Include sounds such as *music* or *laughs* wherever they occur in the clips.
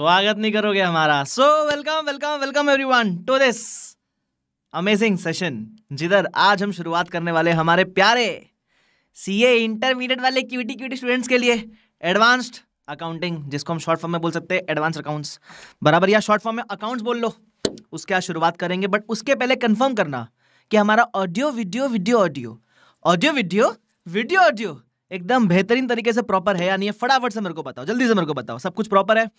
स्वागत नहीं करोगे हमारा so welcome welcome welcome everyone to this amazing session जिधर आज हम शुरुआत करने वाले हमारे प्यारे सीए इंटरमीडिएट वाले क्यूटी क्यूटी स्टूडेंट्स के लिए एडवांस्ड अकाउंटिंग जिसको हम शॉर्ट फॉर्म में बोल सकते हैं एडवांस अकाउंट्स बराबर या शॉर्ट फॉर्म में अकाउंट्स बोल लो उसके आज शुरुआत करेंगे बट उसके पहले कन्फर्म करना कि हमारा audio video video audio audio video video audio एकदम बेहतरीन तरीके से प्रॉपर है या नहीं है फटाफट से मेरे को बताओ जल्दी से मेरे को बताओ सब कुछ प्रॉपर है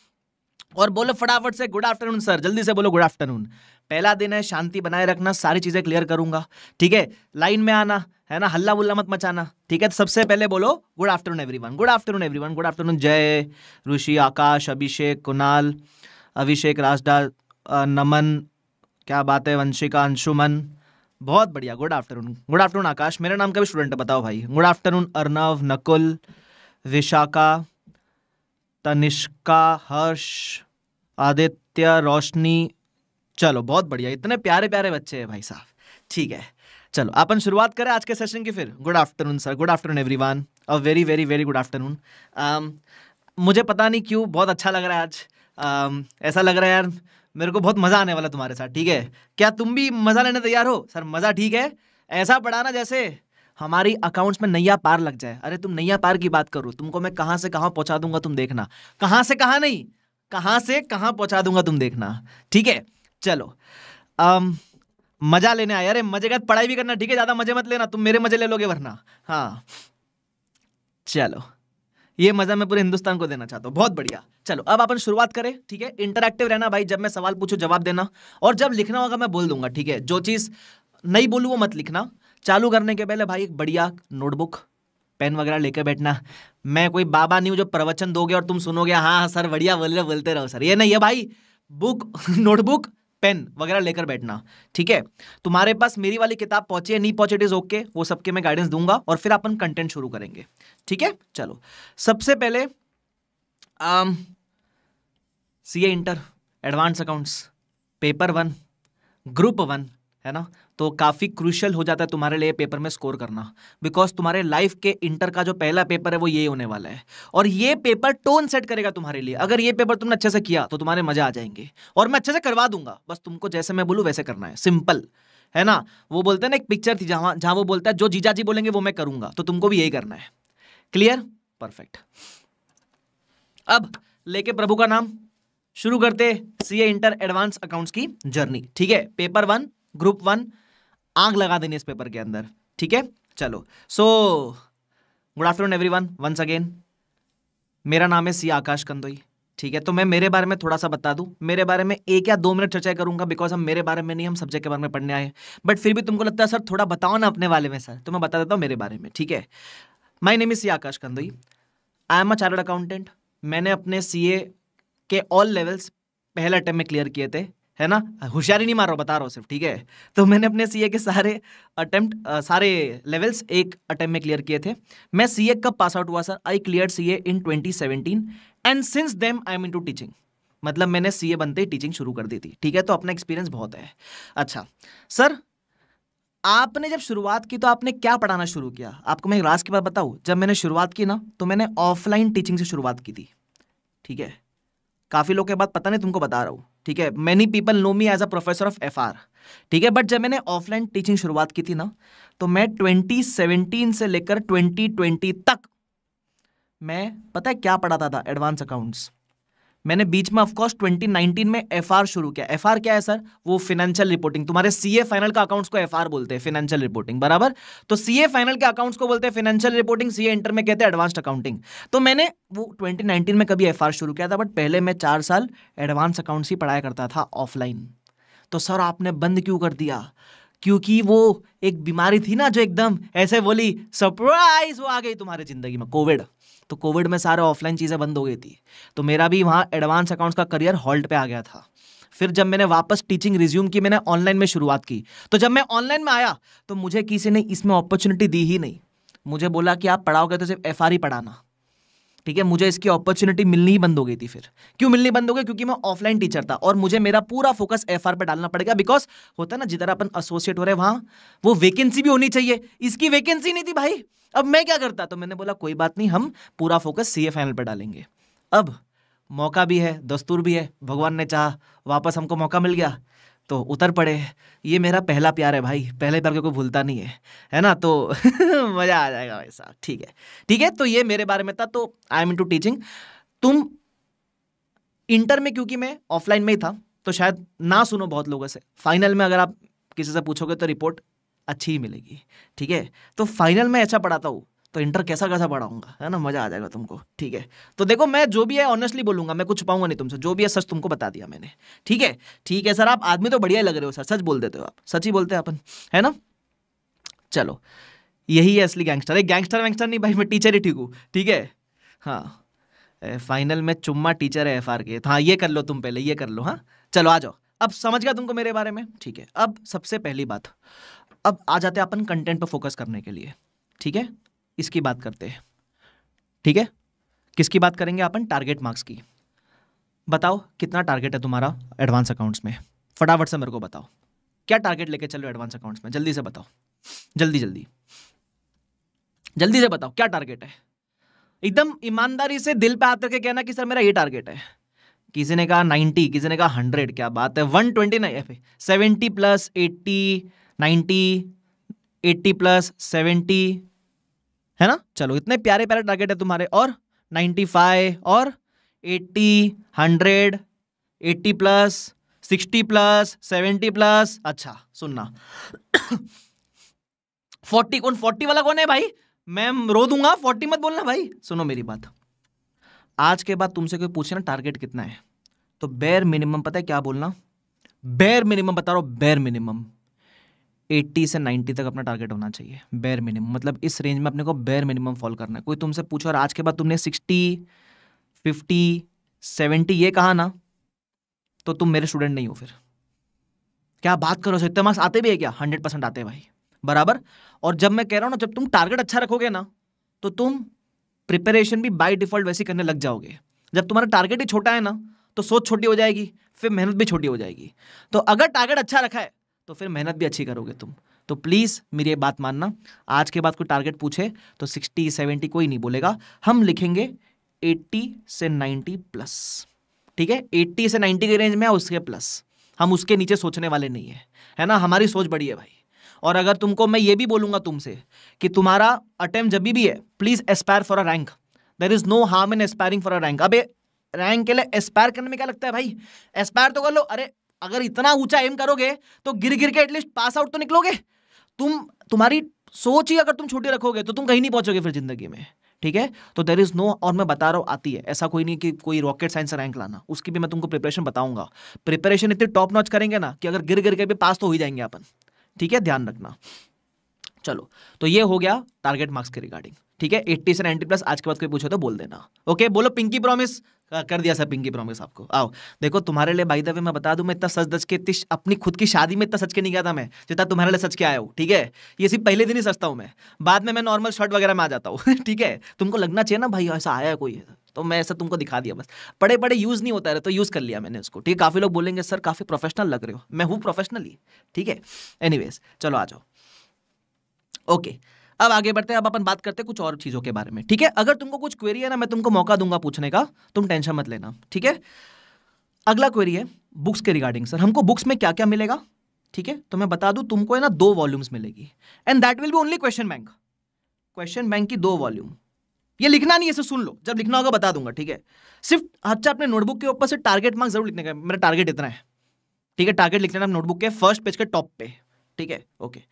और बोलो फटाफट से गुड आफ्टरनून सर जल्दी से बोलो गुड आफ्टरनून पहला दिन है शांति बनाए रखना सारी चीज़ें क्लियर करूंगा ठीक है लाइन में आना है ना हल्ला बुल्ला मत मचाना ठीक है तो सबसे पहले बोलो good afternoon everyone good afternoon everyone good afternoon Jai Rishi आकाश अभिषेक कुणाल अभिषेक राजडा नमन क्या बात है वंशिका अंशुमन बहुत बढ़िया good afternoon good afternoon Akash मेरा नाम का भी स्टूडेंट है बताओ भाई गुड आफ्टरनून अर्नव नकुल विशाखा तनिष्का हर्ष आदित्य रोशनी चलो बहुत बढ़िया इतने प्यारे प्यारे बच्चे हैं भाई साहब ठीक है चलो अपन शुरुआत करें आज के सेशन की फिर good afternoon sir good afternoon everyone a very very very good afternoon मुझे पता नहीं क्यों बहुत अच्छा लग रहा है आज um, ऐसा लग रहा है यार मेरे को बहुत मज़ा आने वाला तुम्हारे साथ ठीक है क्या तुम भी मज़ा लेने तैयार हो सर मज़ा ठीक है ऐसा पढ़ाना जैसे हमारी अकाउंट्स में नैया पार लग जाए अरे तुम नैया पार की बात करो तुमको मैं कहाँ से कहाँ पहुँचा दूंगा तुम देखना कहाँ से कहाँ नहीं कहाँ से कहाँ पहुँचा दूंगा तुम देखना ठीक है चलो आम, मजा लेने आया अरे मजे का पढ़ाई भी करना ठीक है ज़्यादा मजे मत लेना तुम मेरे मजे ले लोगे वरना हाँ चलो ये मजा मैं पूरे हिंदुस्तान को देना चाहता हूँ बहुत बढ़िया चलो अब अपन शुरुआत करें ठीक है इंटरक्टिव रहना भाई जब मैं सवाल पूछूं जवाब देना और जब लिखना होगा मैं बोल दूंगा ठीक है जो चीज़ नहीं बोलू वो मत लिखना चालू करने के पहले भाई एक बढ़िया नोटबुक पेन वगैरह लेकर बैठना मैं कोई बाबा नहीं हूँ जो प्रवचन दोगे और तुम सुनोगे हाँ, हाँ सर बढ़िया बोल रहे बोलते रहो सर ये नहीं है भाई बुक नोटबुक पेन वगैरह लेकर बैठना ठीक है तुम्हारे पास मेरी वाली किताब पहुंची है नहीं पहुंचे इट इज ओके वो सबके मैं गाइडेंस दूंगा और फिर अपन कंटेंट शुरू करेंगे ठीक है चलो सबसे पहले C A inter advance accounts paper one group one है ना तो काफ़ी क्रूशल हो जाता है तुम्हारे लिए पेपर में स्कोर करना बिकॉज तुम्हारे लाइफ के इंटर का जो पहला पेपर है वो ये होने वाला है और ये पेपर टोन सेट करेगा तुम्हारे लिए अगर ये पेपर तुमने अच्छे से किया तो तुम्हारे मजा आ जाएंगे और मैं अच्छे से करवा दूंगा बस तुमको जैसे मैं बोलूँ वैसे करना है सिंपल है ना वो बोलते हैं ना एक पिक्चर थी जहाँ जहाँ वो बोलता है जो जीजा जी बोलेंगे वो मैं करूँगा तो तुमको भी यही करना है क्लियर परफेक्ट अब लेके प्रभु का नाम शुरू करते सीए इंटर एडवांस अकाउंट्स की जर्नी ठीक है पेपर वन ग्रुप वन आग लगा देनी इस पेपर के अंदर ठीक है चलो so good afternoon everyone once again मेरा नाम है सी आकाश कंदोई ठीक है तो मैं मेरे बारे में थोड़ा सा बता दूं मेरे बारे में एक या दो मिनट चर्चा करूंगा बिकॉज हम मेरे बारे में नहीं हम सब्जेक्ट के बारे में पढ़ने आए हैं बट फिर भी तुमको लगता है सर थोड़ा बताओ ना अपने वाले में सर तो मैं बता देता हूँ मेरे बारे में ठीक है my name is C Akash Kandoi I am a chartered accountant मैंने अपने सी के ऑल लेवल्स पहले अटैम्प में क्लियर किए थे है ना होशियारी नहीं मार रहा बता रहा हूँ सिर्फ ठीक है तो मैंने अपने सीए के सारे अटेम्प्ट सारे लेवल्स एक अटेम्प्ट में क्लियर किए थे मैं सीए कब पास आउट हुआ sir I clear CA in 2017 and since then I am into teaching मतलब मैंने सीए बनते ही टीचिंग शुरू कर दी थी ठीक है तो अपना एक्सपीरियंस बहुत है अच्छा सर आपने जब शुरुआत की तो आपने क्या पढ़ाना शुरू किया आपको मैं एक राज की बात बताऊँ जब मैंने शुरुआत की ना तो मैंने ऑफलाइन टीचिंग से शुरुआत की थी ठीक है काफ़ी लोग के बाद पता नहीं तुमको बता रहा हूँ ठीक है many people know me as a professor of F R ठीक है बट जब मैंने ऑफलाइन टीचिंग शुरुआत की थी ना तो मैं 2017 से लेकर 2020 तक मैं पता है क्या पढ़ाता था एडवांस अकाउंट्स मैंने बीच में ऑफकोर्स 2019 में आर शुरू किया आर क्या है सर वो फाइनेंशियल रिपोर्टिंग तुम्हारे सीए फाइनल का अकाउंट्स को आर बोलते हैं फाइनेंशियल रिपोर्टिंग बराबर तो सीए फाइनल के अकाउंट्स को बोलते हैं फाइनेंशियल रिपोर्टिंग सीए इंटर में कहते हैं एडवांस अकाउंटिंग तो मैंने वो 2019 में कभी एफ शुरू किया था बट पहले मैं चार साल एडवांस अकाउंट्स ही पढ़ाया करता था ऑफलाइन तो सर आपने बंद क्यों कर दिया क्योंकि वो एक बीमारी थी ना जो एकदम ऐसे बोली सरप्राइज वो आ गई तुम्हारी जिंदगी में कोविड तो कोविड में सारे ऑफलाइन चीज़ें बंद हो गई थी तो मेरा भी वहाँ एडवांस अकाउंट्स का करियर हॉल्ट पे आ गया था फिर जब मैंने वापस टीचिंग रिज्यूम की मैंने ऑनलाइन में शुरुआत की तो जब मैं ऑनलाइन में आया तो मुझे किसी ने इसमें अपॉर्चुनिटी दी ही नहीं मुझे बोला कि आप पढ़ाओगे तो सिर्फ एफ पढ़ाना ठीक है मुझे इसकी अपॉर्चुनिटी मिलनी ही बंद हो गई थी फिर क्यों मिलनी बंद हो गई क्योंकि मैं ऑफलाइन टीचर था और मुझे मेरा पूरा फोकस एफ पे डालना पड़ेगा बिकॉज होता है ना जिधर अपन एसोसिएट हो रहे वहां वो वैकेंसी भी होनी चाहिए इसकी वैकेंसी नहीं थी भाई अब मैं क्या करता तो मैंने बोला कोई बात नहीं हम पूरा फोकस सी फाइनल पर डालेंगे अब मौका भी है दस्तूर भी है भगवान ने चाह वापस हमको मौका मिल गया तो उतर पड़े ये मेरा पहला प्यार है भाई पहले प्यार को भूलता नहीं है है ना तो *laughs* मज़ा आ जाएगा भाई साहब ठीक है ठीक है तो ये मेरे बारे में था तो आई एम टू टीचिंग तुम इंटर में क्योंकि मैं ऑफलाइन में ही था तो शायद ना सुनो बहुत लोगों से फाइनल में अगर आप किसी से पूछोगे तो रिपोर्ट अच्छी ही मिलेगी ठीक है तो फाइनल में अच्छा पढ़ाता हूँ तो इंटर कैसा कैसा पढ़ाऊंगा है ना मजा आ जाएगा तुमको ठीक है तो देखो मैं जो भी है ऑनेस्टली बोलूंगा मैं कुछ पाऊंगा नहीं तुमसे जो भी है सच तुमको बता दिया मैंने ठीक है ठीक है सर आप आदमी तो बढ़िया लग रहे हो सर सच बोल देते हो आप सच ही बोलते हैं अपन है ना चलो यही है असली गैंगस्टर एक गैंगस्टर वैंगस्टर नहीं भाई मैं टीचर ही ठीक हूँ ठीक है हाँ फाइनल में चुम्मा टीचर है एफ के हाँ ये कर लो तुम पहले ये कर लो हाँ चलो आ जाओ अब समझ गया तुमको मेरे बारे में ठीक है अब सबसे पहली बात अब आ जाते हैं अपन कंटेंट पर फोकस करने के लिए ठीक है इसकी बात करते हैं ठीक है किसकी बात करेंगे अपन टारगेट मार्क्स की बताओ कितना टारगेट है तुम्हारा एडवांस अकाउंट्स में फटाफट से मेरे को बताओ क्या टारगेट लेके चलो एडवांस अकाउंट्स में जल्दी से बताओ जल्दी जल्दी जल्दी से बताओ क्या टारगेट है एकदम ईमानदारी से दिल पे हाथ करके कहना कि सर मेरा ये टारगेट है किसी ने कहा नाइनटी किसी ने कहा हंड्रेड क्या बात है one twenty nine seventy plus eighty ninety eighty plus seventy है ना चलो इतने प्यारे प्यारे टारगेट है तुम्हारे और 95 और 80 100 80 प्लस 60 प्लस 70 प्लस अच्छा सुनना 40 कौन 40 वाला कौन है भाई मैम रो दूंगा 40 मत बोलना भाई सुनो मेरी बात आज के बाद तुमसे कोई पूछे ना टारगेट कितना है तो बेर मिनिमम पता है क्या बोलना बेर मिनिमम बता रहा हूं बेर मिनिमम 80 से 90 तक अपना टारगेट होना चाहिए बेयर मिनिमम मतलब इस रेंज में अपने को बेयर मिनिमम फॉल करना है कोई तुमसे पूछो और आज के बाद तुमने 60 50 70 ये कहा ना तो तुम मेरे स्टूडेंट नहीं हो फिर क्या बात करो सत्य मार्क्स आते भी है क्या हंड्रेड परसेंट आते हैं भाई बराबर और जब मैं कह रहा हूँ ना जब तुम टारगेट अच्छा रखोगे ना तो तुम प्रिपरेशन भी बाई डिफॉल्ट वैसे करने लग जाओगे जब तुम्हारा टारगेट ही छोटा है ना तो सोच छोटी हो जाएगी फिर मेहनत भी छोटी हो जाएगी तो अगर टारगेट अच्छा रखा है तो फिर मेहनत भी अच्छी करोगे तुम तो प्लीज़ मेरी ये बात मानना आज के बाद कोई टारगेट पूछे तो सिक्सटी सेवेंटी कोई नहीं बोलेगा हम लिखेंगे एट्टी से नाइन्टी प्लस ठीक है एट्टी से नाइन्टी के रेंज में है उसके प्लस हम उसके नीचे सोचने वाले नहीं है है ना हमारी सोच बड़ी है भाई और अगर तुमको मैं ये भी बोलूँगा तुमसे कि तुम्हारा अटैम्प जब भी है please aspire for a rank there is no harm in aspiring for a rank अब रैंक के लिए एस्पायर करने में क्या लगता है भाई एस्पायर तो कर लो अरे अगर इतना ऊंचा एम करोगे तो गिर गिर के एटलीस्ट पास आउट तो निकलोगे तुम तुम्हारी सोच ही अगर तुम छोटी रखोगे तो तुम कहीं नहीं पहुंचोगे फिर जिंदगी में ठीक है तो देर इज़ नो और मैं बता रहा हूँ आती है ऐसा कोई नहीं कि कोई रॉकेट साइंस रैंक लाना उसकी भी मैं तुमको प्रिपरेशन बताऊंगा प्रिपरेशन इतनी टॉप नॉच करेंगे ना कि अगर गिर गिर के भी पास तो हो ही जाएंगे अपन ठीक है ध्यान रखना चलो तो ये हो गया टारगेट मार्क्स के रिगार्डिंग ठीक है 80 से 90 प्लस आज के बाद कोई पूछो तो बोल देना ओके बोलो पिंकी प्रॉमिस कर दिया सर पिंकी प्रॉमिस आपको आओ देखो तुम्हारे लिए भाई दबे मैं बता दूं मैं इतना सच दच के इतनी अपनी खुद की शादी में इतना सच के नहीं गया था मैं जितना तुम्हारे लिए सच के आया हूँ ठीक है ये सिर्फ पहले दिन ही सचता हूँ मैं बाद में मैं नॉर्मल शर्ट वगैरह में आ जाता हूँ *laughs* ठीक है तुमको लगना चाहिए ना भाई ऐसा आया कोई है तो मैं ऐसा तुमको दिखा दिया बस बड़े बड़े यूज़ नहीं होता रहे तो यूज़ कर लिया मैंने उसको ठीक है काफ़ी लोग बोलेंगे सर काफ़ी प्रोफेशनल लग रहे हो मैं हूँ प्रोफेशनली ठीक है एनीवेज चलो आ जाओ ओके अब आगे बढ़ते हैं अब अपन बात करते हैं कुछ और चीज़ों के बारे में ठीक है अगर तुमको कुछ क्वेरी है ना मैं तुमको मौका दूंगा पूछने का तुम टेंशन मत लेना ठीक है अगला क्वेरी है बुक्स के रिगार्डिंग सर हमको बुक्स में क्या क्या मिलेगा ठीक है तो मैं बता दूं तुमको है ना दो वॉल्यूम्स मिलेगी and that will be only question bank question bank की दो वॉल्यूम ये लिखना नहीं है सुन लो जब लिखना होगा बता दूंगा ठीक है सिर्फ अच्छा अपने नोटबुक के ऊपर से टारगेट मार्क्स जरूर लिखने का मेरा टारगेट इतना है ठीक है टारगेट लिख लेना नोटबुक के फर्स्ट पेज के टॉप पे ठीक है ओके okay.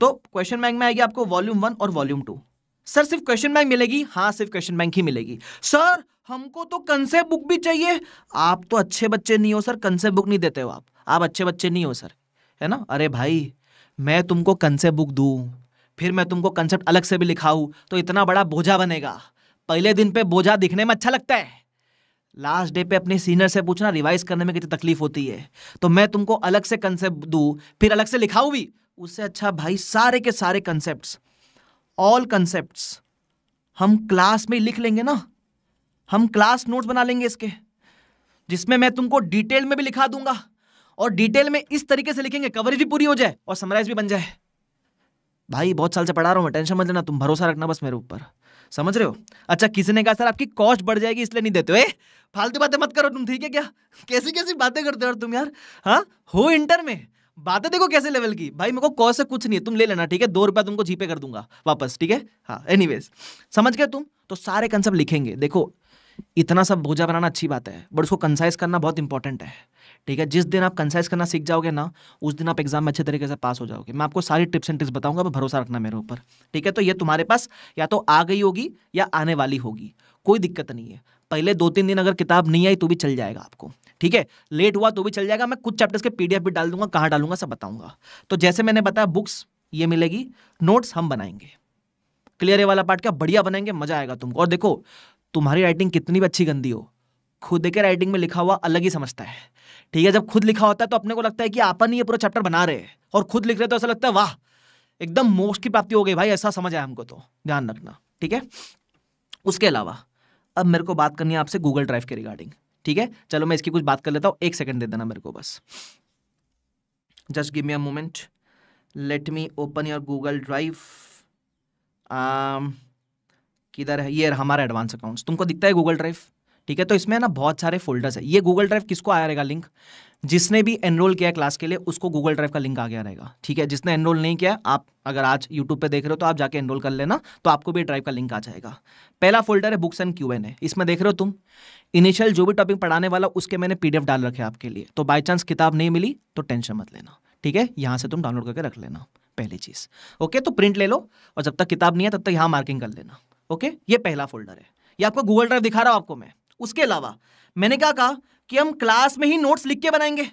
तो क्वेश्चन बैंक में आएगी आपको वॉल्यूम वन और वॉल्यूम टू सर सिर्फ क्वेश्चन बैंक मिलेगी हाँ सिर्फ क्वेश्चन बैंक ही मिलेगी सर हमको तो कंसेप्ट बुक भी चाहिए आप तो अच्छे बच्चे नहीं हो सर कंसेप्ट बुक नहीं देते हो आप आप अच्छे बच्चे नहीं हो सर है ना अरे भाई मैं तुमको कंसेप्ट बुक दू फिर मैं तुमको कंसेप्ट अलग से भी लिखाऊ तो इतना बड़ा बोझा बनेगा पहले दिन पे बोझा दिखने में अच्छा लगता है लास्ट डे पे अपने सीनियर से पूछना रिवाइज करने में कितनी तकलीफ होती है तो मैं तुमको अलग से कंसेप्ट दू फिर अलग से लिखाऊ भी उससे अच्छा भाई सारे के सारे कंसेप्ट ऑल कंसेप्ट हम क्लास में लिख लेंगे ना हम क्लास नोट बना लेंगे इसके जिसमें मैं तुमको डिटेल में भी लिखा दूंगा और डिटेल में इस तरीके से लिखेंगे कवरेज भी पूरी हो जाए और समराइज भी बन जाए भाई बहुत साल से पढ़ा रहा मैं टेंशन मत लेना तुम भरोसा रखना बस मेरे ऊपर समझ रहे हो अच्छा किसी ने कहा सर आपकी कॉस्ट बढ़ जाएगी इसलिए नहीं देते हो फालतू बातें मत करो तुम ठीक है क्या *laughs* कैसी कैसी बातें करते हो तुम यार हाँ हो इंटर में बातें देखो कैसे लेवल की भाई मेरे को कॉ से कुछ नहीं है तुम ले लेना ठीक है दो रुपया तुमको जीपे कर दूंगा वापस ठीक है हाँ एनी समझ गए तुम तो सारे कंसेप्ट लिखेंगे देखो इतना सब भोजा बनाना अच्छी बात है बट उसको कंसाइज करना बहुत इंपॉर्टेंट है ठीक है जिस दिन आप कंसाइज करना सीख जाओगे ना उस दिन आप एग्जाम में अच्छे तरीके से पास हो जाओगे मैं आपको सारी टिप्स एंड ट्रिक्स बताऊंगा आप भरोसा रखना मेरे ऊपर ठीक है तो ये तुम्हारे पास या तो आ गई होगी या आने वाली होगी कोई दिक्कत नहीं है पहले दो तीन दिन अगर किताब नहीं आई तो भी चल जाएगा आपको ठीक है लेट हुआ तो भी चल जाएगा मैं कुछ चैप्टर्स के पीडीएफ भी डाल दूंगा कहाँ डालूंगा सब बताऊंगा तो जैसे मैंने बताया बुक्स ये मिलेगी नोट्स हम बनाएंगे क्लियर है वाला पार्ट क्या बढ़िया बनाएंगे मजा आएगा तुमको और देखो तुम्हारी राइटिंग कितनी भी अच्छी गंदी हो खुद के राइटिंग में लिखा हुआ अलग ही समझता है ठीक है जब खुद लिखा होता है तो अपने को लगता है कि आपन ये पूरा चैप्टर बना रहे हैं और खुद लिख रहे तो ऐसा लगता है वाह एकदम मोक्ष की प्राप्ति हो गई भाई ऐसा समझ आया हमको तो ध्यान रखना ठीक है उसके अलावा अब मेरे को बात करनी है आपसे गूगल ड्राइव के रिगार्डिंग ठीक है चलो मैं इसकी कुछ बात कर लेता हूँ एक सेकेंड दे देना मेरे को बस just give me a moment let me open your Google Drive किधर है ये हमारा एडवांस अकाउंट्स तुमको दिखता है गूगल ड्राइव ठीक है तो इसमें ना बहुत सारे फोल्डर्स है ये गूगल ड्राइव किसको रहेगा लिंक जिसने भी एनरोल किया क्लास के लिए उसको गूगल ड्राइव का लिंक आ गया रहेगा ठीक है जिसने एनरोल नहीं किया आप अगर आज यूट्यूब पे देख रहे हो तो आप जाके एनरोल कर लेना तो आपको भी ड्राइव का लिंक आ जाएगा पहला फोल्डर है books and Q N A इसमें देख रहे हो तुम इनिशियल जो भी टॉपिक पढ़ाने वाला उसके मैंने पीडीएफ डाल रखे आपके लिए तो बाई चांस किताब नहीं मिली तो टेंशन मत लेना ठीक है यहाँ से तुम डाउनलोड करके रख लेना पहली चीज़ ओके तो प्रिंट ले लो और जब तक किताब नहीं है तब तक यहाँ मार्किंग कर लेना ओके ये पहला फोल्डर है ये आपको गूगल ड्राइव दिखा रहा हूँ आपको मैं उसके अलावा मैंने क्या कहा कि हम क्लास में ही नोट्स लिख के बनाएंगे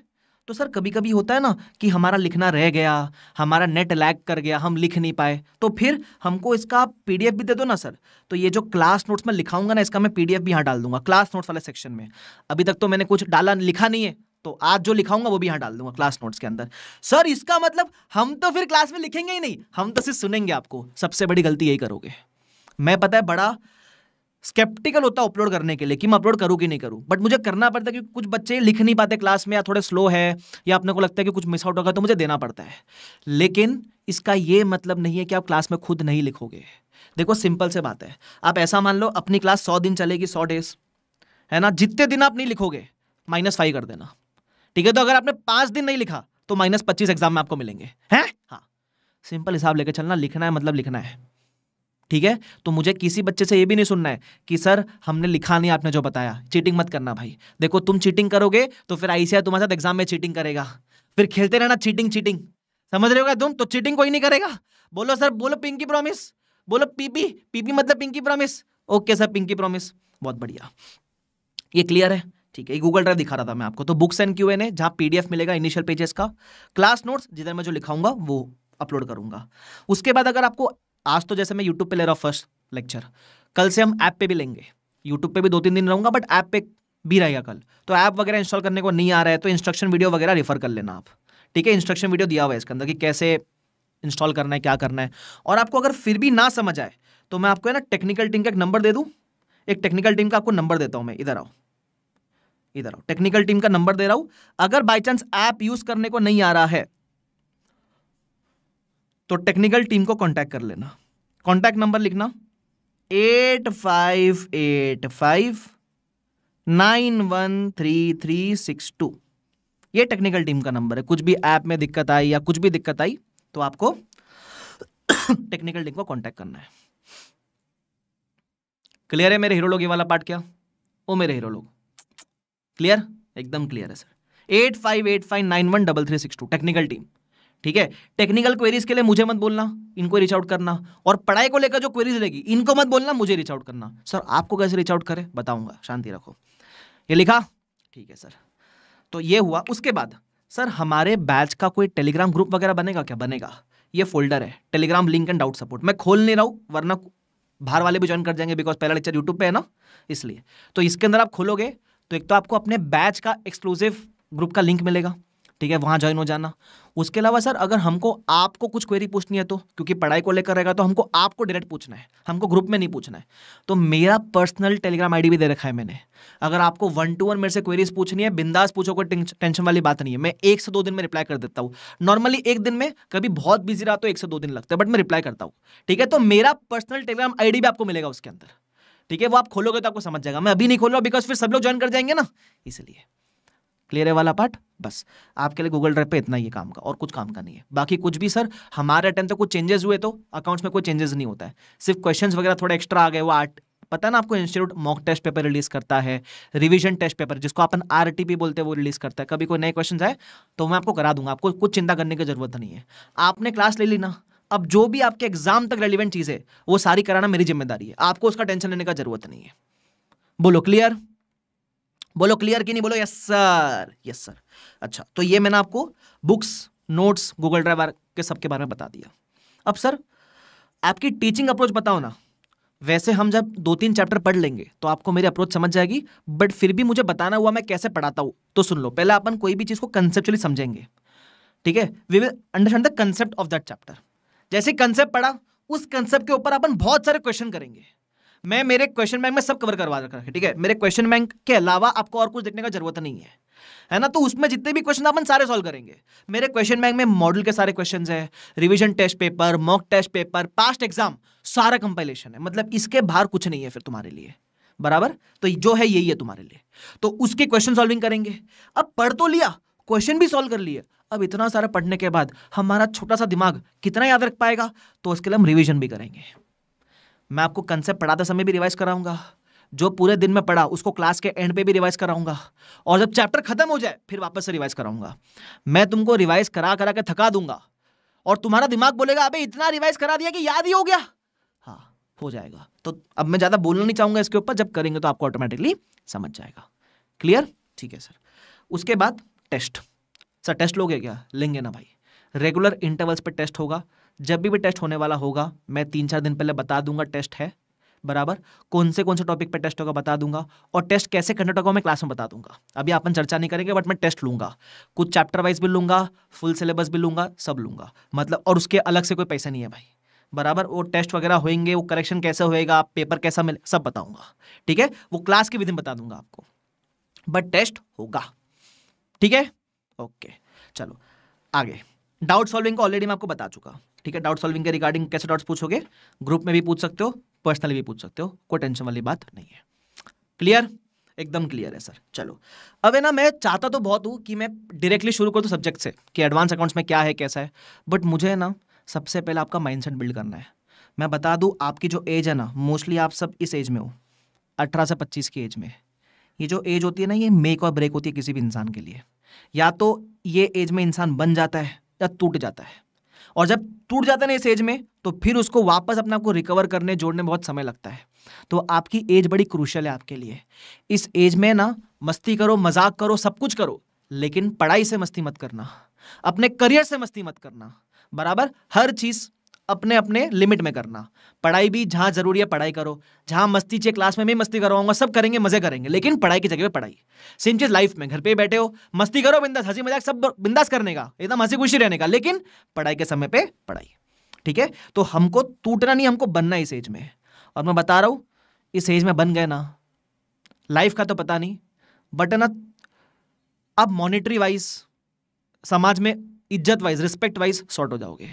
तो सर कभी कभी होता है ना कि हमारा लिखना रह गया हमारा नेट लैग कर गया हम लिख नहीं पाए तो फिर हमको इसका पीडीएफ भी दे दो ना सर तो ये जो क्लास नोट्स में लिखाऊंगा ना इसका मैं पीडीएफ भी यहाँ डाल दूंगा क्लास नोट्स वाले सेक्शन में अभी तक तो मैंने कुछ डाला लिखा नहीं है तो आज जो लिखाऊंगा वो भी यहाँ डाल दूंगा क्लास नोट्स के अंदर सर इसका मतलब हम तो फिर क्लास में लिखेंगे ही नहीं हम तो सिर्फ सुनेंगे आपको सबसे बड़ी गलती यही करोगे मैं पता है बड़ा स्केप्टिकल होता है अपलोड करने के लिए कि मैं अपलोड करूँ कि नहीं करूँ बट मुझे करना पड़ता है क्योंकि कुछ बच्चे लिख नहीं पाते क्लास में या थोड़े स्लो है या अपने को लगता है कि कुछ मिस आउट होगा तो मुझे देना पड़ता है लेकिन इसका ये मतलब नहीं है कि आप क्लास में खुद नहीं लिखोगे देखो सिंपल से बात है आप ऐसा मान लो अपनी क्लास सौ दिन चलेगी सौ डेज है ना जितने दिन आप नहीं लिखोगे माइनस फाइव कर देना ठीक है तो अगर आपने पाँच दिन नहीं लिखा तो माइनस पच्चीस एग्जाम में आपको मिलेंगे हैं हाँ सिंपल हिसाब लेकर चलना लिखना है मतलब लिखना है ठीक है तो मुझे किसी बच्चे से ये भी नहीं सुनना है कि सर हमने लिखा नहीं आपने जो बताया चीटिंग मत करना भाई देखो तुम चीटिंग करोगे तो फिर आईसीआई तुम्हारे साथ एग्जाम में चीटिंग करेगा फिर खेलते रहना चीटिंग चीटिंग समझ रहे हो तुम तो चीटिंग कोई नहीं करेगा बोलो सर बोलो पिंकी प्रॉमिस बोलो पीपी पीपी मतलब pinky promise okay sir pinky promise बहुत बढ़िया ये क्लियर है ठीक है गूगल ड्राइव दिखा रहा था मैं आपको तो books and Q N A जहां पीडीएफ मिलेगा इनिशियल पेजेस का क्लास नोट्स जिधर मैं जो लिखाऊंगा वो अपलोड करूंगा उसके बाद अगर आपको आज तो जैसे मैं यूट्यूब पे ले रहा हूँ फर्स्ट लेक्चर कल से हम ऐप पे भी लेंगे यूट्यूब पे भी दो तीन दिन रहूँगा बट ऐप पे भी रहेगा कल तो ऐप वगैरह इंस्टॉल करने को नहीं आ रहा है तो इंस्ट्रक्शन वीडियो वगैरह रेफर कर लेना आप ठीक है इंस्ट्रक्शन वीडियो दिया हुआ है इसके अंदर कि कैसे इंस्टॉल करना है क्या करना है और आपको अगर फिर भी ना समझ आए तो मैं आपको है ना टेक्निकल टीम का एक नंबर दे दूँ एक टेक्निकल टीम का आपको नंबर देता हूँ मैं इधर आओ इधर आओ टेक्निकल टीम का नंबर दे रहा हूँ अगर बाई चांस ऐप यूज़ करने को नहीं आ रहा है तो टेक्निकल टीम को कॉन्टैक्ट कर लेना कॉन्टैक्ट नंबर लिखना eight five eight five nine one three three six two ये टेक्निकल टीम का नंबर है कुछ भी ऐप में दिक्कत आई या कुछ भी दिक्कत आई तो आपको टेक्निकल *coughs* टीम को कॉन्टैक्ट करना है क्लियर है मेरे हीरो लोग ये वाला पार्ट क्या ओ मेरे हीरो लोग क्लियर एकदम क्लियर है sir eight five eight five nine one double three six two technical team ठीक है टेक्निकल क्वेरीज के लिए मुझे मत बोलना इनको रीच आउट करना और पढ़ाई को लेकर जो क्वेरीज रहेगी इनको मत बोलना मुझे रीच आउट करना सर आपको कैसे रीच आउट करें बताऊंगा शांति रखो ये लिखा ठीक है सर तो ये हुआ उसके बाद सर हमारे बैच का कोई टेलीग्राम ग्रुप वगैरह बनेगा क्या बनेगा ये फोल्डर है Telegram link and doubt support मैं खोल नहीं रहा हूँ वरना बाहर वाले भी ज्वाइन कर जाएंगे बिकॉज पहला लेक्चर यूट्यूब पे है ना इसलिए तो इसके अंदर आप खोलोगे तो एक तो आपको अपने बैच का एक्सक्लूसिव ग्रुप का लिंक मिलेगा ठीक है वहाँ ज्वाइन हो जाना उसके अलावा सर अगर हमको आपको कुछ क्वेरी पूछनी है तो क्योंकि पढ़ाई को लेकर रहेगा तो हमको आपको डायरेक्ट पूछना है हमको ग्रुप में नहीं पूछना है तो मेरा पर्सनल टेलीग्राम आईडी भी दे रखा है मैंने अगर आपको वन टू वन मेरे से क्वेरीज पूछनी है बिंदास पूछो कोई टेंशन वाली बात नहीं है मैं एक से दो दिन में रिप्लाई कर देता हूँ नॉर्मली एक दिन में कभी बहुत बिजी रहा तो एक से दो दिन लगता है बट मैं रिप्लाई करता हूँ ठीक है तो मेरा पर्सनल टेलीग्राम आईडी भी आपको मिलेगा उसके अंदर ठीक है वो आप खोलोगे तो आपको समझ जाएगा मैं अभी नहीं खोल रहा बिकॉज फिर सब लोग ज्वाइन कर जाएंगे ना इसलिए क्लियर है वाला पार्ट बस आपके लिए गूगल ड्राइव पे इतना ही काम का और कुछ काम का नहीं है बाकी कुछ भी सर हमारे अटेंड से कुछ चेंजेस हुए तो अकाउंट्स में कोई चेंजेस नहीं होता है सिर्फ क्वेश्चन वगैरह थोड़ा एक्स्ट्रा आ गए वो आर्ट पता है ना आपको institute mock test paper release करता है रिवीजन टेस्ट पेपर जिसको अपन आर बोलते हैं वो रिलीज करता है कभी कोई नए क्वेश्चन आए तो मैं आपको करा दूंगा आपको कुछ चिंता करने की जरूरत नहीं है आपने क्लास ले ली ना अब जो भी आपके एग्जाम तक रेलिवेंट चीज़ है वो सारी कराना मेरी जिम्मेदारी है आपको उसका टेंशन लेने का जरूरत नहीं है बोलो क्लियर बोलो क्लियर की नहीं बोलो यस सर यस सर अच्छा तो ये मैंने आपको बुक्स नोट्स गूगल ड्राइव के सब के बारे में बता दिया अब सर आपकी टीचिंग अप्रोच बताओ ना वैसे हम जब दो तीन चैप्टर पढ़ लेंगे तो आपको मेरी अप्रोच समझ जाएगी बट फिर भी मुझे बताना हुआ मैं कैसे पढ़ाता हूँ तो सुन लो पहले अपन कोई भी चीज़ को कंसेप्चुअली समझेंगे ठीक है we will understand the concept of that chapter जैसे कंसेप्ट पढ़ा उस कंसेप्ट के ऊपर अपन बहुत सारे क्वेश्चन करेंगे मैं मेरे क्वेश्चन बैंक में सब कवर करवा रखा है ठीक है मेरे क्वेश्चन बैंक के अलावा आपको और कुछ देखने का जरूरत नहीं है है ना तो उसमें जितने भी क्वेश्चन अपन सारे सॉल्व करेंगे मेरे क्वेश्चन बैंक में मॉडल के सारे क्वेश्चन है revision test paper mock test paper past exam सारा कंपाइलेशन है मतलब इसके बाहर कुछ नहीं है फिर तुम्हारे लिए बराबर तो जो है यही है तुम्हारे लिए तो उसके क्वेश्चन सॉल्विंग करेंगे अब पढ़ तो लिया क्वेश्चन भी सॉल्व कर लिए अब इतना सारा पढ़ने के बाद हमारा छोटा सा दिमाग कितना याद रख पाएगा तो उसके लिए हम रिविजन भी करेंगे मैं आपको कंसेप्ट पढ़ाते समय भी रिवाइज कराऊंगा जो पूरे दिन में पढ़ा उसको क्लास के एंड पे भी रिवाइज कराऊंगा और जब चैप्टर खत्म हो जाए फिर वापस से रिवाइज कराऊंगा मैं तुमको रिवाइज करा करा के थका दूंगा और तुम्हारा दिमाग बोलेगा अबे इतना रिवाइज करा दिया कि याद ही हो गया हाँ हो जाएगा तो अब मैं ज़्यादा बोलना नहीं चाहूंगा इसके ऊपर जब करेंगे तो आपको ऑटोमेटिकली समझ जाएगा क्लियर ठीक है सर उसके बाद टेस्ट सर टेस्ट लोगे क्या लेंगे ना भाई रेगुलर इंटरवल्स पर टेस्ट होगा जब भी भी टेस्ट होने वाला होगा मैं तीन चार दिन पहले बता दूंगा टेस्ट है बराबर कौन से कौन से टॉपिक पे टेस्ट होगा बता दूंगा और टेस्ट कैसे कंडक्ट होगा मैं क्लास में बता दूंगा अभी अपन चर्चा नहीं करेंगे बट मैं टेस्ट लूंगा कुछ चैप्टर वाइज भी लूंगा फुल सिलेबस भी लूंगा सब लूंगा मतलब और उसके अलग से कोई पैसा नहीं है भाई बराबर वो टेस्ट वगैरह होएंगे वो करेक्शन कैसे होएगा पेपर कैसा मिले सब बताऊंगा ठीक है वो क्लास के विदिन बता दूंगा आपको बट टेस्ट होगा ठीक है ओके चलो आगे डाउट सॉल्विंग का ऑलरेडी मैं आपको बता चुका ठीक है डाउट सॉल्विंग के रिगार्डिंग कैसे डाउट्स पूछोगे ग्रुप में भी पूछ सकते हो पर्सनली भी पूछ सकते हो कोई टेंशन वाली बात नहीं है क्लियर एकदम क्लियर है सर चलो अब है ना मैं चाहता तो बहुत हूँ कि मैं डायरेक्टली शुरू कर दूँ सब्जेक्ट से कि एडवांस अकाउंट्स में क्या है कैसा है बट मुझे ना सबसे पहले आपका माइंड बिल्ड करना है मैं बता दूँ आपकी जो एज है ना मोस्टली आप सब इस एज में हो अठारह से पच्चीस की एज में ये जो एज होती है ना ये मेक और ब्रेक होती है किसी भी इंसान के लिए या तो ये एज में इंसान बन जाता है या टूट जाता है और जब टूट जाता है ना इस एज में तो फिर उसको वापस अपने आपको रिकवर करने जोड़ने में बहुत समय लगता है तो आपकी एज बड़ी क्रूशल है आपके लिए इस एज में ना मस्ती करो मजाक करो सब कुछ करो लेकिन पढ़ाई से मस्ती मत करना अपने करियर से मस्ती मत करना बराबर हर चीज़ अपने अपने लिमिट में करना पढ़ाई भी जहाँ जरूरी है पढ़ाई करो जहाँ मस्ती चाहिए क्लास में भी मस्ती करवाऊंगा सब करेंगे मजे करेंगे लेकिन पढ़ाई की जगह पे पढ़ाई सेम चीज लाइफ में घर पे बैठे हो मस्ती करो बिंदास हंसी मजाक सब बिंदास करने का एकदम हंसी खुशी रहने का लेकिन पढ़ाई के समय पर पढ़ाई ठीक है तो हमको टूटना नहीं हमको बनना इस एज में और मैं बता रहा हूँ इस एज में बन गए ना लाइफ का तो पता नहीं बट ना अब मॉनिटरी वाइज समाज में इज्जत वाइज रिस्पेक्ट वाइज शॉर्ट हो जाओगे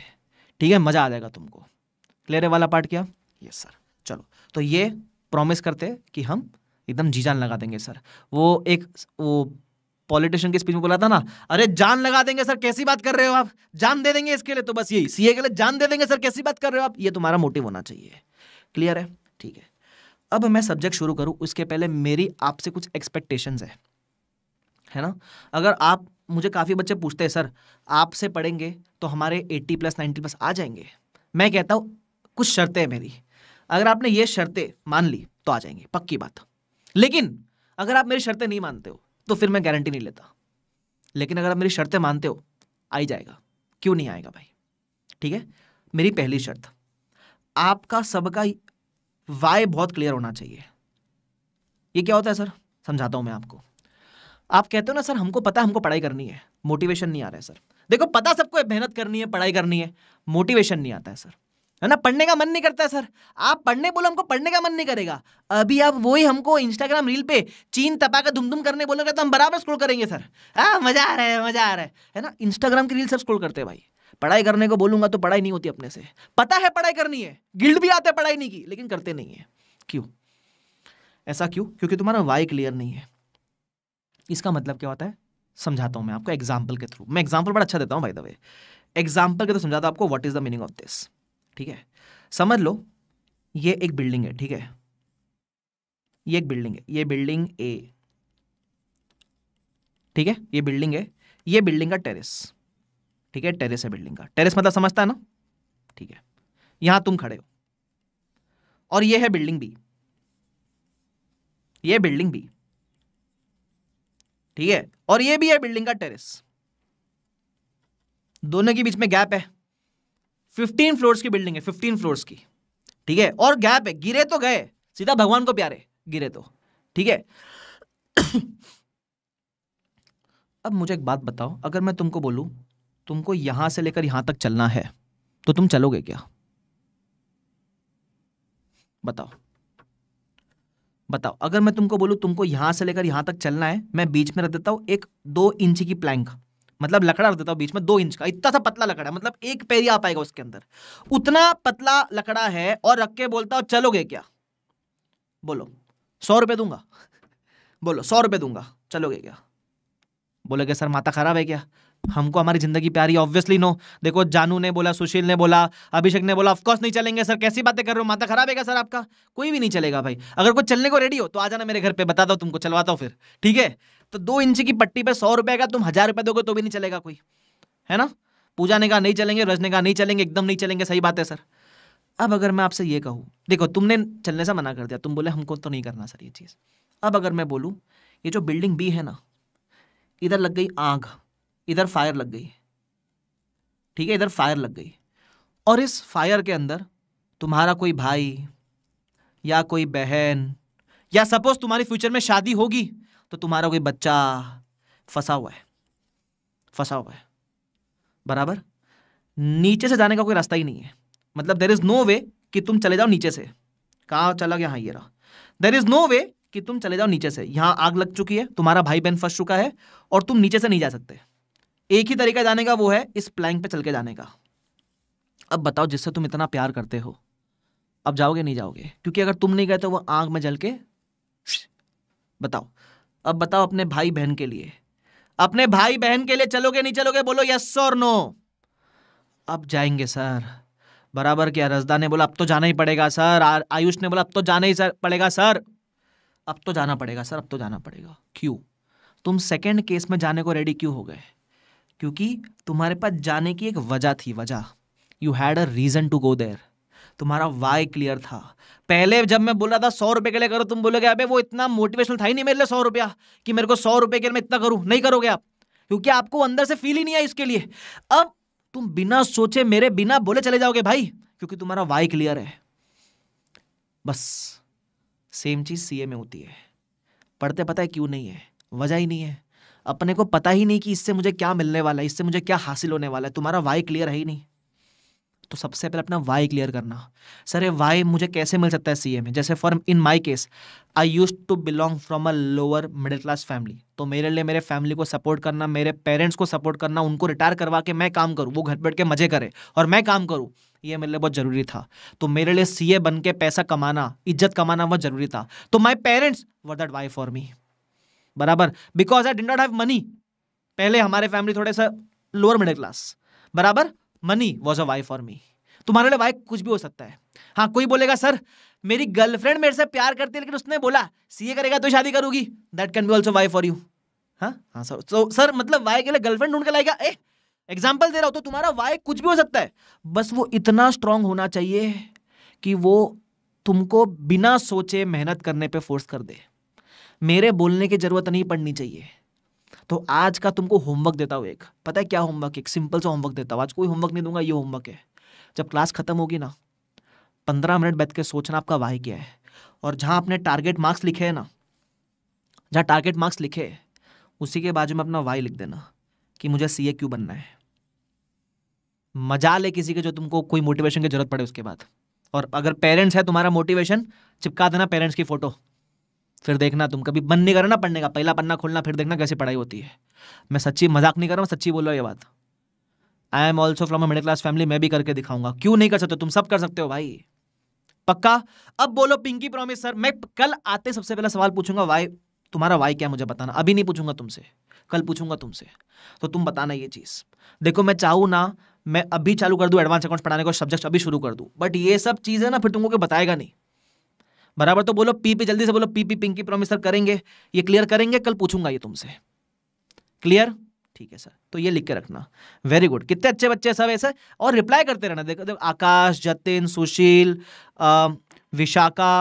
ठीक है मजा आ जाएगा तुमको क्लियर है वाला पार्ट क्या यस सर चलो तो ये प्रॉमिस करते कि हम एकदम जी जान लगा देंगे सर वो एक वो पॉलिटिशियन की स्पीच में बोला था ना अरे जान लगा देंगे सर कैसी बात कर रहे हो आप जान दे देंगे इसके लिए तो बस यही सीए के लिए जान दे देंगे सर कैसी बात कर रहे हो आप ये तुम्हारा मोटिव होना चाहिए क्लियर है ठीक है अब मैं सब्जेक्ट शुरू करूं उसके पहले मेरी आपसे कुछ एक्सपेक्टेशंस है है ना अगर आप मुझे काफ़ी बच्चे पूछते हैं सर आपसे पढ़ेंगे तो हमारे 80 प्लस 90 प्लस आ जाएंगे मैं कहता हूँ कुछ शर्तें मेरी अगर आपने ये शर्तें मान ली तो आ जाएंगे पक्की बात लेकिन अगर आप मेरी शर्तें नहीं मानते हो तो फिर मैं गारंटी नहीं लेता लेकिन अगर आप मेरी शर्तें मानते हो आ ही जाएगा क्यों नहीं आएगा भाई ठीक है मेरी पहली शर्त आपका सबका वाय बहुत क्लियर होना चाहिए ये क्या होता है सर समझाता हूँ मैं आपको आप कहते हो ना सर हमको पता है हमको पढ़ाई करनी है मोटिवेशन नहीं आ रहा है सर देखो पता सबको मेहनत करनी है पढ़ाई करनी है मोटिवेशन नहीं आता है सर है ना पढ़ने का मन नहीं करता है सर आप पढ़ने बोलो हमको पढ़ने का मन नहीं करेगा अभी आप वही हमको इंस्टाग्राम रील पे चीन तपा कर धुम धुम करने बोलोगे तो हम बराबर स्क्रोल करेंगे सर हाँ मजा आ रहा है मजा आ रहा है है ना इंस्टाग्राम की रील सब स्क्रोल करते हैं भाई पढ़ाई करने को बोलूंगा तो पढ़ाई नहीं होती अपने से पता है पढ़ाई करनी है गिल्ड भी आता है पढ़ाई नहीं की लेकिन करते नहीं है क्यों ऐसा क्यों क्योंकि तुम्हारा वाई क्लियर नहीं है इसका मतलब क्या होता है समझाता हूँ मैं आपको एग्जाम्पल के थ्रू मैं एग्जाम्पल बड़ा अच्छा देता हूँ भाई दबे एग्जाम्पल के तो समझाता हूँ आपको what is the meaning of this ठीक है समझ लो ये एक बिल्डिंग है ठीक है ये एक बिल्डिंग है ये बिल्डिंग ए ठीक है ये बिल्डिंग है ये बिल्डिंग का टेरेस ठीक है टेरेस है बिल्डिंग का टेरेस मतलब समझता है ना ठीक है यहां तुम खड़े हो और ये है बिल्डिंग बी ये बिल्डिंग बी ठीक है और ये भी है बिल्डिंग का टेरेस दोनों के बीच में गैप है फिफ्टीन फ्लोर्स की बिल्डिंग है फिफ्टीन फ्लोर्स की ठीक है और गैप है गिरे तो गए सीधा भगवान को प्यारे गिरे तो ठीक है *coughs* अब मुझे एक बात बताओ अगर मैं तुमको बोलूं तुमको यहां से लेकर यहां तक चलना है तो तुम चलोगे क्या बताओ बताओ अगर मैं तुमको बोलूँ तुमको यहाँ से लेकर यहाँ तक चलना है मैं बीच में रख देता हूँ एक दो इंच की प्लैंक मतलब लकड़ा रख देता हूँ बीच में दो इंच का इतना सा पतला लकड़ा मतलब एक पैर आ पाएगा उसके अंदर उतना पतला लकड़ा है और रख के बोलता हूँ चलोगे क्या बोलो सौ रुपये दूंगा बोलो सौ रुपये दूंगा चलोगे क्या बोलोगे सर माता खराब है क्या हमको हमारी जिंदगी प्यारी ऑब्वियसली नो देखो जानू ने बोला सुशील ने बोला अभिषेक ने बोला ऑफकोर्स नहीं चलेंगे सर कैसी बातें कर रहे हो माता खराब है क्या सर आपका कोई भी नहीं चलेगा भाई अगर कोई चलने को रेडी हो तो आ जाना मेरे घर पे बता दो तुमको चलवाता हूँ फिर ठीक है तो दो इंच की पट्टी पर सौ रुपए का तुम हजार रुपए दोगे तो भी नहीं चलेगा कोई है ना पूजा ने कहा नहीं चलेंगे रज ने कहा नहीं चलेंगे एकदम नहीं चलेंगे सही बात है सर अब अगर मैं आपसे ये कहूँ देखो तुमने चलने से मना कर दिया तुम बोले हमको तो नहीं करना सर ये चीज़ अब अगर मैं बोलूँ ये जो बिल्डिंग बी है ना इधर लग गई आग इधर फायर लग गई ठीक है इधर फायर लग गई और इस फायर के अंदर तुम्हारा कोई भाई या कोई बहन या सपोज तुम्हारी फ्यूचर में शादी होगी तो तुम्हारा कोई बच्चा फंसा हुआ है फंसा हुआ है बराबर नीचे से जाने का कोई रास्ता ही नहीं है मतलब देर इज़ नो वे कि तुम चले जाओ नीचे से कहाँ चला गया हाँ ये रहा देर इज़ नो वे कि तुम चले जाओ नीचे से यहां आग लग चुकी है तुम्हारा भाई बहन फंस चुका है और तुम नीचे से नहीं जा सकते एक ही तरीका जाने का वो है इस प्लैंक पे चल के जाने का अब बताओ जिससे तुम इतना प्यार करते हो अब जाओगे नहीं जाओगे क्योंकि अगर तुम नहीं गए तो वो आग में जल के बताओ अब बताओ अपने भाई बहन के लिए अपने भाई बहन के लिए चलोगे नहीं चलोगे बोलो यस और नो अब जाएंगे सर बराबर क्या रजदा ने बोला अब तो जाना ही पड़ेगा सर आयुष ने बोला अब तो जाना ही सर पड़ेगा सर अब तो जाना पड़ेगा सर अब तो जाना पड़ेगा क्यों तुम सेकेंड केस में जाने को रेडी क्यों हो गए क्योंकि तुम्हारे पास जाने की एक वजह थी वजह you had a reason to go there तुम्हारा वाई क्लियर था पहले जब मैं बोला था सौ रुपए के लिए करो तुम बोलोगे अबे वो इतना मोटिवेशनल था ही नहीं मेरे लिए सौ रुपया कि मेरे को सौ रुपए के लिए मैं इतना करूं नहीं करोगे आप क्योंकि आपको अंदर से फील ही नहीं है इसके लिए अब तुम बिना सोचे मेरे बिना बोले चले जाओगे भाई क्योंकि तुम्हारा वाई क्लियर है बस सेम चीज़ सीए में होती है पढ़ते पता है क्यों नहीं है वजह ही नहीं है अपने को पता ही नहीं कि इससे मुझे क्या मिलने वाला है इससे मुझे क्या हासिल होने वाला है तुम्हारा वाई क्लियर है ही नहीं तो सबसे पहले अपना वाई क्लियर करना सर ये वाई मुझे कैसे मिल सकता है सी में जैसे for in my case I use to belong from a lower middle class family तो मेरे लिए मेरे फैमिली को सपोर्ट करना मेरे पेरेंट्स को सपोर्ट करना उनको रिटायर करवा के मैं काम करूँ वो घर बैठ के मजे करे और मैं काम करूँ ये मेरे लिए बहुत ज़रूरी था तो मेरे लिए सी बन के पैसा कमाना इज्जत कमाना बहुत ज़रूरी था तो my parents were that why for me बराबर बिकॉज आई डिन नॉट हैव मनी पहले हमारे फैमिली थोड़े सा लोअर मिडिल क्लास बराबर money was a wife for me तुम्हारे लिए वाइफ कुछ भी हो सकता है हाँ कोई बोलेगा सर मेरी गर्लफ्रेंड मेरे से प्यार करती है लेकिन उसने बोला सीए करेगा तो शादी करूंगी that can be also wife for you हाँ हाँ सर तो सर मतलब वाई के लिए गर्लफ्रेंड ढूंढ के लाएगा ए एग्जाम्पल दे रहा हूं तो तुम्हारा वाई कुछ भी हो सकता है बस वो इतना स्ट्रांग होना चाहिए कि वो तुमको बिना सोचे मेहनत करने पे फोर्स कर दे मेरे बोलने की ज़रूरत नहीं पड़नी चाहिए तो आज का तुमको होमवर्क देता हूँ एक पता है क्या होमवर्क एक सिंपल सा होमवर्क देता हूँ आज कोई होमवर्क नहीं दूंगा ये होमवर्क है जब क्लास खत्म होगी ना पंद्रह मिनट बैठ के सोचना आपका वाह क्या है और जहाँ आपने टारगेट मार्क्स लिखे हैं ना जहाँ टारगेट मार्क्स लिखे है उसी के बाजू में अपना वाई लिख देना कि मुझे सी ए क्यू बनना है मजा ले किसी के जो तुमको कोई मोटिवेशन की जरूरत पड़े उसके बाद और अगर पेरेंट्स है तुम्हारा मोटिवेशन चिपका देना पेरेंट्स की फोटो फिर देखना तुम कभी मन नहीं ना पढ़ने का पहला पन्ना खोलना फिर देखना कैसे पढ़ाई होती है मैं सच्ची मजाक नहीं कर रहा हूँ सच्ची बोल रहा हूँ ये बात I am also from a middle class family मैं भी करके दिखाऊंगा क्यों नहीं कर सकते तुम सब कर सकते हो भाई पक्का अब बोलो पिंकी प्रॉमिस सर मैं कल आते सबसे पहला सवाल पूछूंगा वाई तुम्हारा वाई क्या मुझे बताना अभी नहीं पूछूंगा तुमसे कल पूछूंगा तुमसे तो तुम बताना ये चीज़ देखो मैं चाहूँ ना मैं अभी चालू कर दूँ एडवांस अकाउंट पढ़ाने का सब्जेक्ट अभी शुरू कर दूँ बट ये सब चीज़ें ना फिर तुमको बताएगा नहीं बराबर तो बोलो पी पी जल्दी से बोलो P P pinky promise sir करेंगे ये क्लियर करेंगे कल पूछूंगा ये तुमसे क्लियर ठीक है सर तो ये लिख के रखना वेरी गुड कितने अच्छे बच्चे सब ऐसे और रिप्लाई करते रहना देखो देखो आकाश जतिन सुशील विशाखा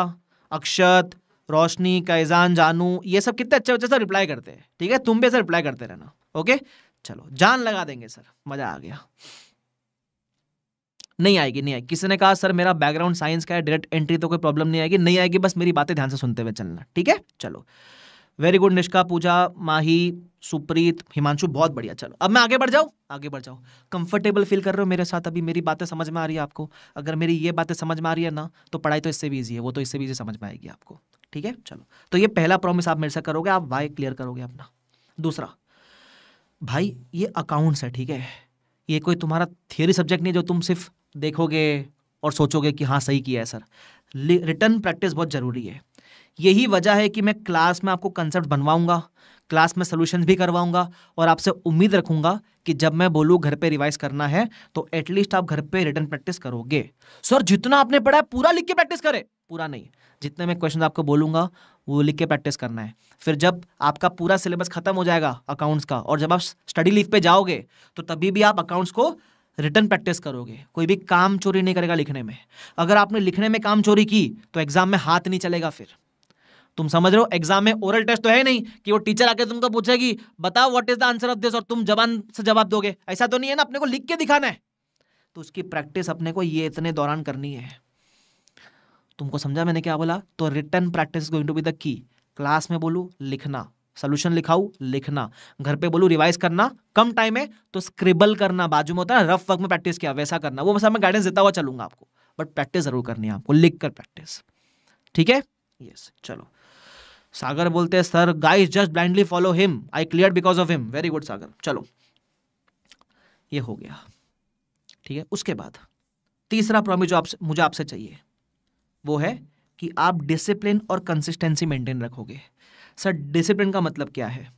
अक्षत रोशनी कैजान जानू ये सब कितने अच्छे बच्चे सर रिप्लाई करते हैं ठीक है तुम भी ऐसा रिप्लाई करते रहना ओके चलो जान लगा देंगे सर मज़ा आ गया नहीं आएगी नहीं आएगी किसी ने कहा सर मेरा बैकग्राउंड साइंस का है डायरेक्ट एंट्री तो कोई प्रॉब्लम नहीं आएगी नहीं आएगी बस मेरी बातें ध्यान से सुनते हुए चलना ठीक है चलो वेरी गुड निष्का पूजा माही सुप्रीत हिमांशु बहुत बढ़िया चलो अब मैं आगे बढ़ जाऊँ आगे बढ़ जाऊँ कंफर्टेबल फील कर रहे हो मेरे साथ अभी मेरी बातें समझ में आ रही है आपको अगर मेरी ये बातें समझ में आ रही है ना तो पढ़ाई तो इससे भी ईजी है वो तो इससे भी ईजी समझ में आएगी आपको ठीक है चलो तो ये पहला प्रॉमिस आप मेरे से करोगे आप वाई क्लियर करोगे अपना दूसरा भाई ये अकाउंट्स है ठीक है ये कोई तुम्हारा थियोरी सब्जेक्ट नहीं जो तुम सिर्फ देखोगे और सोचोगे कि हाँ सही किया है सर रिटर्न प्रैक्टिस बहुत ज़रूरी है यही वजह है कि मैं क्लास में आपको कंसेप्ट बनवाऊंगा क्लास में सोल्यूशन भी करवाऊंगा और आपसे उम्मीद रखूंगा कि जब मैं बोलूँ घर पे रिवाइज करना है तो एटलीस्ट आप घर पे रिटर्न प्रैक्टिस करोगे सर जितना आपने पढ़ा है पूरा लिख के प्रैक्टिस करें पूरा नहीं जितने मैं क्वेश्चन आपको बोलूँगा वो लिख के प्रैक्टिस करना है फिर जब आपका पूरा सिलेबस खत्म हो जाएगा अकाउंट्स का और जब आप स्टडी लीव पे जाओगे तो तभी भी आप अकाउंट्स को रिटर्न प्रैक्टिस करोगे कोई भी काम चोरी नहीं करेगा लिखने में अगर आपने लिखने में काम चोरी की तो एग्जाम में हाथ नहीं चलेगा फिर तुम समझ रहे हो एग्जाम में ओरल टेस्ट तो है नहीं कि वो टीचर आके तुमको पूछेगी बताओ what is the answer of this और तुम जबान से जवाब दोगे ऐसा तो नहीं है ना अपने को लिख के दिखाना है तो उसकी प्रैक्टिस अपने को ये इतने दौरान करनी है तुमको समझा मैंने क्या बोला तो written practice going to be the key class में बोलू लिखना सोल्यूशन लिखाऊ लिखना घर पे बोलू रिवाइज करना कम टाइम है तो स्क्रिबल करना बाजू में होता है रफ वर्क में प्रैक्टिस किया वैसा करना वो मैं गाइडेंस देता हुआ चलूंगा आपको बट प्रैक्टिस जरूर करनी है आपको लिख कर प्रैक्टिस ठीक है यस चलो सागर बोलते हैं sir guys just blindly follow him I clear because of him very good Sagar चलो ये हो गया ठीक है उसके बाद तीसरा प्रॉमिस जो आपसे मुझे आपसे चाहिए वो है कि आप डिसिप्लिन और कंसिस्टेंसी मेंटेन रखोगे सर डिसिप्लिन का मतलब क्या है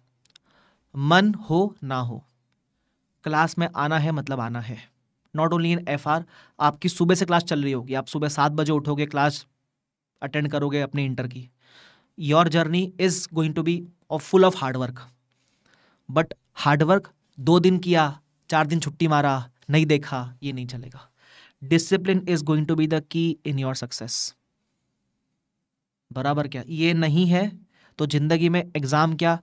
मन हो ना हो क्लास में आना है मतलब आना है not only in F R आपकी सुबह से क्लास चल रही होगी आप सुबह सात बजे उठोगे क्लास अटेंड करोगे अपने इंटर की your journey is going to be full of hard work but hard work दो दिन किया चार दिन छुट्टी मारा नहीं देखा ये नहीं चलेगा discipline is going to be the key in your success बराबर क्या ये नहीं है तो जिंदगी में एग्जाम क्या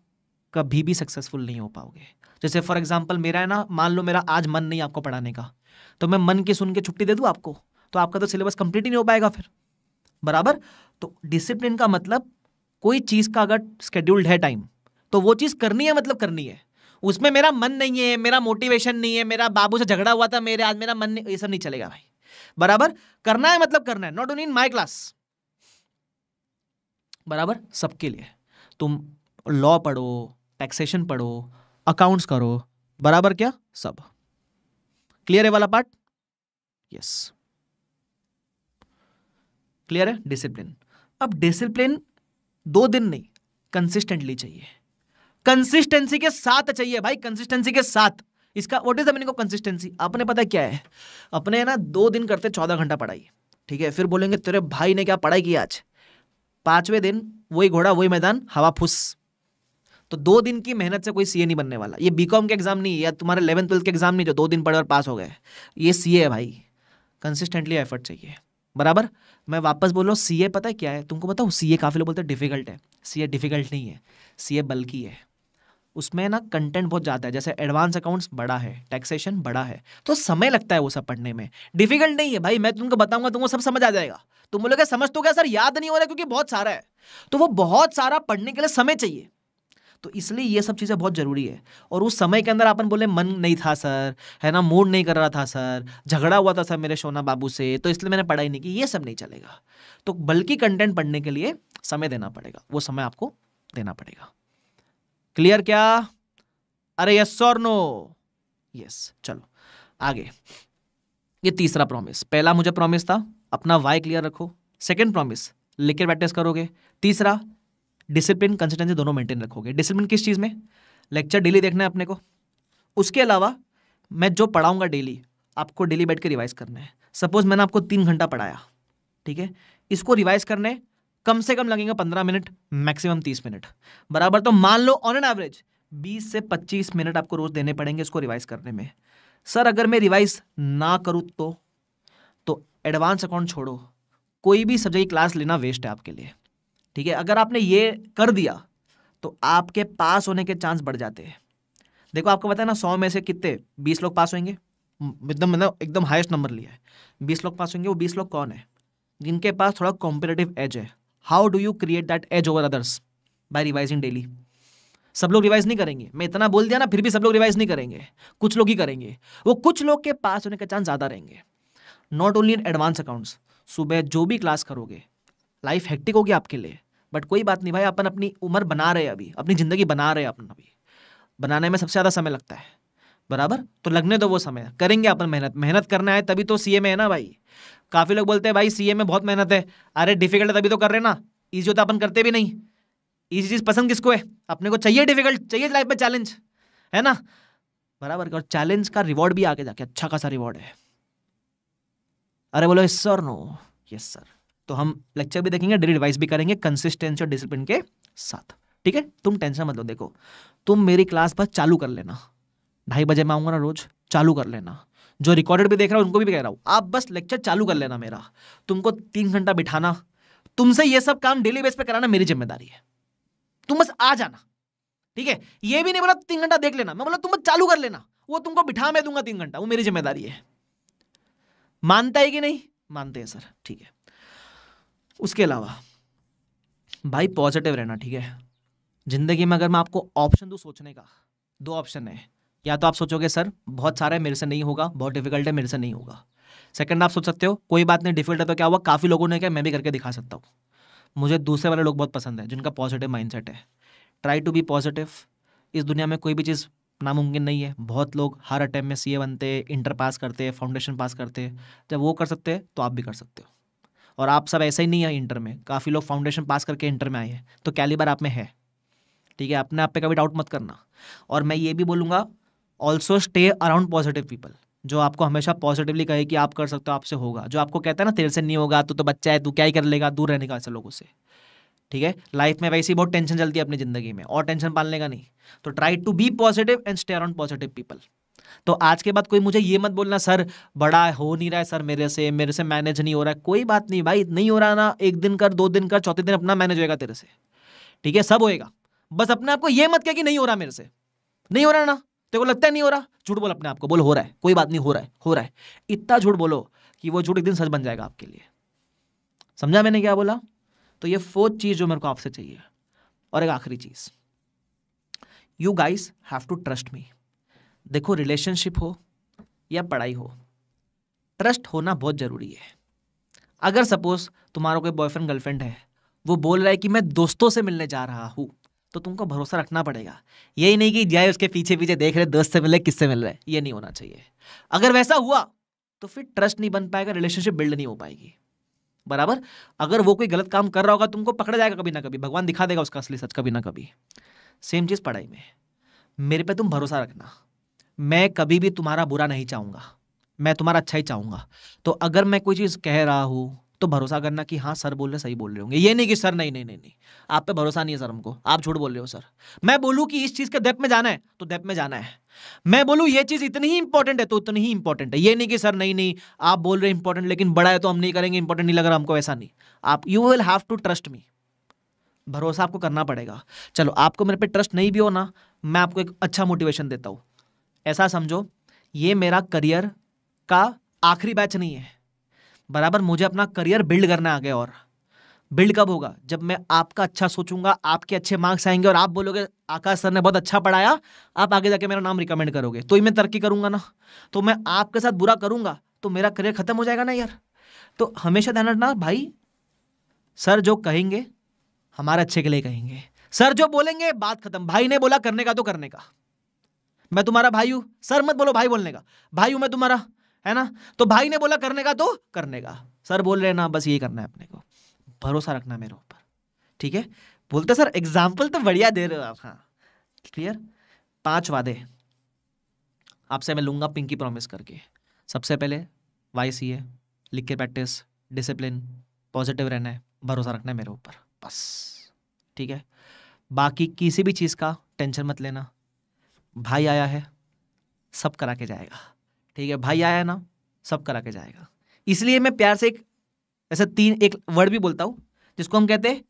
कभी भी सक्सेसफुल नहीं हो पाओगे जैसे फॉर एग्जाम्पल मेरा है ना मान लो मेरा आज मन नहीं आपको पढ़ाने का तो मैं मन की सुन के छुट्टी दे दूँ आपको तो आपका तो सिलेबस कंप्लीट ही नहीं हो पाएगा फिर बराबर तो डिसिप्लिन का मतलब कोई चीज़ का अगर स्केड्यूल्ड है टाइम तो वो चीज़ करनी है मतलब करनी है उसमें मेरा मन नहीं है मेरा मोटिवेशन नहीं है मेरा बाबू से झगड़ा हुआ था मेरे आज मेरा मन नहीं ये सब नहीं चलेगा भाई बराबर करना है मतलब करना है not only in my class बराबर सबके लिए तुम लॉ पढ़ो टैक्सेशन पढ़ो अकाउंट्स करो बराबर क्या सब क्लियर है वाला पार्ट यस क्लियर है डिसिप्लिन अब डिसिप्लिन दो दिन नहीं कंसिस्टेंटली चाहिए कंसिस्टेंसी के साथ चाहिए भाई कंसिस्टेंसी के साथ इसका what is the meaning of consistency आपने पता क्या है अपने ना दो दिन करते चौदह घंटा पढ़ाई ठीक है फिर बोलेंगे तेरे भाई ने क्या पढ़ाई की आज पांचवें दिन वही घोड़ा वही मैदान हवा फुस तो दो दिन की मेहनत से कोई सीए नहीं बनने वाला ये बीकॉम के एग्जाम नहीं या तुम्हारे इलेवन ट्वेल्थ के एग्जाम नहीं जो दो दिन पढ़े और पास हो गए ये सीए है भाई कंसिस्टेंटली एफर्ट चाहिए बराबर मैं वापस बोल रहा हूँ सी पता है क्या है तुमको पता हूँ सी काफ़ी लोग बोलते हैं डिफिकल्ट है सी डिफिकल्ट नहीं है सी बल्कि है उसमें ना कंटेंट बहुत ज़्यादा है जैसे एडवांस अकाउंट्स बड़ा है टैक्सेशन बड़ा है तो समय लगता है वो सब पढ़ने में डिफिकल्ट नहीं है भाई मैं तुमको बताऊंगा तुमको सब समझ आ जाएगा तुम बोलोगे समझ तो क्या सर याद नहीं हो रहा क्योंकि बहुत सारा है तो वो बहुत सारा पढ़ने के लिए समय चाहिए तो इसलिए ये सब चीज़ें बहुत ज़रूरी है और उस समय के अंदर अपन बोले मन नहीं था सर है ना मूड नहीं कर रहा था सर झगड़ा हुआ था सर मेरे सोना बाबू से तो इसलिए मैंने पढ़ाई नहीं की ये सब नहीं चलेगा तो बल्कि कंटेंट पढ़ने के लिए समय देना पड़ेगा वो समय आपको देना पड़ेगा क्लियर क्या अरे यस और नो यस चलो आगे ये तीसरा प्रॉमिस पहला मुझे प्रॉमिस था अपना वाई क्लियर रखो सेकंड प्रॉमिस लिख के प्रैक्टिस करोगे तीसरा डिसिप्लिन कंसिस्टेंसी दोनों मेंटेन रखोगे डिसिप्लिन किस चीज़ में लेक्चर डेली देखना है अपने को उसके अलावा मैं जो पढ़ाऊंगा डेली आपको डेली बैठ के रिवाइज करना है सपोज मैंने आपको तीन घंटा पढ़ाया ठीक है इसको रिवाइज करने कम से कम लगेंगे पंद्रह मिनट मैक्सिमम तीस मिनट बराबर तो मान लो ऑन एन एवरेज बीस से पच्चीस मिनट आपको रोज देने पड़ेंगे इसको रिवाइज करने में सर अगर मैं रिवाइज ना करूँ तो तो एडवांस अकाउंट छोड़ो कोई भी सब्जेक्ट क्लास लेना वेस्ट है आपके लिए ठीक है अगर आपने ये कर दिया तो आपके पास होने के चांस बढ़ जाते हैं देखो आपको पता है ना सौ में से कितने बीस लोग पास होंगे एकदम मतलब एकदम हाइस्ट नंबर लिया है बीस लोग पास होंगे वो बीस लोग कौन है जिनके पास थोड़ा कॉम्पिटेटिव एज है how do you create that edge over others by revising daily सब लोग रिवाइज नहीं करेंगे मैं इतना बोल दिया ना फिर भी सब लोग रिवाइज नहीं करेंगे कुछ लोग ही करेंगे वो कुछ लोग के पास होने का चांस ज़्यादा रहेंगे not only in advance accounts सुबह जो भी क्लास करोगे लाइफ हेक्टिक होगी आपके लिए बट कोई बात नहीं भाई अपन अपनी उम्र बना रहे अभी अपनी ज़िंदगी बना रहे अपन अभी बनाने में सबसे ज़्यादा समय लगता है बराबर तो लगने दो वो समय करेंगे अपन मेहनत मेहनत करना है तभी तो सीए में है ना भाई काफ़ी लोग बोलते हैं भाई सीए में बहुत मेहनत है अरे डिफिकल्ट तभी तो कर रहे ना इजी होता तो अपन करते भी नहीं इजी चीज़ पसंद किसको है अपने को चाहिए डिफिकल्ट चाहिए लाइफ में चैलेंज है ना बराबर और चैलेंज का रिवॉर्ड भी आगे जाके अच्छा खासा रिवॉर्ड है अरे बोलो yes sir no yes sir तो हम लेक्चर भी देखेंगे डेली रिवाइज भी करेंगे कंसिस्टेंसी और डिसिप्लिन के साथ ठीक है तुम टेंशन मत लो देखो तुम मेरी क्लास बस चालू कर लेना ढाई बजे मैं आऊँगा ना रोज चालू कर लेना जो रिकॉर्डेड भी देख रहा हूँ उनको भी, कह रहा हूँ आप बस लेक्चर चालू कर लेना मेरा तुमको तीन घंटा बिठाना तुमसे ये सब काम डेली बेस पे कराना मेरी जिम्मेदारी है तुम बस आ जाना ठीक है ये भी नहीं बोला तीन घंटा देख लेना मैं बोला तुम बस चालू कर लेना वो तुमको बिठा मैं दूंगा तीन घंटा वो मेरी जिम्मेदारी है मानता है कि नहीं मानते हैं सर ठीक है उसके अलावा भाई पॉजिटिव रहना ठीक है जिंदगी में अगर मैं आपको ऑप्शन दू सोचने का दो ऑप्शन है या तो आप सोचोगे सर बहुत सारा है मेरे से नहीं होगा बहुत डिफिकल्ट है मेरे से नहीं होगा सेकंड आप सोच सकते हो कोई बात नहीं डिफिकल्ट है तो क्या हुआ काफ़ी लोगों ने क्या मैं भी करके दिखा सकता हूँ मुझे दूसरे वाले लोग बहुत पसंद है जिनका पॉजिटिव माइंड है ट्राई टू बी पॉजिटिव इस दुनिया में कोई भी चीज़ नामुमकिन नहीं है बहुत लोग हर अटैम्प में सी बनते इंटर पास करते फाउंडेशन पास करते जब वो कर सकते हैं तो आप भी कर सकते हो और आप सब ऐसा ही नहीं है इंटर में काफ़ी लोग फाउंडेशन पास करके इंटर में आए हैं तो कैलिबर आप में है ठीक है अपने आप पे कभी डाउट मत करना और मैं ये भी बोलूँगा also stay around positive people जो आपको हमेशा पॉजिटिवली कहे कि आप कर सकते हो आपसे होगा जो आपको कहता है ना तेरे से नहीं होगा तो तो बच्चा है तू क्या ही कर लेगा दूर रहने का ऐसे लोगों से ठीक है लाइफ में वैसे ही बहुत टेंशन चलती है अपनी ज़िंदगी में और टेंशन पालने का नहीं तो try to be positive and stay around positive people तो आज के बाद कोई मुझे ये मत बोलना सर बड़ा हो नहीं रहा है सर मेरे से मेरे से मैनेज नहीं हो रहा है कोई बात नहीं भाई नहीं हो रहा ना एक दिन कर दो दिन कर चौथे दिन अपना मैनेज होएगा तेरे से ठीक है सब होएगा बस अपने आपको ये मत कह कि नहीं हो रहा मेरे से नहीं हो रहा ना तेरे को लगता है नहीं हो रहा झूठ बोल अपने आप को बोल हो रहा है कोई बात नहीं हो रहा है हो रहा है इतना झूठ बोलो कि वो झूठ एक दिन सच बन जाएगा आपके लिए समझा मैंने क्या बोला तो ये फोर्थ चीज़ जो मेरे को आपसे चाहिए और एक आखिरी चीज़ you guys have to trust me देखो रिलेशनशिप हो या पढ़ाई हो ट्रस्ट होना बहुत ज़रूरी है अगर सपोज़ तुम्हारा कोई बॉयफ्रेंड गर्लफ्रेंड है वो बोल रहा है कि मैं दोस्तों से मिलने जा रहा हूं तो तुमको भरोसा रखना पड़ेगा यही नहीं कि जाए उसके पीछे पीछे देख रहे दोस्त से मिल रहे किससे मिल रहे ये नहीं होना चाहिए अगर वैसा हुआ तो फिर ट्रस्ट नहीं बन पाएगा रिलेशनशिप बिल्ड नहीं हो पाएगी बराबर अगर वो कोई गलत काम कर रहा होगा तुमको पकड़ा जाएगा कभी ना कभी भगवान दिखा देगा उसका असली सच कभी ना कभी सेम चीज़ पढ़ाई में मेरे पे तुम भरोसा रखना मैं कभी भी तुम्हारा बुरा नहीं चाहूँगा मैं तुम्हारा अच्छा ही चाहूँगा तो अगर मैं कोई चीज़ कह रहा हूँ तो भरोसा करना कि हाँ सर बोल रहे सही बोल रहे होंगे ये नहीं कि सर नहीं नहीं नहीं नहीं आप पे भरोसा नहीं है सर हमको आप झूठ बोल रहे हो सर मैं बोलूँ कि इस चीज़ के डेप में जाना है तो डेप में जाना है मैं बोलूँ ये चीज़ इतनी ही इंपॉर्टेंट है तो उतनी ही इंपॉर्टेंट है ये नहीं कि सर नहीं नहीं आप बोल रहे इंपॉर्टेंट लेकिन बड़ा है तो हम नहीं करेंगे इंपॉर्टेंट नहीं लग रहा हमको ऐसा नहीं आप you will have to trust me भरोसा आपको करना पड़ेगा चलो आपको मेरे पे ट्रस्ट नहीं भी हो ना मैं आपको एक अच्छा मोटिवेशन देता हूँ ऐसा समझो ये मेरा करियर का आखिरी बैच नहीं है बराबर मुझे अपना करियर बिल्ड करना आगे और बिल्ड कब होगा जब मैं आपका अच्छा सोचूंगा आपके अच्छे मार्क्स आएंगे और आप बोलोगे आकाश सर ने बहुत अच्छा पढ़ाया आप आगे जाके मेरा नाम रिकमेंड करोगे तो ही मैं तरक्की करूंगा ना तो मैं आपके साथ बुरा करूंगा तो मेरा करियर खत्म हो जाएगा ना यार तो हमेशा ध्यान रखना भाई सर जो कहेंगे हमारे अच्छे के लिए कहेंगे सर जो बोलेंगे बात खत्म भाई ने बोला करने का तो करने का मैं तुम्हारा भाई हूं सर मत बोलो भाई बोलने का भाई हूं मैं तुम्हारा है ना तो भाई ने बोला करने का तो करने का सर बोल रहे ना बस यही करना है अपने को भरोसा रखना मेरे ऊपर ठीक है बोलते सर एग्जाम्पल तो बढ़िया दे रहे हो आप हाँ क्लियर पांच वादे आपसे मैं लूंगा पिंकी प्रॉमिस करके सबसे पहले वाई सी ए लिख के प्रैक्टिस डिसिप्लिन पॉजिटिव रहना है भरोसा रखना है मेरे ऊपर बस ठीक है बाकी किसी भी चीज़ का टेंशन मत लेना भाई आया है सब करा के जाएगा ठीक है भाई हम्म। आया ना सब करा के जाएगा इसलिए मैं प्यार से एक ऐसा तीन एक वर्ड भी बोलता हूँ जिसको हम कहते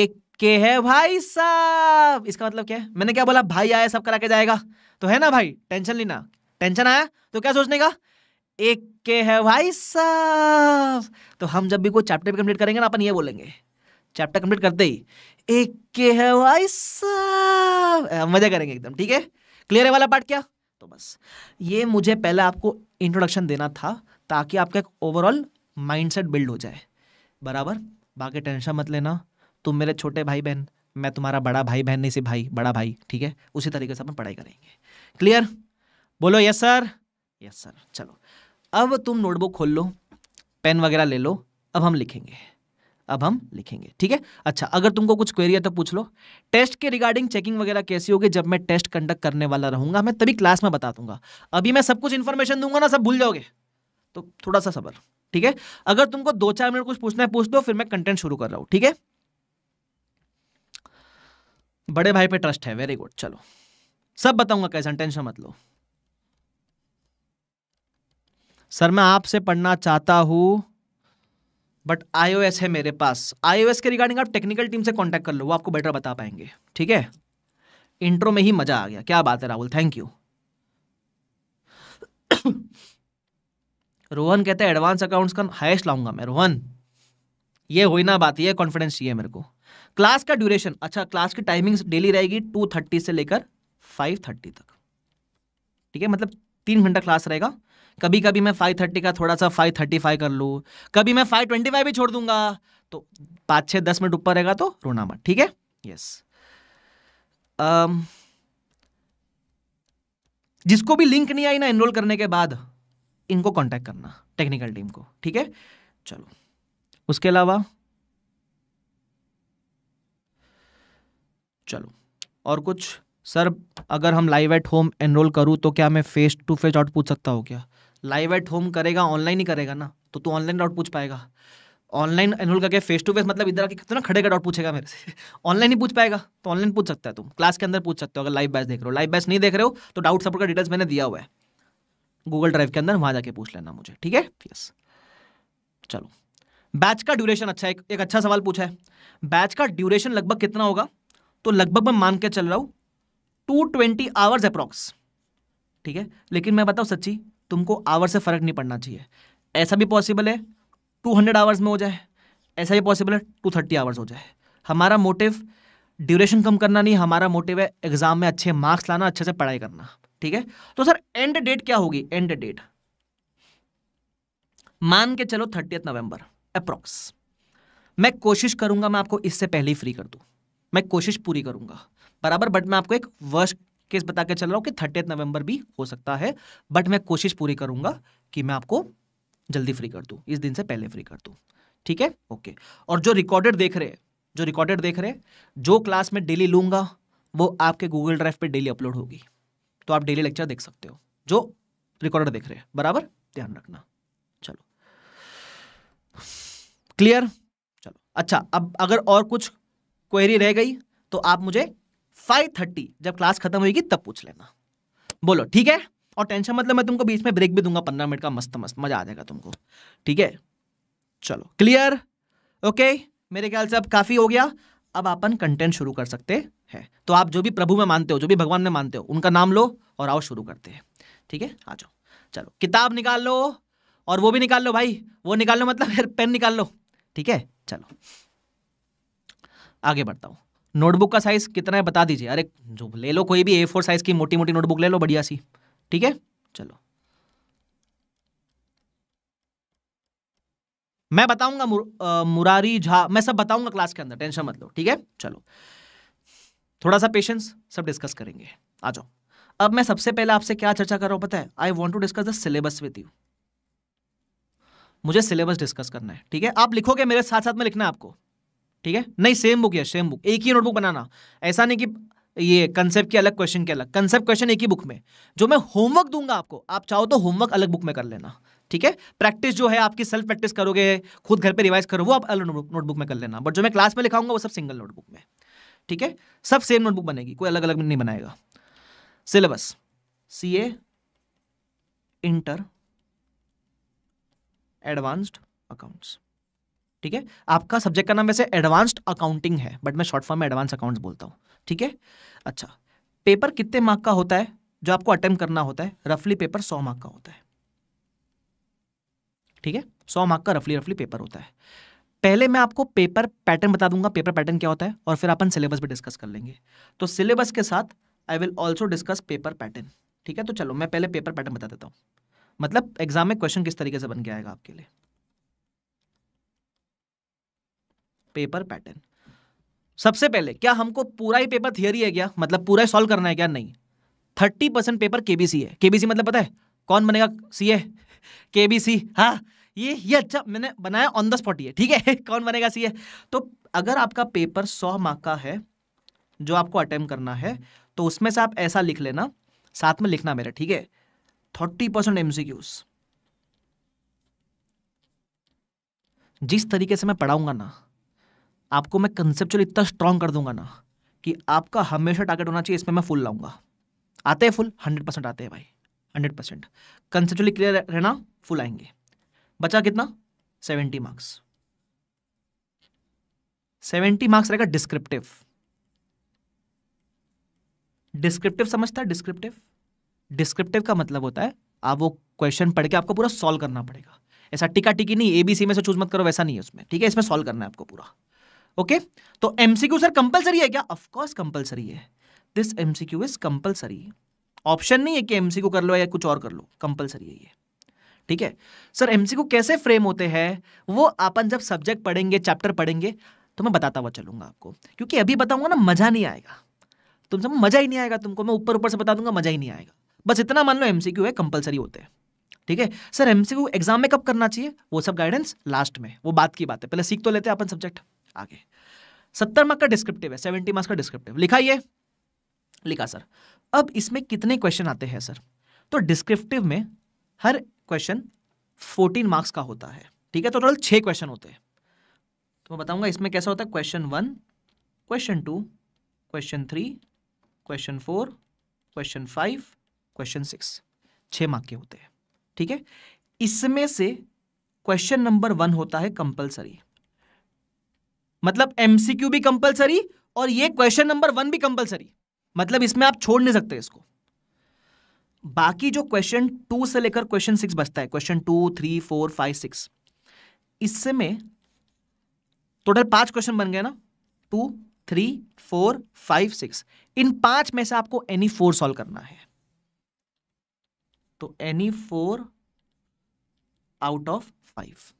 एक के है भाई साहब इसका मतलब क्या है मैंने क्या बोला भाई आया सब करा के जाएगा तो है ना भाई टेंशन लेना टेंशन आया तो क्या सोचने का एक के है भाई साहब तो हम जब भी कोई चैप्टर भी कंप्लीट करेंगे ना अपन ये बोलेंगे चैप्टर कंप्लीट करते ही एक के है भाई साहब मजा करेंगे एकदम ठीक है क्लियर है वाला पार्ट क्या तो बस ये मुझे पहले आपको इंट्रोडक्शन देना था ताकि आपका एक ओवरऑल माइंडसेट बिल्ड हो जाए बराबर बाकी टेंशन मत लेना तुम मेरे छोटे भाई बहन मैं तुम्हारा बड़ा भाई बहन नहीं से भाई बड़ा भाई ठीक है उसी तरीके से अपन पढ़ाई करेंगे क्लियर बोलो यस सर यस सर चलो अब तुम नोटबुक खोल लो पेन वगैरह ले लो अब हम लिखेंगे अब हम लिखेंगे ठीक है अच्छा अगर तुमको कुछ क्वेरी है तो पूछ लो टेस्ट के रिगार्डिंग चेकिंग वगैरह कैसी होगी जब मैं टेस्ट कंडक्ट करने वाला रहूंगा मैं तभी क्लास में बता दूंगा अभी मैं सब कुछ इन्फॉर्मेशन दूंगा ना सब भूल जाओगे तो थोड़ा सा सबर ठीक है अगर तुमको दो चार मिनट कुछ पूछना है पूछ दो फिर मैं कंटेंट शुरू कर रहा हूं ठीक है बड़े भाई पे ट्रस्ट है वेरी गुड चलो सब बताऊंगा कैसा टेंशन मत लो सर मैं आपसे पढ़ना चाहता हूं बट आईओएस है मेरे पास आईओएस के रिगार्डिंग आप टेक्निकल टीम से कॉन्टैक्ट कर लो वो आपको बेटर बता पाएंगे ठीक है इंट्रो में ही मजा आ गया क्या बात है राहुल थैंक यू *coughs* रोहन कहते हैं एडवांस अकाउंट्स का हाइस्ट लाऊंगा मैं रोहन ये हुई ना बात ये कॉन्फिडेंस चाहिए मेरे को क्लास का ड्यूरेशन अच्छा क्लास की टाइमिंग्स डेली रहेगी टू थर्टी से लेकर फाइव थर्टी तक ठीक है मतलब तीन घंटा क्लास रहेगा कभी कभी मैं फाइव थर्टी का थोड़ा सा फाइव थर्टी फाइव कर लूँ कभी मैं फाइव ट्वेंटी फाइव भी छोड़ दूंगा तो पाँच छः दस मिनट ऊपर रहेगा तो रोना मत ठीक है यस um, जिसको भी लिंक नहीं आई ना एनरोल करने के बाद इनको कॉन्टैक्ट करना टेक्निकल टीम को ठीक है चलो उसके अलावा चलो और कुछ सर अगर हम लाइव एट होम एनरोल करूँ तो क्या मैं फेस टू फेस डाउट पूछ सकता हूँ क्या लाइव एट होम करेगा ऑनलाइन ही करेगा ना तो तू ऑनलाइन डाउट पूछ पाएगा ऑनलाइन एनरोल करके फेस टू फेस मतलब इधर आके कितना खड़े का डाउट पूछेगा मेरे से ऑनलाइन *laughs* ही पूछ पाएगा तो ऑनलाइन पूछ सकता है तुम क्लास के अंदर पूछ सकते हो अगर लाइव बैच देख रहे हो लाइव बैच नहीं देख रहे हो तो डाउट सपोर्ट का डिटेल्स मैंने दिया हुआ है गूगल ड्राइव के अंदर वहाँ जाके पूछ लेना मुझे ठीक है यस चलो बैच का ड्यूरेशन अच्छा एक, एक अच्छा सवाल पूछा है बैच का ड्यूरेशन लगभग कितना होगा तो लगभग मैं मान के चल रहा हूँ टू ट्वेंटी आवर्स अप्रॉक्स ठीक है लेकिन मैं बताऊँ सच्ची तुमको आवर से फ़र्क नहीं पड़ना चाहिए ऐसा भी पॉसिबल है टू हंड्रेड आवर्स में हो जाए ऐसा भी पॉसिबल है टू थर्टी आवर्स हो जाए हमारा मोटिव ड्यूरेशन कम करना नहीं हमारा मोटिव है एग्ज़ाम में अच्छे मार्क्स लाना अच्छे से पढ़ाई करना ठीक है तो सर एंड डेट क्या होगी एंड डेट मान के चलो थर्टी नवंबर अप्रॉक्स मैं कोशिश करूंगा मैं आपको इससे पहले ही फ्री कर दूं मैं कोशिश पूरी करूंगा बराबर बट मैं आपको एक वर्स्ट केस बता के चल रहा हूँ कि थर्टी नवंबर भी हो सकता है बट मैं कोशिश पूरी करूंगा कि मैं आपको जल्दी फ्री कर दूँ इस दिन से पहले फ्री कर दूँ ठीक है ओके और जो रिकॉर्डेड देख रहे जो रिकॉर्डेड देख रहे जो क्लास में डेली लूंगा वो आपके गूगल ड्राइव पर डेली अपलोड होगी तो आप डेली लेक्चर देख सकते हो जो रिकॉर्डेड देख रहे हैं बराबर ध्यान रखना चलो क्लियर चलो अच्छा अब अगर और कुछ क्वेरी रह गई तो आप मुझे फाइव थर्टी जब क्लास खत्म होगी तब पूछ लेना बोलो ठीक है और टेंशन मतलब मैं तुमको बीच में ब्रेक भी दूंगा पंद्रह मिनट का मस्त मस्त मजा आ जाएगा तुमको ठीक है चलो क्लियर ओके मेरे ख्याल से अब काफ़ी हो गया अब अपन कंटेंट शुरू कर सकते हैं तो आप जो भी प्रभु में मानते हो जो भी भगवान में मानते हो उनका नाम लो और आओ शुरू करते हैं ठीक है आ जाओ चलो किताब निकाल लो और वो भी निकाल लो भाई वो निकाल लो मतलब पेन निकाल लो ठीक है चलो आगे बढ़ता हूँ नोटबुक का साइज कितना है बता दीजिए अरे जो ले लो कोई भी ए फोर साइज की मोटी मोटी नोटबुक ले लो बढ़िया सी ठीक है चलो मैं बताऊंगा मुर, मुरारी झा मैं सब बताऊंगा क्लास के अंदर टेंशन मत लो ठीक है चलो थोड़ा सा पेशेंस सब डिस्कस करेंगे आ जाओ अब मैं सबसे पहले आपसे क्या चर्चा कर रहा हूं पता है I want to discuss the syllabus with you मुझे सिलेबस डिस्कस करना है ठीक है आप लिखोगे मेरे साथ साथ में लिखना है आपको ठीक है नहीं सेम बुक है सेम बुक एक ही नोटबुक बनाना ऐसा नहीं कि ये कंसेप्ट के अलग क्वेश्चन के अलग कंसेप्ट क्वेश्चन एक ही बुक में जो मैं होमवर्क दूंगा आपको आप चाहो तो होमवर्क अलग बुक में कर लेना ठीक है प्रैक्टिस जो है आपकी सेल्फ प्रैक्टिस करोगे खुद घर पे रिवाइज करो वो आप अलग नोटबुक में कर लेना बट जो मैं क्लास में लिखाऊंगा वो सब सिंगल नोटबुक में ठीक है सब सेम नोटबुक बनेगी कोई अलग अलग नहीं बनाएगा syllabus C A inter advanced accounts ठीक है आपका सब्जेक्ट का नाम वैसे एडवांस्ड अकाउंटिंग है बट मैं शॉर्ट फॉर्म में एडवांस अकाउंट बोलता हूँ ठीक है अच्छा पेपर कितने मार्क का होता है जो आपको अटेम्प्ट करना होता है रफली पेपर सौ मार्क का होता है ठीक है सौ मार्क का रफली रफली पेपर होता है पहले मैं आपको पेपर पैटर्न बता दूंगा पेपर पैटर्न क्या होता है और फिर अपन सिलेबस भी डिस्कस कर लेंगे तो सिलेबस के साथ I will also discuss paper pattern ठीक है तो चलो मैं पहले पेपर पैटर्न बता देता हूँ मतलब एग्जाम में क्वेश्चन किस तरीके से बन के आएगा आपके लिए पेपर पैटर्न सबसे पहले क्या हमको पूरा ही पेपर थियरी है क्या मतलब पूरा ही सॉल्व करना है क्या नहीं थर्टी परसेंट पेपर केबीसी है केबीसी मतलब पता है कौन बनेगा सी ए केबीसी हाँ ये ये अच्छा मैंने बनाया ऑन द स्पॉट ये ठीक है *laughs* कौन बनेगा सी ए तो अगर आपका पेपर सौ मार्क का है जो आपको अटेम्प्ट करना है तो उसमें से आप ऐसा लिख लेना साथ में लिखना मेरा ठीक है थर्टी परसेंट एम जिस तरीके से मैं पढ़ाऊंगा ना आपको मैं कंसेप्चुअल इतना स्ट्रांग कर दूंगा ना कि आपका हमेशा टारगेट होना चाहिए इसमें मैं फुल लाऊंगा आते हैं फुल हंड्रेड परसेंट आते हैं भाई हंड्रेड परसेंट कंसेप्चुअली क्लियर रहना फुल आएंगे बचा कितना सेवेंटी मार्क्स सेवेंटी मार्क्स रहेगा डिस्क्रिप्टिव डिस्क्रिप्टिव समझता है डिस्क्रिप्टिव डिस्क्रिप्टिव का मतलब होता है आप वो क्वेश्चन पढ़ के आपको पूरा सॉल्व करना पड़ेगा ऐसा टिका टिकी नहीं एबीसी में से चूज मत करो वैसा नहीं है उसमें ठीक है इसमें सॉल्व करना है आपको पूरा ओके तो एमसीक्यू सर कंपलसरी है क्या ऑफकोर्स कंपलसरी है this MCQ is compulsory option नहीं है कि एमसीक्यू कर लो या कुछ और कर लो कंपलसरी है ये ठीक है सर एमसीक्यू कैसे फ्रेम होते हैं वो अपन जब सब्जेक्ट पढ़ेंगे चैप्टर पढ़ेंगे तो मैं बताता हुआ चलूंगा आपको क्योंकि अभी बताऊंगा ना मजा नहीं आएगा तुम सब मजा ही नहीं आएगा तुमको मैं ऊपर ऊपर से बता दूंगा मजा ही नहीं आएगा बस इतना मान लो एमसीक्यू है कंपलसरी होते हैं ठीक है सर एमसीक्यू एग्जाम में कब करना चाहिए वो सब गाइडेंस लास्ट में वो बात की बात है पहले सीख तो लेते हैं अपन सब्जेक्ट आगे सत्तर मार्क का डिस्क्रिप्टिव है सेवेंटी मार्क्स का डिस्क्रिप्टिव लिखा ये लिखा सर अब इसमें कितने क्वेश्चन आते हैं सर तो डिस्क्रिप्टिव में हर क्वेश्चन फोर्टीन मार्क्स का होता है ठीक है तो टोटल छः क्वेश्चन होते हैं तो मैं बताऊंगा इसमें कैसा होता है question one question two question three question four question five question six छः मार्क के होते हैं ठीक है इसमें से क्वेश्चन नंबर वन होता है कंपलसरी मतलब एमसीक्यू भी कंपलसरी और ये क्वेश्चन नंबर वन भी कंपलसरी मतलब इसमें आप छोड़ नहीं सकते इसको बाकी जो क्वेश्चन टू से लेकर क्वेश्चन सिक्स बचता है question two three four five six इससे में टोटल पांच क्वेश्चन बन गए ना two three four five six इन पांच में से आपको एनी फोर सॉल्व करना है तो any four out of five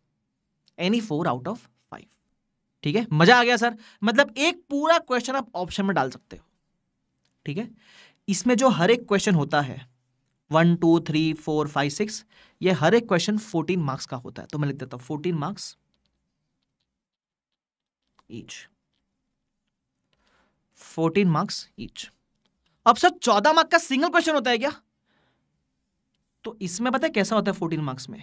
any four out of ठीक है मजा आ गया सर मतलब एक पूरा क्वेश्चन आप ऑप्शन में डाल सकते हो ठीक है इसमें जो हर एक क्वेश्चन होता है one two three four five six ये हर एक क्वेश्चन फोर्टीन मार्क्स का होता है तो मैं लिख देता हूं fourteen marks each fourteen marks each अब सर चौदह मार्क्स का सिंगल क्वेश्चन होता है क्या तो इसमें पता है कैसा होता है फोर्टीन मार्क्स में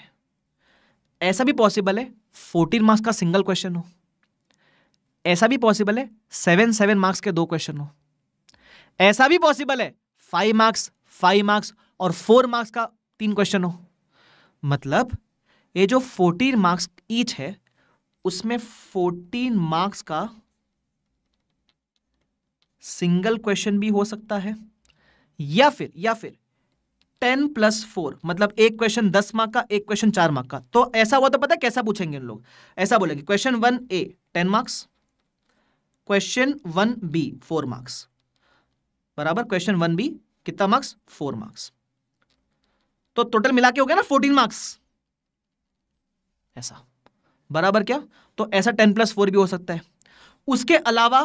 ऐसा भी पॉसिबल है फोर्टीन मार्क्स का सिंगल क्वेश्चन हो ऐसा भी पॉसिबल है सेवन सेवन मार्क्स के दो क्वेश्चन हो ऐसा भी पॉसिबल है फाइव मार्क्स फाइव मार्क्स और फोर मार्क्स का तीन क्वेश्चन हो मतलब ये जो फोर्टीन मार्क्स ईच है उसमें फोर्टीन मार्क्स का सिंगल क्वेश्चन भी हो सकता है या फिर या फिर टेन प्लस फोर मतलब एक क्वेश्चन दस मार्क का एक क्वेश्चन चार मार्क का तो ऐसा हुआ तो पता है कैसा पूछेंगे लोग ऐसा बोलेंगे question one A ten marks question one B four marks बराबर क्वेश्चन वन बी कितना मार्क्स फोर मार्क्स तो टोटल मिला के हो गया ना फोर्टीन मार्क्स ऐसा बराबर क्या तो ऐसा टेन प्लस फोर भी हो सकता है उसके अलावा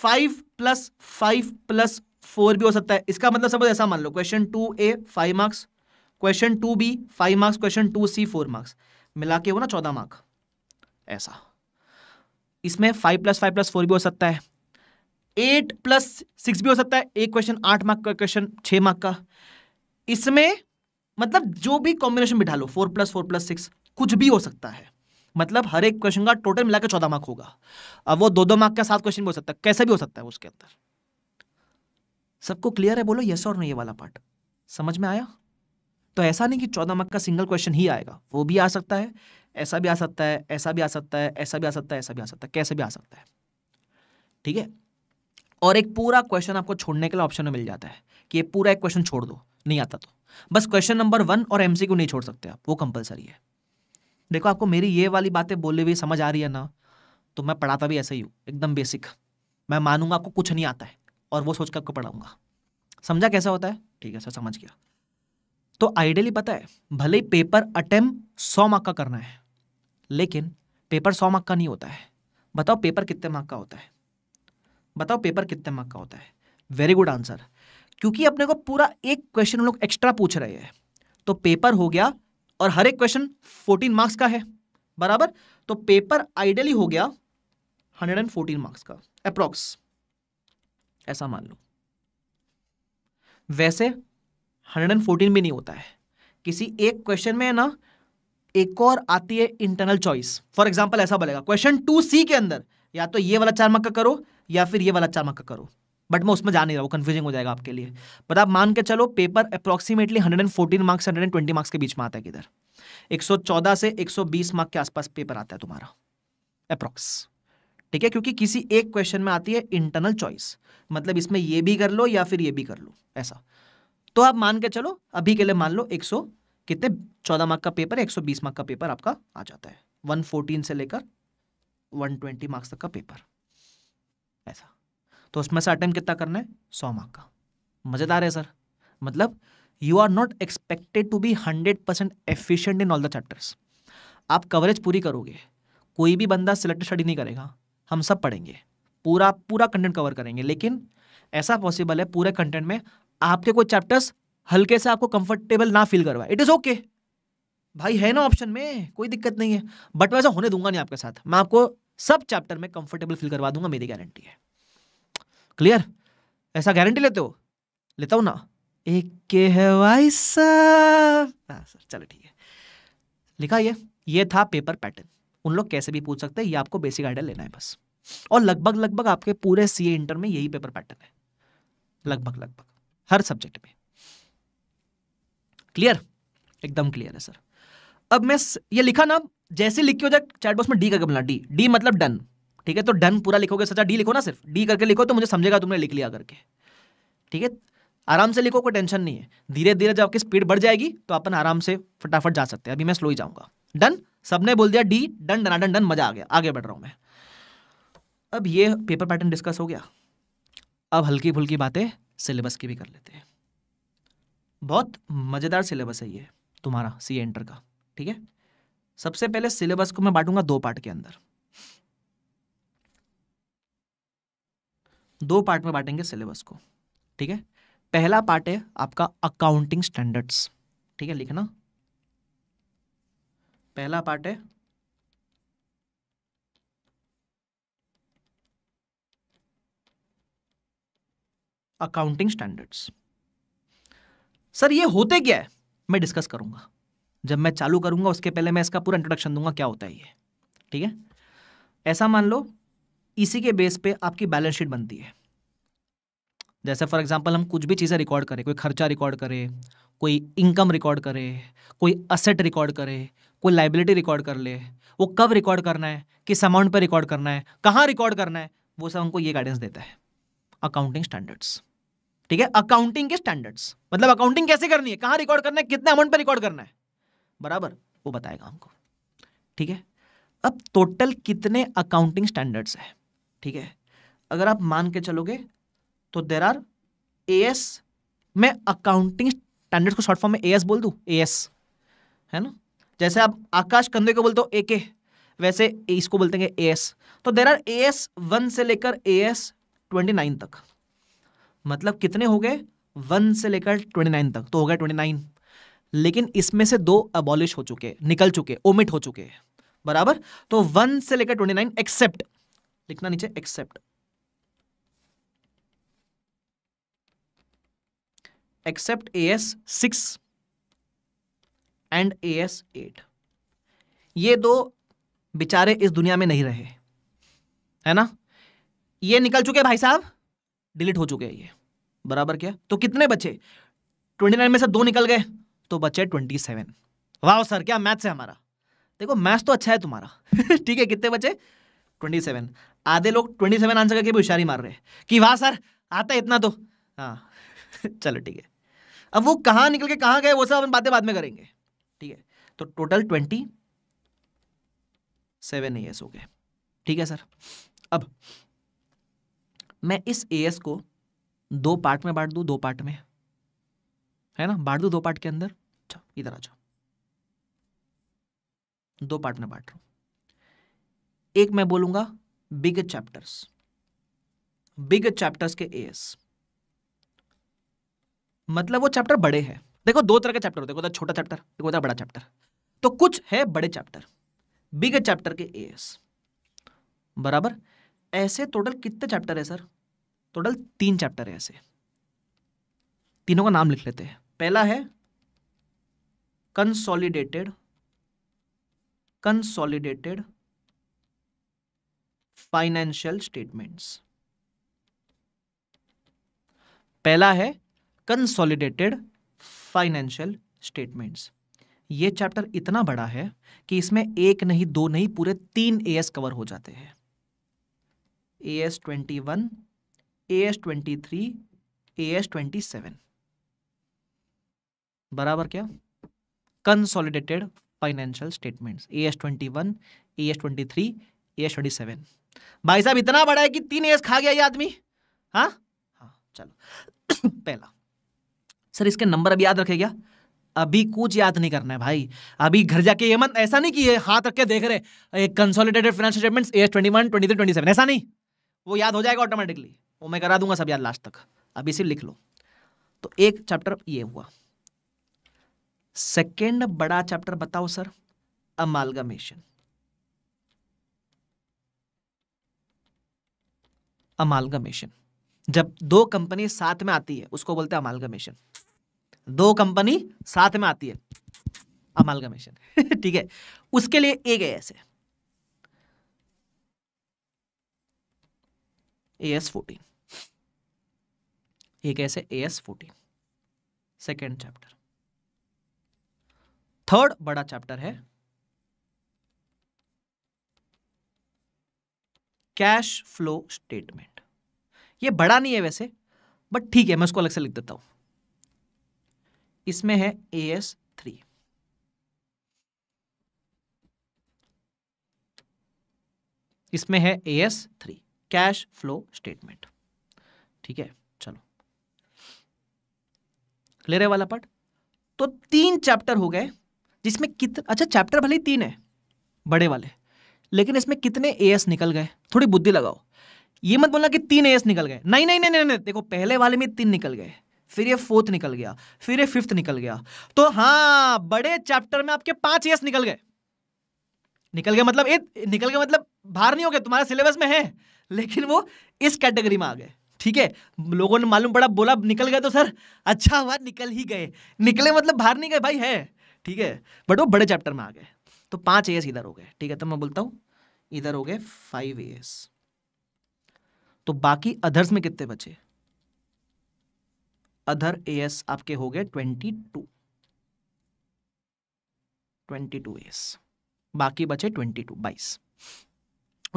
five plus five plus four भी हो सकता है इसका मतलब सब ऐसा मान लो question two A five marks question two B five marks question two C four marks मिला के हो ना चौदह मार्क ऐसा इसमें five plus five plus four भी हो सकता है एट प्लस सिक्स भी हो सकता है एक क्वेश्चन आठ मार्क का क्वेश्चन छः मार्क का इसमें मतलब जो भी कॉम्बिनेशन बिठा लो four plus four plus six कुछ भी हो सकता है मतलब हर एक क्वेश्चन का टोटल मिलाकर चौदह मार्क होगा अब वो दो दो मार्क का सात क्वेश्चन भी हो सकता है कैसे भी हो सकता है उसके अंदर सबको क्लियर है बोलो यस और नहीं ये वाला पार्ट समझ में आया तो ऐसा नहीं कि चौदह मार्क का सिंगल क्वेश्चन ही आएगा वो भी आ सकता है ऐसा भी आ सकता है ऐसा भी आ सकता है ऐसा भी आ सकता है ऐसा भी आ सकता है कैसे भी आ सकता है ठीक है और एक पूरा क्वेश्चन आपको छोड़ने के लिए ऑप्शन में मिल जाता है कि ये पूरा एक क्वेश्चन छोड़ दो नहीं आता तो बस क्वेश्चन नंबर वन और एम नहीं छोड़ सकते आप वो कंपलसरी है देखो आपको मेरी ये वाली बातें बोले हुई समझ आ रही है ना तो मैं पढ़ाता भी ऐसे ही हूँ एकदम बेसिक मैं मानूंगा आपको कुछ नहीं आता है और वो सोच कर आपको पढ़ाऊंगा समझा कैसा होता है ठीक है सर समझ गया तो आइडियली पता है भले ही पेपर अटेम्प सौ मार्क का करना है लेकिन पेपर सौ मार्क का नहीं होता है बताओ पेपर कितने मार्क का होता है बताओ पेपर कितने मार्क का होता है वेरी गुड आंसर क्योंकि अपने को पूरा एक क्वेश्चन हम लोग एक्स्ट्रा पूछ रहे हैं तो पेपर हो गया और हर एक क्वेश्चन फोर्टीन मार्क्स का है बराबर तो पेपर आइडियली हो गया हंड्रेड एंड फोर्टीन मार्क्स का अप्रोक्स ऐसा मान लो वैसे हंड्रेड एंड फोर्टीन भी नहीं होता है किसी एक क्वेश्चन में है ना एक और आती है इंटरनल चॉइस फॉर एग्जाम्पल ऐसा बोलेगा क्वेश्चन टू सी के अंदर या तो ये वाला चार मार्क का करो या फिर ये वाला चार मार्क का करो बट मैं उसमें जा नहीं रहा हूँ कंफ्यूजिंग हो जाएगा आपके लिए बट आप मान के चलो पेपर अप्रॉक्सीमेटली 114 मार्क्स 120 मार्क्स के बीच में आता है किधर 114 से 120 मार्क के आसपास पेपर आता है तुम्हारा अप्रॉक्स ठीक है क्योंकि किसी एक क्वेश्चन में आती है इंटरनल चॉइस मतलब इसमें ये भी कर लो या फिर ये भी कर लो ऐसा तो आप मान के चलो अभी के लिए मान लो एक कितने चौदह मार्क का पेपर एक सौ बीस मार्क का पेपर आपका आ जाता है वन फोर्टीन से लेकर वन ट्वेंटी मार्क्स तक का पेपर ऐसा तो उसमें से अटेम्प कितना करना है सौ मार्क का मज़ेदार है सर मतलब you are not expected to be hundred percent efficient in all the chapters आप कवरेज पूरी करोगे कोई भी बंदा सिलेक्टेड स्टडी नहीं करेगा हम सब पढ़ेंगे पूरा पूरा कंटेंट कवर करेंगे लेकिन ऐसा पॉसिबल है पूरे कंटेंट में आपके कोई चैप्टर्स हल्के से आपको कंफर्टेबल ना फील करवाए इट इज़ ओके भाई है ना ऑप्शन में कोई दिक्कत नहीं है बट मैं ऐसा होने दूंगा नहीं आपके साथ मैं आपको सब चैप्टर में कंफर्टेबल फील करवा दूंगा मेरी गारंटी है क्लियर ऐसा गारंटी लेते हो लेता हूँ ना एक के है भाई सर हाँ, चलो ठीक है लिखा ये ये था पेपर पैटर्न उन लोग कैसे भी पूछ सकते हैं ये आपको बेसिक आइडिया लेना है बस और लगभग लगभग आपके पूरे सी इंटर में यही पेपर पैटर्न है लगभग लगभग हर सब्जेक्ट में क्लियर एकदम क्लियर है सर अब मैं ये लिखा ना जैसे लिख के हो जाए चैट बॉक्स में डी करके बोलना डी डी मतलब डन ठीक है तो डन पूरा लिखोगे सचा डी लिखो ना सिर्फ डी करके लिखो तो मुझे समझेगा तुमने लिख लिया करके ठीक है आराम से लिखो कोई टेंशन नहीं है धीरे धीरे जब आपकी स्पीड बढ़ जाएगी तो अपन आराम से फटाफट जा सकते हैं अभी मैं स्लो ही जाऊंगा डन सबने बोल दिया डी डन डना डन डन मजा आ गया आगे बढ़ रहा हूँ मैं अब ये पेपर पैटर्न डिस्कस हो गया अब हल्की फुल्की बातें सिलेबस की भी कर लेते हैं बहुत मज़ेदार सिलेबस है ये तुम्हारा सी एंटर का ठीक है सबसे पहले सिलेबस को मैं बांटूंगा दो पार्ट के अंदर दो पार्ट में बांटेंगे सिलेबस को ठीक है पहला पार्ट है आपका अकाउंटिंग स्टैंडर्ड्स ठीक है लिखना पहला पार्ट है अकाउंटिंग स्टैंडर्ड्स सर ये होते क्या है मैं डिस्कस करूंगा जब मैं चालू करूंगा उसके पहले मैं इसका पूरा इंट्रोडक्शन दूंगा क्या होता है ये ठीक है ऐसा मान लो इसी के बेस पे आपकी बैलेंस शीट बनती है जैसे फॉर एग्जांपल हम कुछ भी चीज़ें रिकॉर्ड करें कोई खर्चा रिकॉर्ड करें कोई इनकम रिकॉर्ड करे कोई असेट रिकॉर्ड करे कोई लाइबिलिटी रिकॉर्ड कर ले वो कब रिकॉर्ड करना है किस अमाउंट पर रिकॉर्ड करना है कहाँ रिकॉर्ड करना है वो सब हमको ये गाइडेंस देता है अकाउंटिंग स्टैंडर्ड्स ठीक है अकाउंटिंग के स्टैंडर्ड्स मतलब अकाउंटिंग कैसे करनी है कहां रिकॉर्ड करना है कितने अमाउंट पर रिकॉर्ड करना है बराबर वो बताएगा हमको ठीक है अब टोटल कितने अकाउंटिंग स्टैंडर्ड्स है ठीक है अगर आप मान के चलोगे तो देर आर ए एस मैं अकाउंटिंग स्टैंडर्ड्स को शॉर्ट फॉर्म में ए एस बोल दू ए एस है ना जैसे आप आकाश कंधे को बोलते हो ए के वैसे इसको बोलते हैं ए एस तो there are A S one से लेकर ए एस ट्वेंटी नाइन तक मतलब कितने हो गए वन से लेकर ट्वेंटी नाइन तक तो हो गया ट्वेंटी नाइन लेकिन इसमें से दो अबॉलिश हो चुके निकल चुके ओमिट हो चुके बराबर तो वन से लेकर ट्वेंटी नाइन एक्सेप्ट लिखना नीचे except except A S six and A S eight ये दो बेचारे इस दुनिया में नहीं रहे है ना ये निकल चुके भाई साहब डिलीट हो चुके हैं ये बराबर क्या तो कितने बचे ट्वेंटी नाइन में से दो निकल गए तो बचे ट्वेंटी सेवन वाह सर क्या मैथ्स है हमारा देखो मैथ्स तो अच्छा है तुम्हारा *laughs* ठीक है कितने बचे ट्वेंटी सेवन आधे लोग ट्वेंटी सेवन आंसर करके भी होशियारी मार रहे हैं कि वाह सर आता है इतना तो हाँ *laughs* चलो ठीक है अब वो कहाँ निकल के कहाँ गए वो सब अपन बातें बाद में करेंगे ठीक है तो टोटल ट्वेंटी सेवन ईयर्स हो गए ठीक है सर अब मैं इस ए एस को दो पार्ट में बांट दू दो पार्ट में है ना बांट दू दो पार्ट के अंदर अच्छा इधर आ जाओ दो पार्ट में बांट रहा हूं एक मैं बोलूंगा बिग चैप्टर्स बिग चैप्टर्स के ए एस मतलब वो चैप्टर बड़े हैं देखो दो तरह के चैप्टर होते छोटा चैप्टर देखो बड़ा चैप्टर तो कुछ है बड़े चैप्टर बिग चैप्टर के ए एस बराबर ऐसे टोटल कितने चैप्टर है सर टोटल तीन चैप्टर है ऐसे तीनों का नाम लिख लेते हैं पहला है कंसोलिडेटेड कंसोलिडेटेड फाइनेंशियल स्टेटमेंट्स पहला है कंसोलिडेटेड फाइनेंशियल स्टेटमेंट्स ये चैप्टर इतना बड़ा है कि इसमें एक नहीं दो नहीं पूरे तीन एएस कवर हो जाते हैं AS twenty one A S twenty three A S twenty seven बराबर क्या consolidated financial statements A S twenty one A S twenty three A S twenty seven भाई साहब इतना बड़ा है कि तीन एस खा गया ये आदमी हाँ हाँ चलो *coughs* पहला सर इसके नंबर अभी याद रखेगा अभी कुछ याद नहीं करना है भाई अभी घर जाके ये मत ऐसा नहीं कि ये हाथ रख के देख रहे consolidated financial statements A S twenty one twenty three twenty seven ऐसा नहीं वो याद हो जाएगा ऑटोमेटिकली वो मैं करा दूंगा सब याद लास्ट तक अब इसे लिख लो तो एक चैप्टर ये हुआ सेकेंड बड़ा चैप्टर बताओ सर अमालगमेशन अमालगमेशन जब दो कंपनी साथ में आती है उसको बोलते हैं अमालगमेशन दो कंपनी साथ में आती है अमालगमेशन *laughs* ठीक है उसके लिए एक है ऐसे एस फोर्टीन ये कैसे A S fourteen second chapter third बड़ा चैप्टर है कैश फ्लो स्टेटमेंट ये बड़ा नहीं है वैसे बट ठीक है मैं उसको अलग से लिख देता हूं इसमें है ए एस थ्री इसमें है A S three cash flow statement ठीक है क्लियर है वाला पार्ट तो तीन चैप्टर हो गए जिसमें कितना अच्छा चैप्टर भले ही तीन है बड़े वाले लेकिन इसमें कितने ए निकल गए थोड़ी बुद्धि लगाओ ये मत बोलना कि तीन ए निकल गए नहीं नहीं नहीं नहीं नहीं देखो पहले वाले में तीन निकल गए फिर ये फोर्थ निकल गया फिर ये फिफ्थ निकल गया तो हाँ बड़े चैप्टर में आपके पांच एस निकल गए निकल गए मतलब ए निकल गए मतलब बाहर नहीं हो गए तुम्हारे सिलेबस में है लेकिन वो इस कैटेगरी में आ गए ठीक है लोगों ने मालूम पड़ा बोला निकल गए तो सर अच्छा हुआ निकल ही गए निकले मतलब बाहर नहीं गए भाई है ठीक है बट वो बड़े चैप्टर में आ गए तो पांच एस इधर हो गए ठीक है तो मैं बोलता हूँ इधर हो गए फाइव एस तो बाकी अधर्स में कितने बचे अधर एस आपके हो गए twenty two twenty two S बाकी बचे ट्वेंटी टू बाईस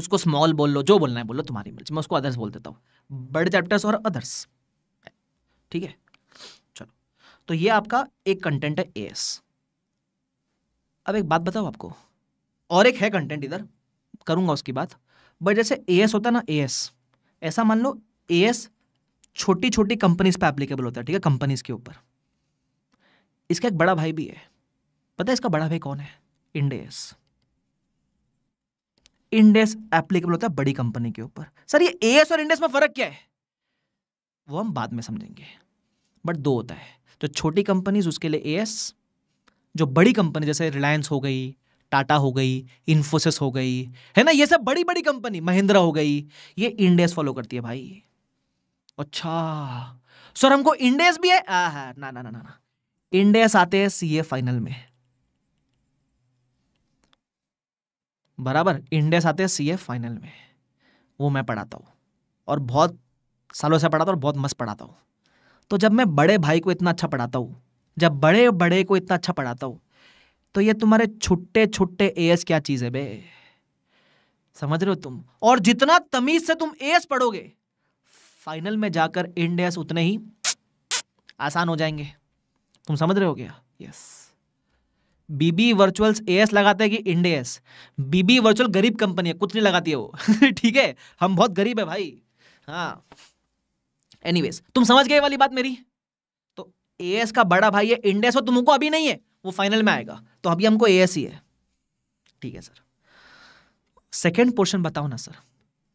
उसको स्मॉल बोल लो जो बोलना है बोलो तुम्हारी मर्जी मैं उसको अदर्स बोल देता हूँ बड़े चैप्टर्स और अदर्स ठीक है चलो तो ये आपका एक कंटेंट है ए अब एक बात बताओ आपको और एक है कंटेंट इधर करूंगा उसकी बात बट जैसे ए होता है ना ए ऐसा मान लो ए छोटी छोटी कंपनीज पे एप्लीकेबल होता है ठीक है कंपनीज के ऊपर इसका एक बड़ा भाई भी है पता है इसका बड़ा भाई कौन है इंडेस इंडेस एप्लीकेबल होता है बड़ी कंपनी के ऊपर सर ये एएस और इंडेस में फर्क क्या है वो हम बाद में समझेंगे बट दो होता है जो तो छोटी कंपनीज उसके लिए एएस जो बड़ी कंपनी जैसे रिलायंस हो गई टाटा हो गई इन्फोसिस हो गई है ना ये सब बड़ी बड़ी कंपनी महिंद्रा हो गई ये इंडेस फॉलो करती है भाई अच्छा सर हमको इंडेस भी है आ, ना ना ना ना इंडेस आते हैं सीए फाइनल में बराबर इंडेस आते हैं सी फाइनल में वो मैं पढ़ाता हूँ और बहुत सालों से पढ़ाता हूँ और बहुत मस्त पढ़ाता हूँ तो जब मैं बड़े भाई को इतना अच्छा पढ़ाता हूँ जब बड़े बड़े को इतना अच्छा पढ़ाता हूँ तो ये तुम्हारे छुट्टे छुट्टे एस क्या चीज़ है बे समझ रहे हो तुम और जितना तमीज से तुम एस पढ़ोगे फाइनल में जाकर इंडेस उतने ही आसान हो जाएंगे तुम समझ रहे हो क्या यस बीबी वर्चुअल्स ए एस लगाते हैं कि इंडे एस बीबी वर्चुअल गरीब कंपनी है कुछ नहीं लगाती है वो *laughs* ठीक है हम बहुत गरीब है भाई हाँ एनीवेज तुम समझ गए वाली बात मेरी तो ए एस का बड़ा भाई है इंडे एस वो तुमको अभी नहीं है वो फाइनल में आएगा तो अभी हमको ए एस ही है ठीक है सर सेकेंड पोर्शन बताओ ना सर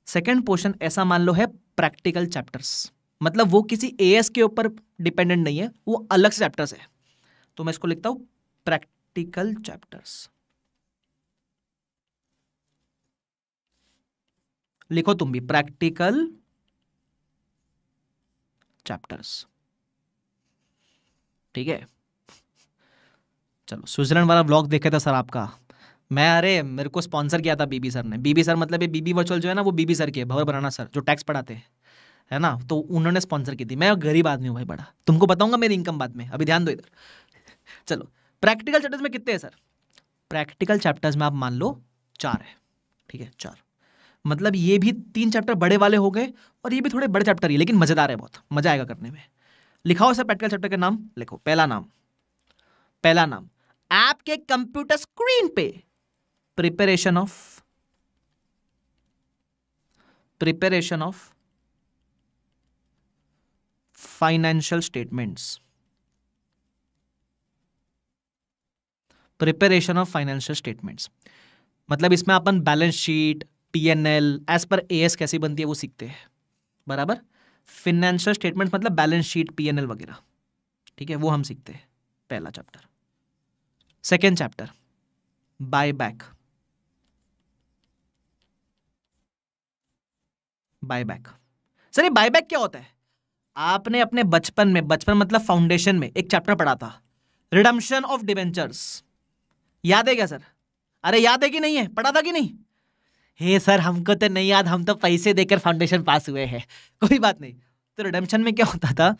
सेकेंड पोर्शन ऐसा मान लो है प्रैक्टिकल चैप्टर्स मतलब वो किसी ए एस के ऊपर डिपेंडेंट नहीं है वो अलग से चैप्टर्स है तो मैं इसको लिखता हूँ प्रैक्ट प्रैक्टिकल चैप्टर्स लिखो तुम भी प्रैक्टिकल चैप्टर्स ठीक है चलो स्विट्जरलैंड वाला ब्लॉग देखे था सर आपका मैं अरे मेरे को स्पॉन्सर किया था बीबी सर ने बीबी सर मतलब बीबी वर्चुअल जो है ना वो बीबी सर के भवर बनाना सर जो टैक्स पढ़ाते हैं है ना तो उन्होंने स्पॉन्सर की थी मैं गरीब आदमी हूँ भाई बड़ा तुमको बताऊंगा मेरी इनकम बाद में अभी ध्यान दो इधर चलो प्रैक्टिकल चैप्टर्स में कितने हैं सर प्रैक्टिकल चैप्टर्स में आप मान लो चार है ठीक है चार मतलब ये भी तीन चैप्टर बड़े वाले हो गए और ये भी थोड़े बड़े चैप्टर ही लेकिन मज़ेदार है बहुत मज़ा आएगा करने में लिखाओ सर प्रैक्टिकल चैप्टर का नाम लिखो पहला नाम पहला नाम आपके कंप्यूटर स्क्रीन पे preparation of preparation of financial statements preparation of financial statements मतलब इसमें अपन balance sheet P N L as पर ए एस कैसी बनती है वो सीखते हैं बराबर फिनेंशियल स्टेटमेंट्स मतलब balance sheet P N L वगैरह ठीक है वो हम सीखते हैं पहला chapter second chapter buy back buy back sir ये बाय बैक क्या होता है आपने अपने बचपन में बचपन मतलब फाउंडेशन में एक चैप्टर पढ़ा था रिडम्शन ऑफ डिवेंचर्स याद है क्या सर अरे याद है कि नहीं है पढ़ा था कि नहीं हे सर हमको तो नहीं याद हम तो पैसे देकर फाउंडेशन पास हुए हैं कोई बात नहीं तो रिडेम्पशन में क्या होता था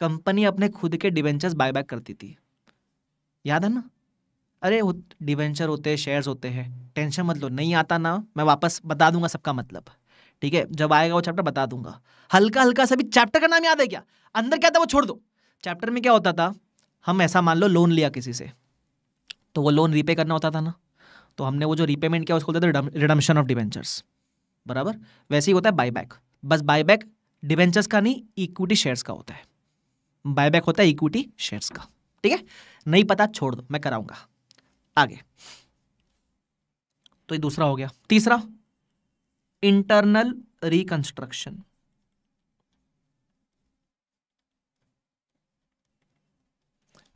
कंपनी अपने खुद के डिवेंचर्स बैक करती थी याद है ना अरे वो डिवेंचर होते हैं शेयर्स होते हैं टेंशन मत लो नहीं आता ना मैं वापस बता दूंगा सबका मतलब ठीक है जब आएगा वो चैप्टर बता दूंगा हल्का हल्का सभी चैप्टर का नाम याद है क्या अंदर क्या था वो छोड़ दो चैप्टर में क्या होता था हम ऐसा मान लो लोन लिया किसी से तो वो लोन रीपे करना होता था ना तो हमने वो जो रीपेमेंट किया उसको बोलते थे रिडम्शन ऑफ डिवेंचर्स बराबर वैसे ही होता है बायबैक बस बायबैक डिवेंचर्स का नहीं इक्विटी शेयर्स का होता है बायबैक होता है इक्विटी शेयर्स का ठीक है नहीं पता छोड़ दो मैं कराऊंगा आगे तो ये दूसरा हो गया तीसरा इंटरनल रिकंस्ट्रक्शन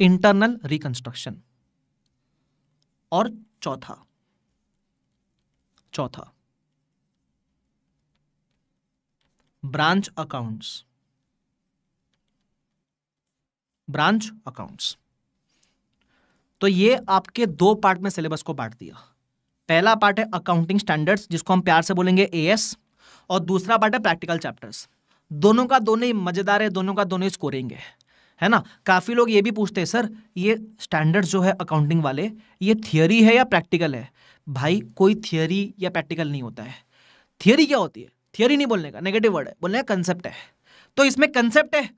इंटरनल रिकंस्ट्रक्शन और चौथा चौथा ब्रांच अकाउंट्स ब्रांच अकाउंट्स तो ये आपके दो पार्ट में सिलेबस को बांट दिया पहला पार्ट है अकाउंटिंग स्टैंडर्ड्स जिसको हम प्यार से बोलेंगे एएस और दूसरा पार्ट है प्रैक्टिकल चैप्टर्स दोनों का दोनों ही मजेदार है दोनों का दोनों ही स्कोरिंग है है ना काफ़ी लोग ये भी पूछते हैं सर ये स्टैंडर्ड्स जो है अकाउंटिंग वाले ये थियोरी है या प्रैक्टिकल है भाई कोई थियोरी या प्रैक्टिकल नहीं होता है थियोरी क्या होती है थियोरी नहीं बोलने का नेगेटिव वर्ड है बोलने का कंसेप्ट है तो इसमें कंसेप्ट है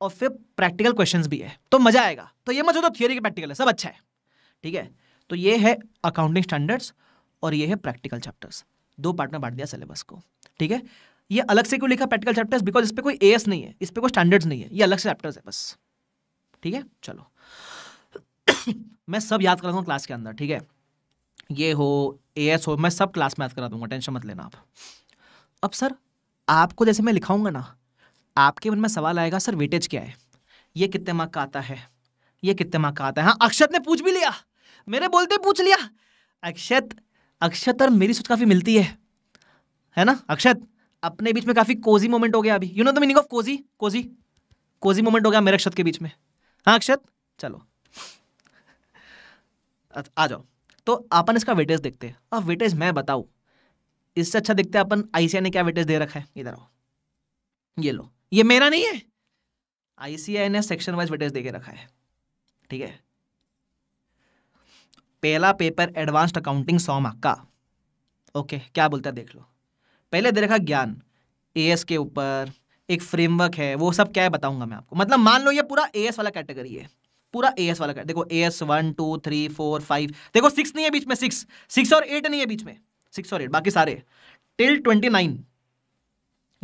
और फिर प्रैक्टिकल क्वेश्चन भी है तो मजा आएगा तो ये मजा तो थियोरी के प्रैक्टिकल है सब अच्छा है ठीक है तो ये है अकाउंटिंग स्टैंडर्ड्स और ये है प्रैक्टिकल चैप्टर्स दो पार्ट में बांट दिया सिलेबस को ठीक है ये अलग से क्यों लिखा प्रैक्टिकल चैप्टर्स बिकॉज इस पर कोई एस नहीं है इस पर कोई स्टैंडर्ड्स नहीं है ये अलग से चैप्टर्स है बस ठीक है चलो *coughs* मैं सब याद करा दूंगा क्लास के अंदर ठीक है ये हो एस हो मैं सब क्लास में याद करा दूंगा टेंशन मत लेना आप अब सर आपको जैसे मैं लिखाऊंगा ना आपके मन में सवाल आएगा सर वेटेज क्या है ये कितने मार्क का आता है ये कितने मार्क का आता है हाँ अक्षत ने पूछ भी लिया मेरे बोलते पूछ लिया अक्षत अक्षत और मेरी सोच काफ़ी मिलती है है ना अक्षत अपने बीच में काफ़ी कोजी मोमेंट हो गया अभी you know the meaning of cozy cozy cozy moment हो गया मेरे अक्षत के बीच में हाँ अक्षत चलो आ जाओ तो अपन इसका वेटेज देखते हैं अब वेटेज मैं बताऊँ इससे अच्छा देखते हैं अपन आईसीआई ने क्या वेटेज दे रखा है इधर आओ ये लो ये मेरा नहीं है आईसीआई ने सेक्शन वाइज वेटेज दे के रखा है ठीक है पहला पेपर एडवांस्ड अकाउंटिंग सौ मार्क का ओके क्या बोलता है देख लो पहले दे रखा ज्ञान ए एस के ऊपर एक फ्रेमवर्क है वो सब क्या है बताऊंगा मैं आपको मतलब मान लो ये पूरा ए एस वाला कैटेगरी है पूरा ए एस वाला देखो A S one two three four five देखो सिक्स नहीं है बीच में सिक्स सिक्स और एट नहीं है बीच में सिक्स और एट बाकी सारे टिल ट्वेंटी नाइन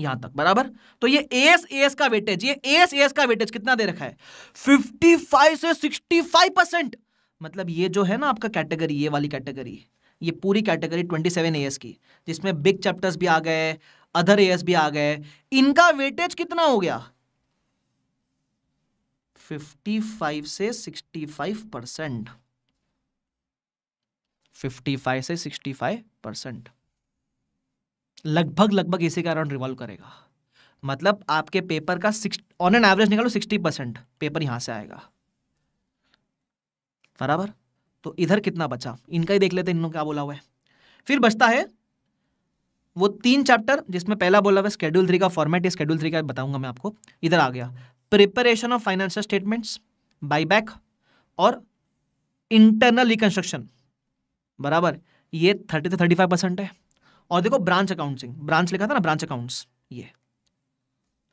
यहां तक बराबर तो ये एस एस का वेटेज ये एस एस का वेटेज कितना दे रखा है फिफ्टी फाइव से सिक्सटी फाइव परसेंट मतलब ये जो है ना आपका कैटेगरी ये वाली कैटेगरी ये पूरी कैटेगरी ट्वेंटी सेवन एयर्स की जिसमें बिग चैप्टर्स भी आ गए अदर एयर्स भी आ गए इनका वेटेज कितना हो गया 55 से 65 परसेंट 55 से 65 परसेंट लगभग लगभग इसी के रिवॉल्व करेगा मतलब आपके पेपर का ऑन एन एवरेज निकालो 60 परसेंट पेपर यहां से आएगा बराबर तो इधर कितना बचा इनका ही देख लेते हैं इन्होंने क्या बोला हुआ है फिर बचता है वो तीन चैप्टर जिसमें पहला बोला हुआ है स्केड्यूल थ्री का फॉर्मेट है स्केड्यूल थ्री का बताऊंगा मैं आपको इधर आ गया preparation of financial statements buyback और इंटरनल रिकंस्ट्रक्शन बराबर ये थर्टी से थर्टी फाइव परसेंट है और देखो ब्रांच अकाउंटिंग ब्रांच लिखा था ना ब्रांच अकाउंट्स ये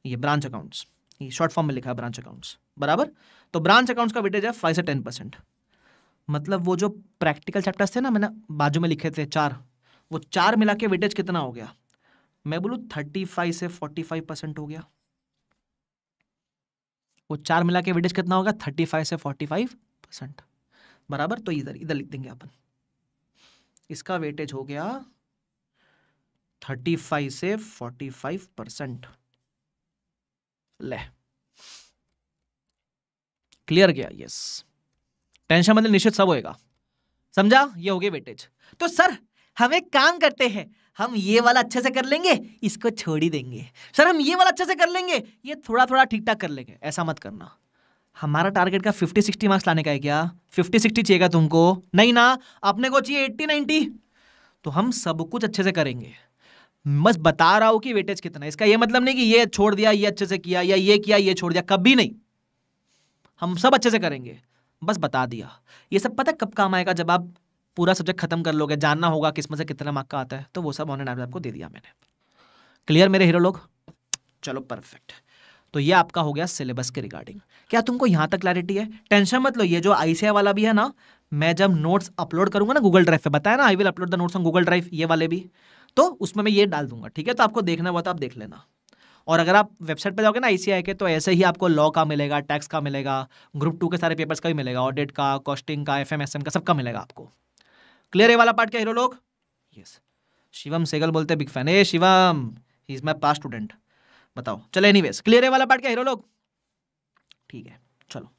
ये ब्रांच अकाउंट्स ये शॉर्ट फॉर्म में लिखा है ब्रांच अकाउंट्स बराबर तो ब्रांच अकाउंट्स का वेटेज है फाइव से टेन परसेंट मतलब वो जो प्रैक्टिकल चैप्टर्स थे ना मैंने बाजू में लिखे थे चार वो चार मिला के वेटेज कितना हो गया मैं बोलूँ थर्टी फाइव से फोर्टी फाइव परसेंट हो गया वो चार मिला के वेटेज कितना होगा थर्टी फाइव से फोर्टी फाइव परसेंट बराबर तो इधर इधर लिख देंगे अपन इसका वेटेज हो गया थर्टी फाइव से फोर्टी फाइव परसेंट ले क्लियर गया यस yes. टेंशन मतलब निश्चित सब होएगा समझा ये हो गया वेटेज तो सर हम एक काम करते हैं हम ये वाला अच्छे से कर लेंगे इसको छोड़ ही देंगे सर हम ये वाला अच्छे से कर लेंगे ये थोड़ा थोड़ा ठीक ठाक कर लेंगे ऐसा मत करना हमारा टारगेट का फिफ्टी सिक्सटी मार्क्स लाने का है क्या फिफ्टी सिक्सटी चाहिएगा तुमको नहीं ना अपने को चाहिए एट्टी 90 तो हम सब कुछ अच्छे से करेंगे बस बता रहा हूं कि वेटेज कितना है इसका ये मतलब नहीं कि ये छोड़ दिया ये अच्छे से किया या ये किया ये छोड़ दिया कभी नहीं हम सब अच्छे से करेंगे बस बता दिया ये सब पता कब काम आएगा जब आप पूरा सब्जेक्ट खत्म कर लोगे जानना होगा किसमें से कितना मार्क का आता है तो वो सब ऑनलाइन आपको दे दिया मैंने क्लियर मेरे हीरो लोग चलो परफेक्ट तो ये आपका हो गया सिलेबस के रिगार्डिंग क्या तुमको यहाँ तक क्लैरिटी है टेंशन मत लो ये जो आई वाला भी है ना मैं जब नोट्स अपलोड करूंगा ना गूगल ड्राइव पे बताया ना I will upload the notes on Google drive ये वाले भी तो उसमें मैं ये डाल दूंगा ठीक है तो आपको देखना हुआ तो आप देख लेना और अगर आप वेबसाइट पर जाओगे ना आई के तो ऐसे ही आपको लॉ का मिलेगा टैक्स का मिलेगा ग्रुप टू के सारे पेपर्स का भी मिलेगा ऑडिट का कॉस्टिंग का एफ एम एस एम का सबका मिलेगा आपको क्लियर है वाला पार्ट क्या हीरो लोग यस शिवम सेगल बोलते बिग फैन ए Shivam he is my pass student बताओ चलो एनी क्लियर है वाला पार्ट क्या हीरो लोग ठीक है चलो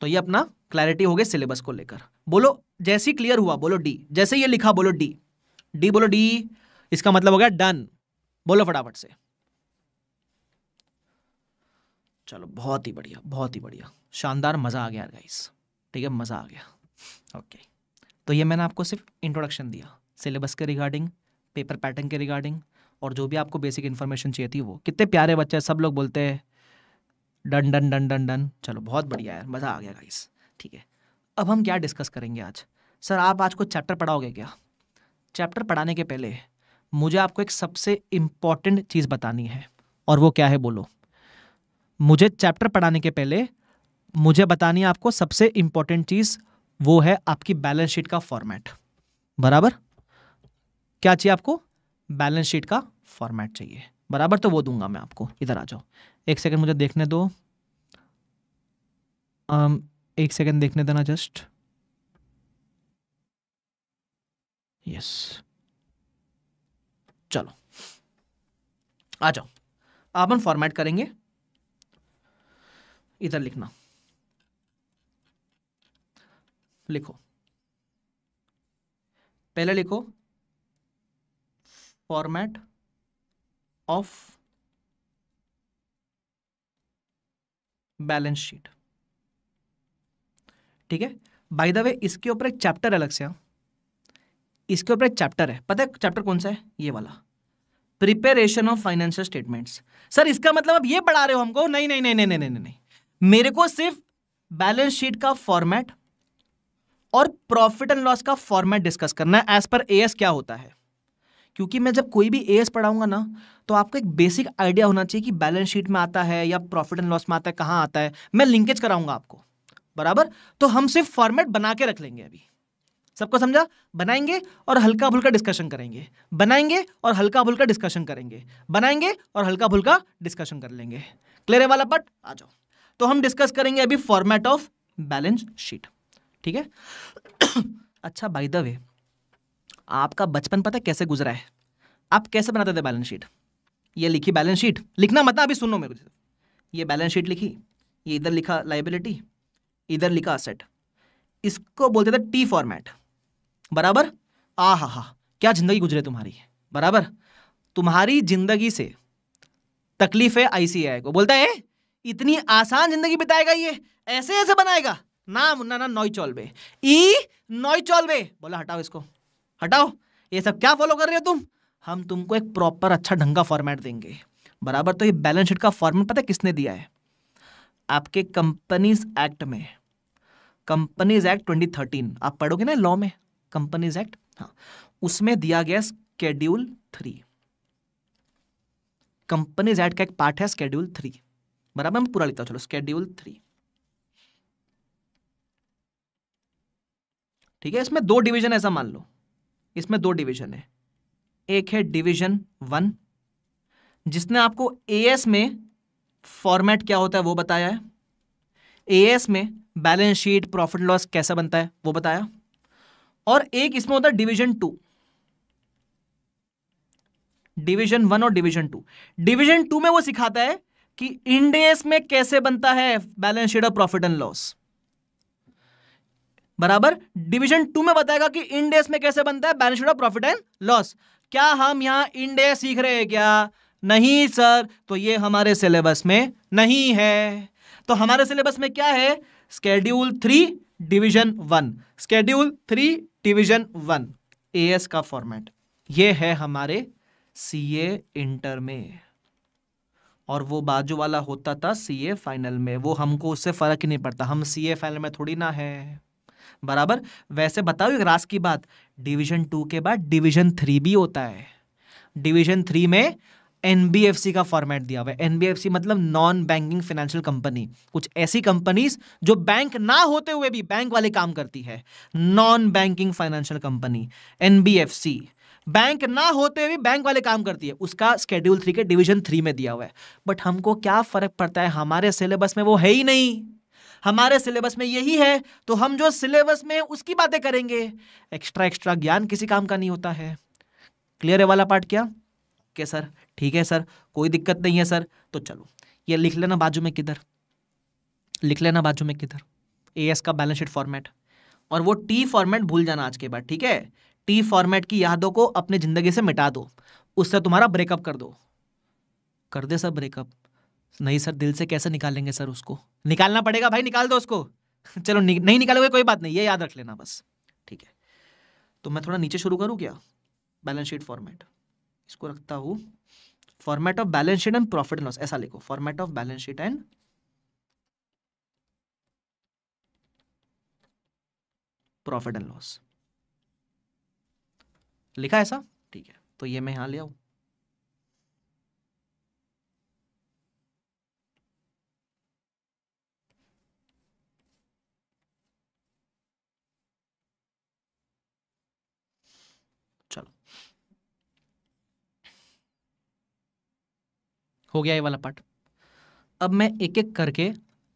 तो ये अपना क्लैरिटी हो गई सिलेबस को लेकर बोलो जैसे ही क्लियर हुआ बोलो डी जैसे ये लिखा बोलो डी डी बोलो डी इसका मतलब हो गया डन बोलो फटाफट से चलो बहुत ही बढ़िया बहुत ही बढ़िया शानदार मज़ा आ गया गाइस ठीक है मज़ा आ गया ओके तो ये मैंने आपको सिर्फ इंट्रोडक्शन दिया सिलेबस के रिगार्डिंग पेपर पैटर्न के रिगार्डिंग और जो भी आपको बेसिक इन्फॉर्मेशन चाहिए थी वो कितने प्यारे बच्चे सब लोग बोलते हैं done done done done done चलो बहुत बढ़िया यार मज़ा आ गया गाइस ठीक है अब हम क्या डिस्कस करेंगे आज सर आप आज को चैप्टर पढ़ाओगे क्या चैप्टर पढ़ाने के पहले मुझे आपको एक सबसे इम्पॉर्टेंट चीज़ बतानी है और वो क्या है बोलो मुझे चैप्टर पढ़ाने के पहले मुझे बतानी है आपको सबसे इंपॉर्टेंट चीज़ वो है आपकी बैलेंस शीट का फॉर्मेट बराबर क्या चाहिए आपको बैलेंस शीट का फॉर्मेट चाहिए बराबर तो वो दूंगा मैं आपको इधर आ जाओ एक सेकंड मुझे देखने दो um, एक सेकंड देखने देना जस्ट यस चलो आ जाओ अपन फॉर्मेट करेंगे इधर लिखना लिखो पहले लिखो फॉर्मेट ऑफ बैलेंस शीट ठीक है बाय द वे इसके ऊपर एक चैप्टर अलग से इसके ऊपर एक चैप्टर है पता है चैप्टर कौन सा है ये वाला preparation of financial statements sir इसका मतलब अब ये पढ़ा रहे हो हमको नहीं नहीं नहीं नहीं नहीं नहीं नहीं मेरे को सिर्फ बैलेंस शीट का फॉर्मेट और प्रॉफिट एंड लॉस का फॉर्मेट डिस्कस करना है एज पर ए क्या होता है क्योंकि मैं जब कोई भी एस पढ़ाऊंगा ना तो आपको एक बेसिक आइडिया होना चाहिए कि बैलेंस शीट में आता है या प्रॉफिट एंड लॉस में आता है कहाँ आता है मैं लिंकेज कराऊंगा आपको बराबर तो हम सिर्फ फॉर्मेट बना के रख लेंगे अभी सबको समझा बनाएंगे और हल्का फुल्का डिस्कशन करेंगे बनाएंगे और हल्का फुल्का डिस्कशन करेंगे बनाएंगे और हल्का फुल्का डिस्कशन कर लेंगे क्लियर है वाला बट आ जाओ तो हम डिस्कस करेंगे अभी फॉर्मेट ऑफ बैलेंस शीट ठीक है *coughs* अच्छा बाई द वे आपका बचपन पता कैसे गुजरा है आप कैसे बनाते थे बैलेंस शीट ये लिखी बैलेंस शीट लिखना मत अभी सुनो मेरे को ये बैलेंस शीट लिखी ये इधर लिखा लाइबिलिटी इधर लिखा असेट इसको बोलते थे टी फॉर्मेट बराबर आ हा हा क्या ज़िंदगी गुजरे तुम्हारी बराबर तुम्हारी ज़िंदगी से तकलीफ है आईसीआई को बोलता है इतनी आसान जिंदगी बिताएगा ये ऐसे ऐसे बनाएगा ना मुन्ना ना नोई चौलबे ई नोई चौलबे बोला हटाओ इसको हटाओ ये सब क्या फॉलो कर रहे हो तुम हम तुमको एक प्रॉपर अच्छा ढंग का फॉर्मेट देंगे बराबर तो ये बैलेंस शीट का फॉर्मेट पता है किसने दिया है आपके कंपनीज एक्ट में कंपनीज एक्ट ट्वेंटी थर्टीन आप पढ़ोगे ना लॉ में कंपनीज एक्ट हाँ उसमें दिया गया स्केड्यूल थ्री कंपनीज एक्ट का एक पार्ट है स्केड्यूल थ्री बराबर हम पूरा लिखता हूँ चलो स्केड्यूल थ्री ठीक है इसमें दो डिवीजन ऐसा मान लो इसमें दो डिवीजन है एक है डिवीजन वन जिसने आपको एएस में फॉर्मेट क्या होता है वो बताया है एएस में बैलेंस शीट प्रॉफिट लॉस कैसा बनता है वो बताया और एक इसमें होता है डिवीजन टू डिवीजन वन और डिवीजन टू डिवीजन टू में वो सिखाता है कि इंडेस में कैसे बनता है balance sheet of profit and loss बराबर डिवीजन टू में बताएगा कि इंडेस में कैसे बनता है balance sheet of profit and loss क्या हम यहां इंडेस सीख रहे हैं क्या नहीं सर तो ये हमारे सिलेबस में नहीं है तो हमारे सिलेबस में क्या है schedule three division one schedule three division one AS का फॉर्मेट ये है हमारे सीए इंटर में और वो बाजू वाला होता था सी ए फाइनल में वो हमको उससे फ़र्क ही नहीं पड़ता हम सी ए फाइनल में थोड़ी ना है बराबर वैसे बताओ एक रास की बात डिवीजन टू के बाद डिवीजन थ्री भी होता है डिवीजन थ्री में एन का फॉर्मेट दिया हुआ है एन मतलब नॉन बैंकिंग फाइनेंशियल कंपनी कुछ ऐसी कंपनीज जो बैंक ना होते हुए भी बैंक वाले काम करती है नॉन बैंकिंग फाइनेंशियल कंपनी एन बैंक ना होते हुए भी बैंक वाले काम करती है उसका स्केड्यूल थ्री के डिवीजन थ्री में दिया हुआ है बट हमको क्या फर्क पड़ता है हमारे सिलेबस में वो है ही नहीं हमारे सिलेबस में यही है तो हम जो सिलेबस में उसकी बातें करेंगे एक्स्ट्रा एक्स्ट्रा ज्ञान किसी काम का नहीं होता है क्लियर है वाला पार्ट क्या के सर ठीक है सर कोई दिक्कत नहीं है सर तो चलो ये लिख लेना बाजू में किधर लिख लेना बाजू में किधर ए एस का बैलेंस शीट फॉर्मेट और वो टी फॉर्मेट भूल जाना आज के बाद ठीक है टी फॉर्मेट की यादों को अपनी ज़िंदगी से मिटा दो उससे तुम्हारा ब्रेकअप कर दो कर दे सर ब्रेकअप नहीं सर दिल से कैसे निकालेंगे सर उसको निकालना पड़ेगा भाई निकाल दो उसको चलो नि, नहीं निकालोगे कोई बात नहीं ये याद रख लेना बस ठीक है तो मैं थोड़ा नीचे शुरू करूँ क्या बैलेंस शीट फॉर्मेट इसको रखता हूँ format of balance sheet and profit loss ऐसा लिखो format of balance sheet and profit and loss लिखा ऐसा ठीक है तो ये मैं यहां ले आऊ चलो हो गया ये वाला पार्ट अब मैं एक एक करके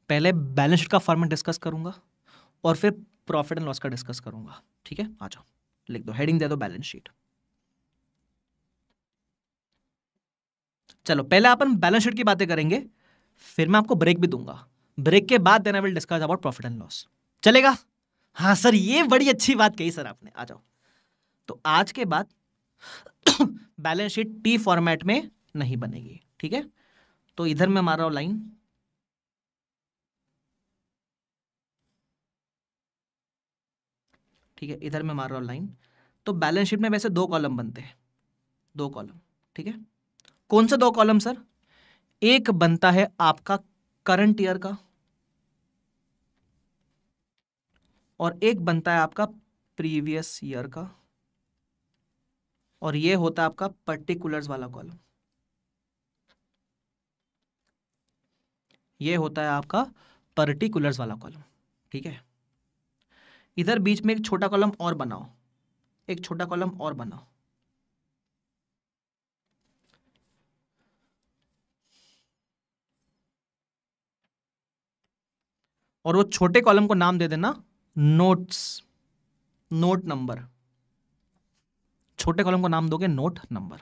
पहले बैलेंस शीट का फॉर्मेट डिस्कस करूंगा और फिर प्रॉफिट एंड लॉस का डिस्कस करूंगा ठीक है आ जाओ लिख दो हेडिंग दे दो बैलेंस शीट चलो पहले अपन बैलेंस शीट की बातें करेंगे फिर मैं आपको ब्रेक भी दूंगा ब्रेक के बाद then I will discuss about profit and loss चलेगा हाँ सर ये बड़ी अच्छी बात कही सर आपने आ जाओ तो आज के बाद बैलेंस शीट टी फॉर्मेट में नहीं बनेगी ठीक है तो इधर मैं मार रहा हूँ लाइन ठीक है इधर मैं मार रहा हूँ लाइन तो बैलेंस शीट में वैसे दो कॉलम बनते हैं दो कॉलम ठीक है कौन से दो कॉलम सर एक बनता है आपका करंट ईयर का और एक बनता है आपका प्रीवियस ईयर का और ये होता है आपका पर्टिकुलर्स वाला कॉलम ये होता है आपका पर्टिकुलर्स वाला कॉलम ठीक है इधर बीच में एक छोटा कॉलम और बनाओ एक छोटा कॉलम और बनाओ और वो छोटे कॉलम को नाम दे देना नोट्स नोट नंबर छोटे कॉलम को नाम दोगे note number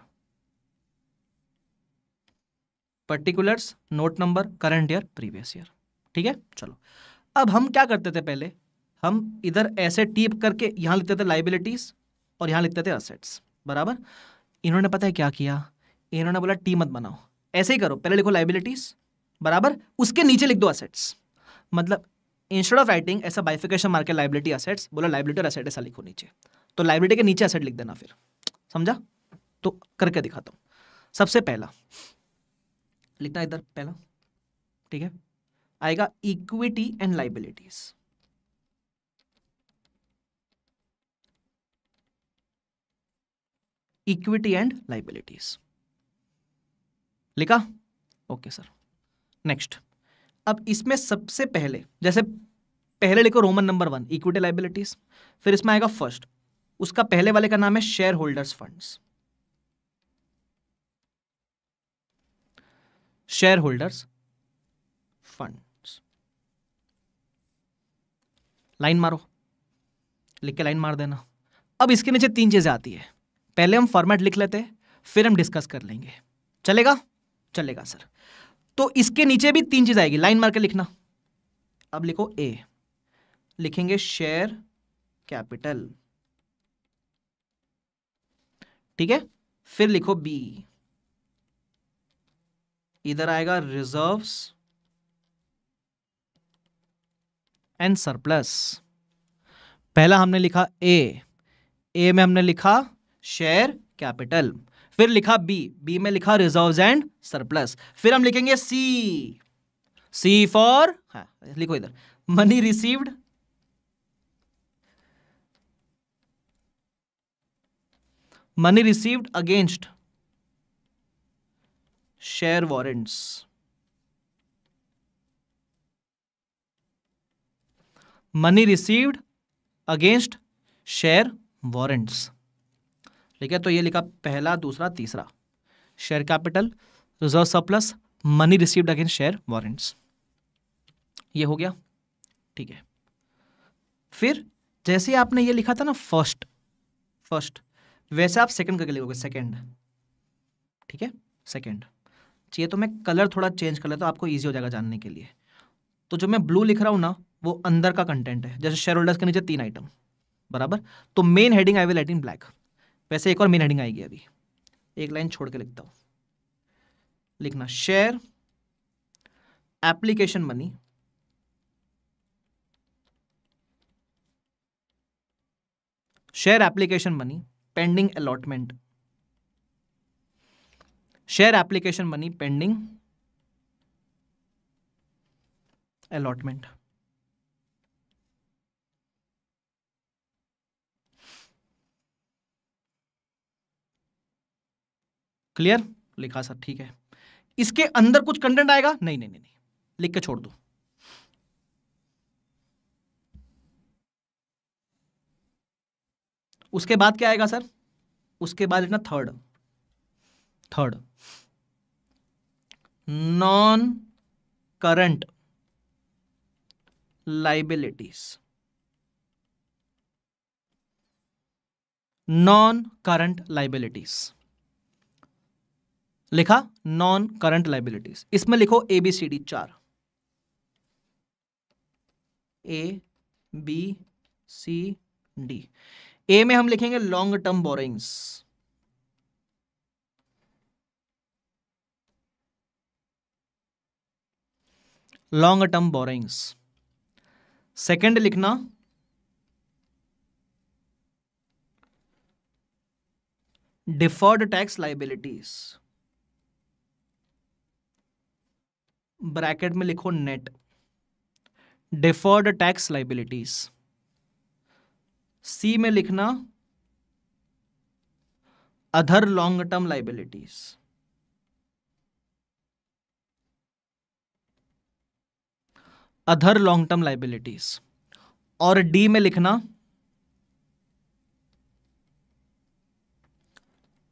particulars note number current year previous year ठीक है चलो अब हम क्या करते थे पहले हम इधर ऐसे टीप करके यहां लिखते थे लाइबिलिटीज और यहां लिखते थे असेट्स बराबर इन्होंने पता है क्या किया इन्होंने बोला टी मत बनाओ ऐसे ही करो पहले लिखो लाइबिलिटीज बराबर उसके नीचे लिख दो असेट्स मतलब इंस्टेड ऑफ राइटिंग ऐसा बाइफिकेशन मार के लाइबिलिटी असेट्स बोला लाइबिलिटी और असेट ऐसा लिखो नीचे तो लाइबिलिटी के नीचे असेट लिख देना फिर समझा तो करके दिखाता हूँ सबसे पहला लिखना इधर पहला ठीक है आएगा equity and liabilities equity and liabilities लिखा ओके सर नेक्स्ट अब इसमें सबसे पहले जैसे पहले लिखो roman number one equity liabilities फिर इसमें आएगा फर्स्ट उसका पहले वाले का नाम है share holders fund share holders fund line मारो लिख के लाइन मार देना अब इसके नीचे तीन चीजें आती है पहले हम फॉर्मेट लिख लेते फिर हम डिस्कस कर लेंगे चलेगा चलेगा सर तो इसके नीचे भी तीन चीज आएगी लाइन मार के लिखना अब लिखो ए लिखेंगे शेयर कैपिटल ठीक है फिर लिखो बी इधर आएगा रिजर्व्स एंड सरप्लस पहला हमने लिखा ए ए में हमने लिखा शेयर कैपिटल फिर लिखा बी बी में लिखा रिजर्व एंड सरप्लस फिर हम लिखेंगे सी सी फॉर हाँ लिखो इधर money received money received against share warrants money received against share warrants ठीक है तो ये लिखा पहला दूसरा तीसरा share capital reserve surplus money received against share warrants ये हो गया ठीक है फिर जैसे आपने ये लिखा था ना फर्स्ट फर्स्ट वैसे आप सेकंड करके लिखोगे सेकंड ठीक है सेकंड चाहिए तो मैं कलर थोड़ा चेंज कर लेता तो आपको ईजी हो जाएगा जानने के लिए तो जो मैं ब्लू लिख रहा हूँ ना वो अंदर का कंटेंट है जैसे शेयर होल्डर्स के नीचे तीन आइटम बराबर तो main heading I will at in black वैसे एक और मेन हेडिंग आएगी अभी एक लाइन छोड़ के लिखता हूँ लिखना share application money share application money pending allotment share application money pending allotment clear लिखा सर ठीक है इसके अंदर कुछ कंटेंट आएगा नहीं नहीं नहीं, नहीं। लिख के छोड़ दो उसके बाद क्या आएगा सर उसके बाद इतना third third non current liabilities non current liabilities लिखा नॉन करंट लाइबिलिटीज इसमें लिखो ए बी सी डी चार ए बी सी डी ए में हम लिखेंगे long term borrowings long term borrowings second लिखना डिफर्ड टैक्स लाइबिलिटीज़ ब्रैकेट में लिखो net deferred tax liabilities C में लिखना other long term liabilities other long term liabilities और डी में लिखना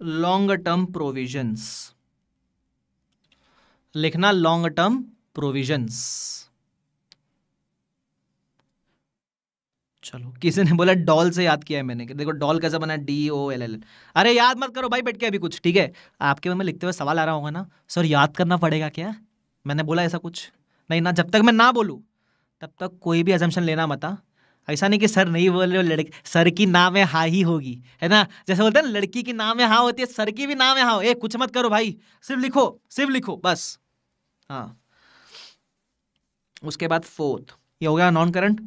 लॉन्ग टर्म प्रोविजंस लिखना लॉन्ग टर्म प्रोविजंस चलो किसी ने बोला डॉल से याद किया है मैंने देखो डॉल कैसा बना डी ओ एल एल अरे याद मत करो भाई बैठ के अभी कुछ ठीक है आपके मन में लिखते हुए सवाल आ रहा होगा ना सर याद करना पड़ेगा क्या मैंने बोला ऐसा कुछ नहीं ना जब तक मैं ना बोलूँ तब तक कोई भी एजम्पन लेना मता हाँ। ऐसा नहीं कि सर नहीं बोल रहे हो लड़के सर की नाम में हा ही होगी है ना जैसे बोलते हैं ना लड़की की नाम में हा होती है सर की भी नाम में हा हो ए कुछ मत करो भाई सिर्फ लिखो सिर्फ लिखो बस हाँ उसके बाद फोर्थ ये हो गया नॉन करंट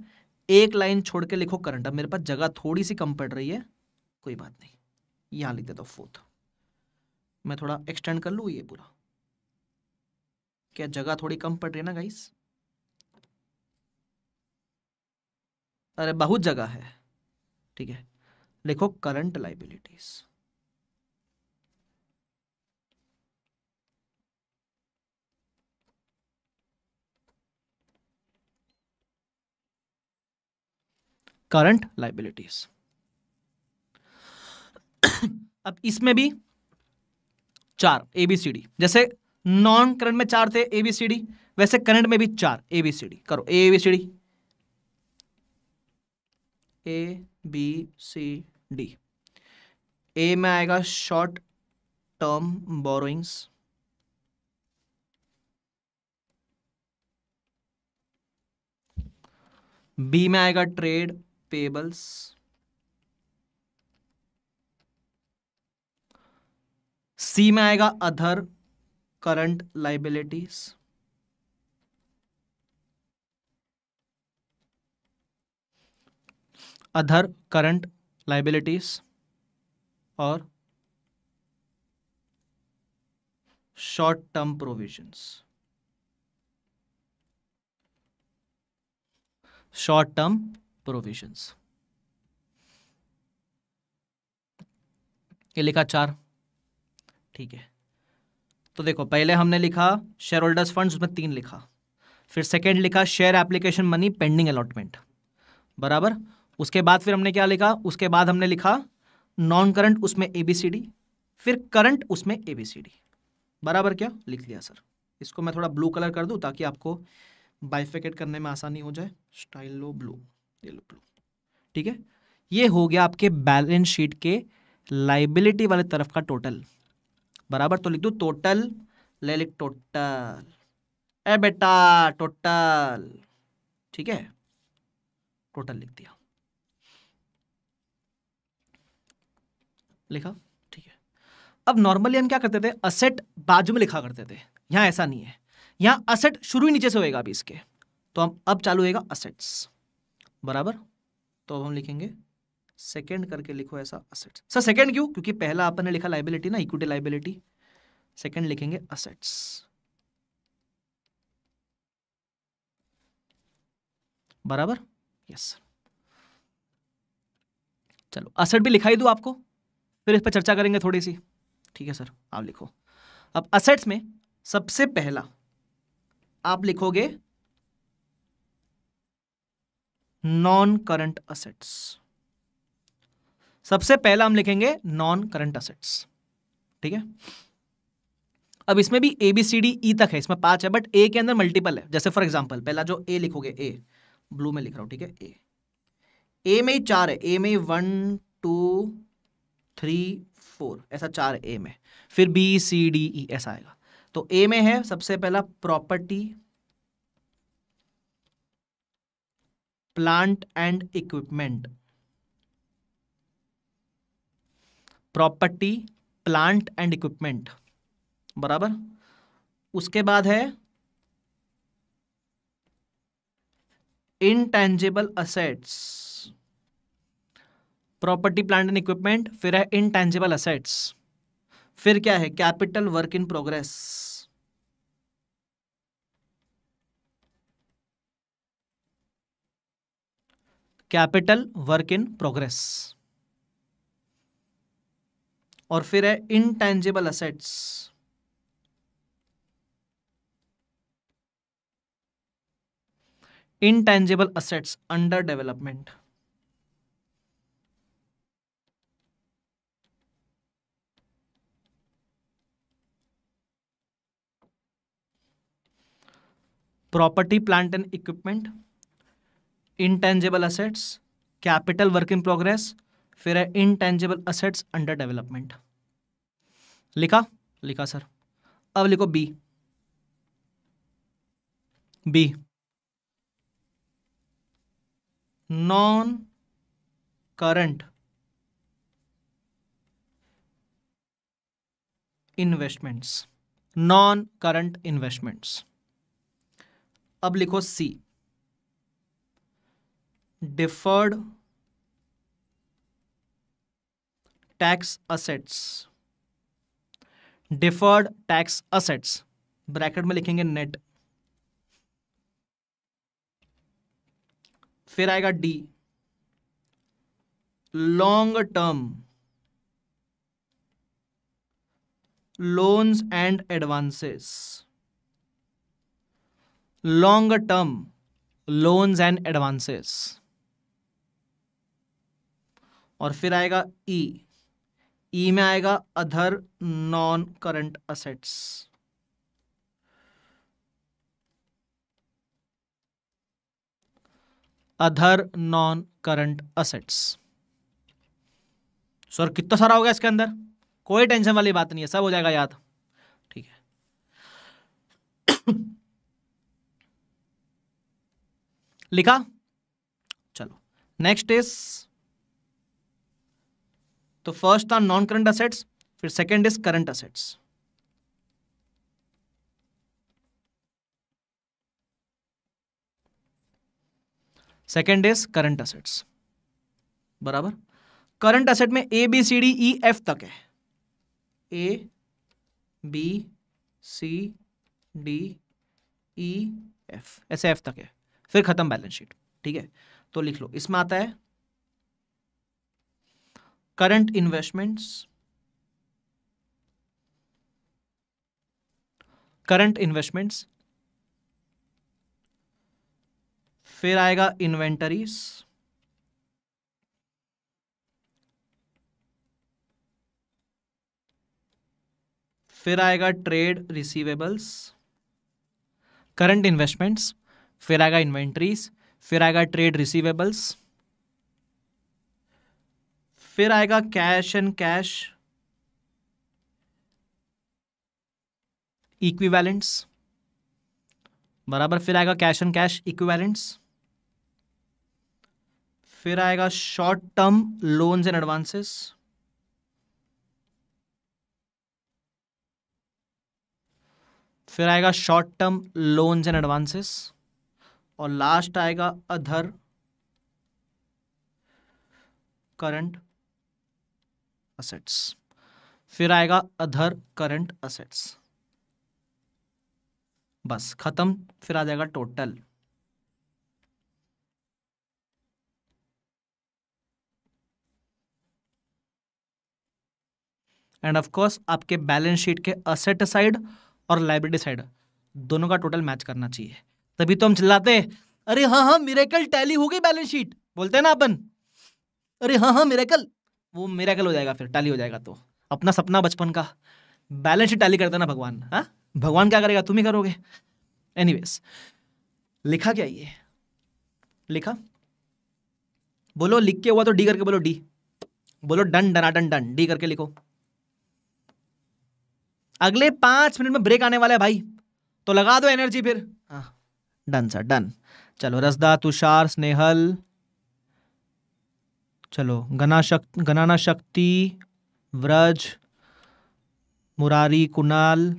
एक लाइन छोड़ के लिखो करंट अब मेरे पास जगह थोड़ी सी कम पड़ रही है कोई बात नहीं यहां लिख देता हूँ फोर्थ मैं थोड़ा एक्सटेंड कर लू ये पूरा क्या जगह थोड़ी कम पड़ रही है ना गाइस अरे बहुत जगह है ठीक है लिखो करंट लाइबिलिटीज़ करंट लाइबिलिटीज अब इसमें भी चार एबीसीडी जैसे नॉन करंट में चार थे एबीसीडी वैसे करंट में भी चार एबीसीडी करो ABCD A B C D A में आएगा शॉर्ट टर्म बोरोइंग्स बी में आएगा ट्रेड पेबल्स सी में आएगा other current liabilities other current liabilities और short term provisions short term provisions ये लिखा चार ठीक है तो देखो पहले हमने लिखा शेयर होल्डर्स फंड उसमें तीन लिखा फिर सेकेंड लिखा share application money pending allotment बराबर उसके बाद फिर हमने क्या लिखा उसके बाद हमने लिखा नॉन करंट उसमें एबीसीडी फिर करंट उसमें एबीसीडी बराबर क्या लिख लिया सर इसको मैं थोड़ा ब्लू कलर कर दूं ताकि आपको बाइफेकेट करने में आसानी हो जाए स्टाइल लो ब्लू येलो ब्लू ठीक है ये हो गया आपके बैलेंस शीट के लाइबिलिटी वाले तरफ का टोटल बराबर तो लिख दो टोटल ले लिख टोटल ए बेटा टोटल ठीक है टोटल लिख दिया लिखा ठीक है अब नॉर्मली हम क्या करते थे असेट बाजू में लिखा करते थे यहां ऐसा नहीं है यहाँ असेट शुरू ही नीचे से होएगा अभी इसके तो हम अब चालू होएगा असेट्स बराबर तो अब हम लिखेंगे सेकेंड करके लिखो ऐसा असेट्स सर सेकेंड क्यों क्योंकि पहला आपने लिखा लाइबिलिटी ना इक्विटी लाइबिलिटी सेकेंड लिखेंगे असेट्स बराबर यस सर चलो असेट भी लिखाई दू आपको फिर इस पर चर्चा करेंगे थोड़ी सी ठीक है सर आप लिखो अब असेट्स में सबसे पहला आप लिखोगे नॉन करंट असेट्स सबसे पहला हम लिखेंगे नॉन करंट असेट्स ठीक है अब इसमें भी ए बी सी डी ई तक है इसमें पांच है बट ए के अंदर मल्टीपल है जैसे फॉर एग्जांपल पहला जो ए लिखोगे ए ब्लू में लिख रहा हूं ठीक है ए ए में ही चार है ए में वन टू थ्री फोर ऐसा चार ए में फिर बी सी डी ई ऐसा आएगा तो ए में है सबसे पहला property plant and equipment property plant and equipment बराबर उसके बाद है intangible assets property plant and equipment फिर है इनटेंजिबल असेट्स फिर क्या है capital work in progress capital work in progress और फिर है intangible assets intangible assets under development property plant and equipment intangible assets capital work in progress फिर है इनटेंजिबल असेट्स अंडर डेवलपमेंट लिखा लिखा सर अब लिखो B B non current investments non current investments अब लिखो C deferred tax assets deferred tax assets bracket में लिखेंगे नेट फिर आएगा D long term loans and advances long term loans and advances और फिर आएगा ई e. ई e में आएगा other non current assets other non current assets sir कितना सारा हो गया इसके अंदर कोई टेंशन वाली बात नहीं है सब हो जाएगा याद ठीक है *coughs* लिखा चलो नेक्स्ट इज तो फर्स्ट था नॉन करंट असेट्स फिर second is current assets second is current assets बराबर करंट असेट में A B C D E F तक है A B C D E F ऐसे एफ तक है फिर खत्म बैलेंस शीट ठीक है तो लिख लो इसमें आता है करंट इन्वेस्टमेंट्स करंट इन्वेस्टमेंट्स फिर आएगा इन्वेंटरीज फिर आएगा ट्रेड रिसीवेबल्स करंट इन्वेस्टमेंट्स फिर आएगा इन्वेंटरीज फिर आएगा ट्रेड रिसीवेबल्स फिर आएगा कैश एंड कैश इक्विवेलेंट्स बराबर फिर आएगा कैश एंड कैश इक्विवेलेंट्स फिर आएगा short term loans and advances फिर आएगा short term loans and advances और लास्ट आएगा अधर करंट असेट्स फिर आएगा अधर करंट असेट्स बस खत्म फिर आ जाएगा टोटल एंड ऑफ कोर्स आपके बैलेंस शीट के असेट साइड और लाइब्रेरी साइड दोनों का टोटल मैच करना चाहिए तभी तो हम चिल्लाते अरे हाँ हाँ मेरेकल टैली हो गई बैलेंस शीट बोलते हैं ना अपन अरे हाँ हाँ मेरेकल वो कल हो जाएगा फिर टैली हो जाएगा तो अपना सपना बचपन का बैलेंस शीट टैली करता ना भगवान हाँ भगवान क्या करेगा तुम ही करोगे एनी लिखा क्या ये लिखा बोलो लिख के हुआ तो डी करके बोलो डी बोलो डन डना डन डन डी करके लिखो अगले पांच मिनट में ब्रेक आने वाला है भाई तो लगा दो एनर्जी फिर हाँ डन सर डन चलो रसदा तुषार स्नेहल चलो गना शक्ति गनाना शक्ति व्रज मुरारी कुणाल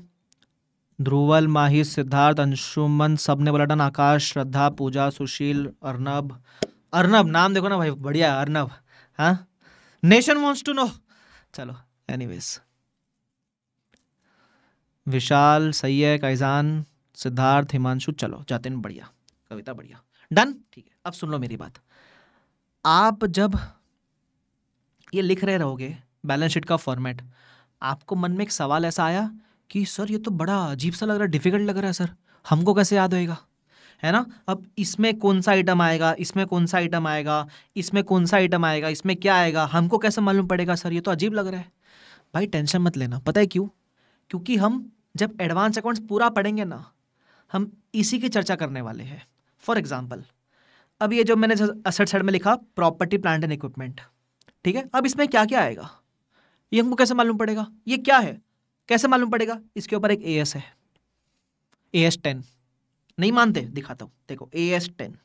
ध्रुवल माही सिद्धार्थ अंशुमन सबने बोला डन आकाश श्रद्धा पूजा सुशील अर्नब अर्नब नाम देखो ना भाई बढ़िया अर्नब हाँ नेशन वॉन्ट्स टू नो चलो एनीवेज विशाल सही है कैजान सिद्धार्थ हिमांशु चलो जाते हैं बढ़िया कविता बढ़िया डन ठीक है अब सुन लो मेरी बात आप जब ये लिख रहे रहोगे बैलेंस शीट का फॉर्मेट आपको मन में एक सवाल ऐसा आया कि सर ये तो बड़ा अजीब सा लग रहा है डिफ़िकल्ट लग रहा है सर हमको कैसे याद होएगा है ना अब इसमें कौन सा आइटम आएगा इसमें कौन सा आइटम आएगा इसमें कौन सा आइटम आएगा इसमें क्या आएगा हमको कैसे मालूम पड़ेगा सर ये तो अजीब लग रहा है भाई टेंशन मत लेना पता है क्यों क्योंकि हम जब एडवांस अकाउंट्स पूरा पढ़ेंगे ना हम इसी की चर्चा करने वाले हैं फॉर एग्ज़ाम्पल अब ये जो मैंने असट साइड में लिखा प्रॉपर्टी प्लांट एंड इक्विपमेंट ठीक है अब इसमें क्या क्या आएगा ये हमको कैसे मालूम पड़ेगा ये क्या है कैसे मालूम पड़ेगा इसके ऊपर एक ए एस है ए एस टेन नहीं मानते दिखाता हूं देखो A S ten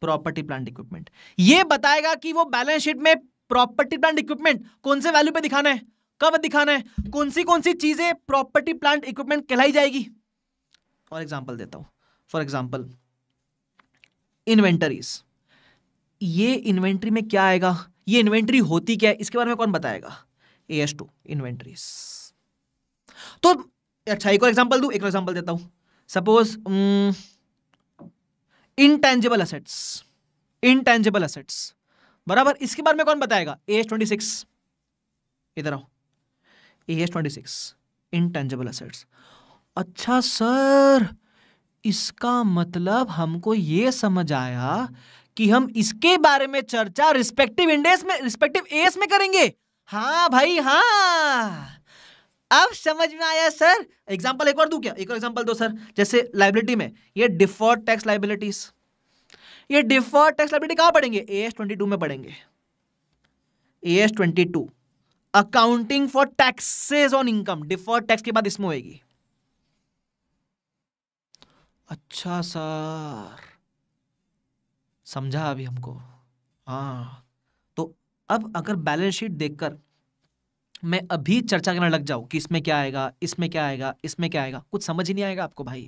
property plant equipment ये बताएगा कि वो बैलेंस शीट में प्रॉपर्टी प्लांट इक्विपमेंट कौन से वैल्यू पे दिखाना है कब दिखाना है कौन सी कौन सी चीजें प्रॉपर्टी प्लांट इक्विपमेंट कहलाई जाएगी फॉर एग्जाम्पल देता हूं फॉर एग्जाम्पल इन्वेंटरीज ये इन्वेंट्री में क्या आएगा ये इन्वेंट्री होती क्या है इसके बारे में कौन बताएगा ए एस टू इन्वेंट्रीज तो अच्छा एक और एग्जाम्पल दू एक एग्जाम्पल देता हूं suppose intangible assets intangible assets बराबर इसके बारे में कौन बताएगा ए एस ट्वेंटी सिक्स इधर आओ A S twenty six intangible assets अच्छा सर इसका मतलब हमको यह समझ आया कि हम इसके बारे में चर्चा रिस्पेक्टिव इंडेक्स में रिस्पेक्टिव एस में करेंगे हाँ भाई हाँ अब समझ में आया सर एग्जाम्पल एक और दू क्या एक और एग्जाम्पल दो सर जैसे लाइबिलिटी में ये डिफॉल्ट टैक्स लाइबिलिटीज ये डिफॉल्ट टैक्स लाइबिलिटी कहां पढ़ेंगे ए एस ट्वेंटी टू में पढ़ेंगे A S twenty two accounting for taxes on income default tax के बाद इसमें होएगी अच्छा सर समझा अभी हमको हाँ तो अब अगर बैलेंस शीट देखकर मैं अभी चर्चा करने लग जाऊँ कि इसमें क्या आएगा इसमें क्या आएगा इसमें क्या आएगा कुछ समझ ही नहीं आएगा आपको भाई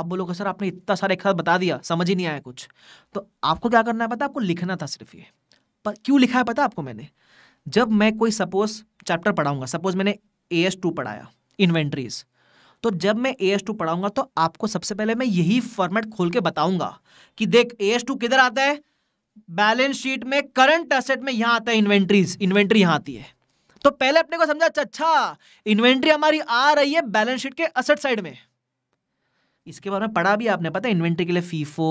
आप बोलोगे सर आपने इतना सारा एक बता दिया समझ ही नहीं आया कुछ तो आपको क्या करना है पता आपको लिखना था सिर्फ ये पर क्यों लिखा है पता आपको मैंने जब मैं कोई सपोज चैप्टर पढ़ाऊंगा सपोज मैंने ए एस टू पढ़ाया इन्वेंट्रीज़ तो जब मैं ए एस टू पढ़ाऊंगा तो आपको सबसे पहले मैं यही फॉर्मेट खोल के बताऊंगा कि देख ए एस टू किधर आता है बैलेंस शीट में करंट असेट में यहां आता है इन्वेंट्रीज इन्वेंट्री यहां आती है तो पहले अपने को समझा अच्छा इन्वेंट्री अच्छा, हमारी आ रही है बैलेंस शीट के असेट साइड में इसके बारे में पढ़ा भी आपने पता इन्वेंट्री के लिए फीफो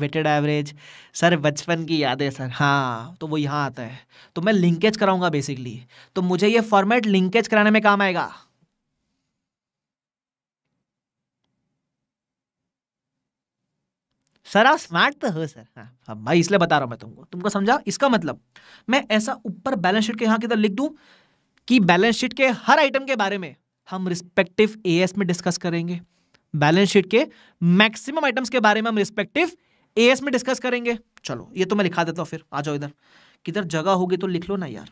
वेटेड एवरेज सर बचपन की याद है सर हाँ तो वो यहाँ आता है तो मैं लिंकेज कराऊंगा बेसिकली तो मुझे ये फॉर्मेट लिंकेज कराने में काम आएगा सर आप स्मार्ट तो हो सर हाँ।, हाँ भाई इसलिए बता रहा हूँ मैं तुमको तुमको समझा इसका मतलब मैं ऐसा ऊपर बैलेंस शीट के यहाँ किधर लिख दूँ कि बैलेंस शीट के हर आइटम के बारे में हम रिस्पेक्टिव ए में डिस्कस करेंगे बैलेंस शीट के मैक्सिमम आइटम्स के बारे में हम रिस्पेक्टिव ए में डिस्कस करेंगे चलो ये तो मैं लिखा देता हूँ फिर आ जाओ इधर किधर जगह होगी तो लिख लो ना यार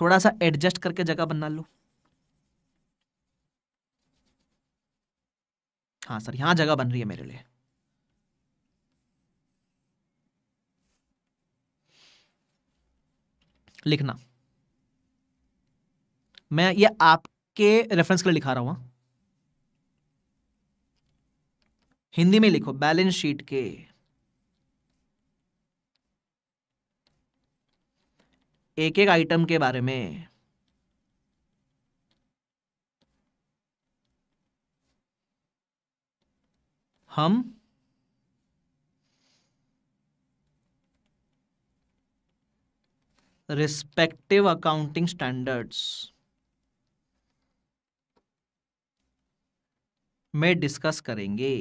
थोड़ा सा एडजस्ट करके जगह बना लो हाँ सर यहाँ जगह बन रही है मेरे लिए लिखना मैं ये आपके रेफरेंस के लिए लिखा रहा हूं हाँ। हिंदी में लिखो बैलेंस शीट के एक एक आइटम के बारे में हम respective accounting standards में डिस्कस करेंगे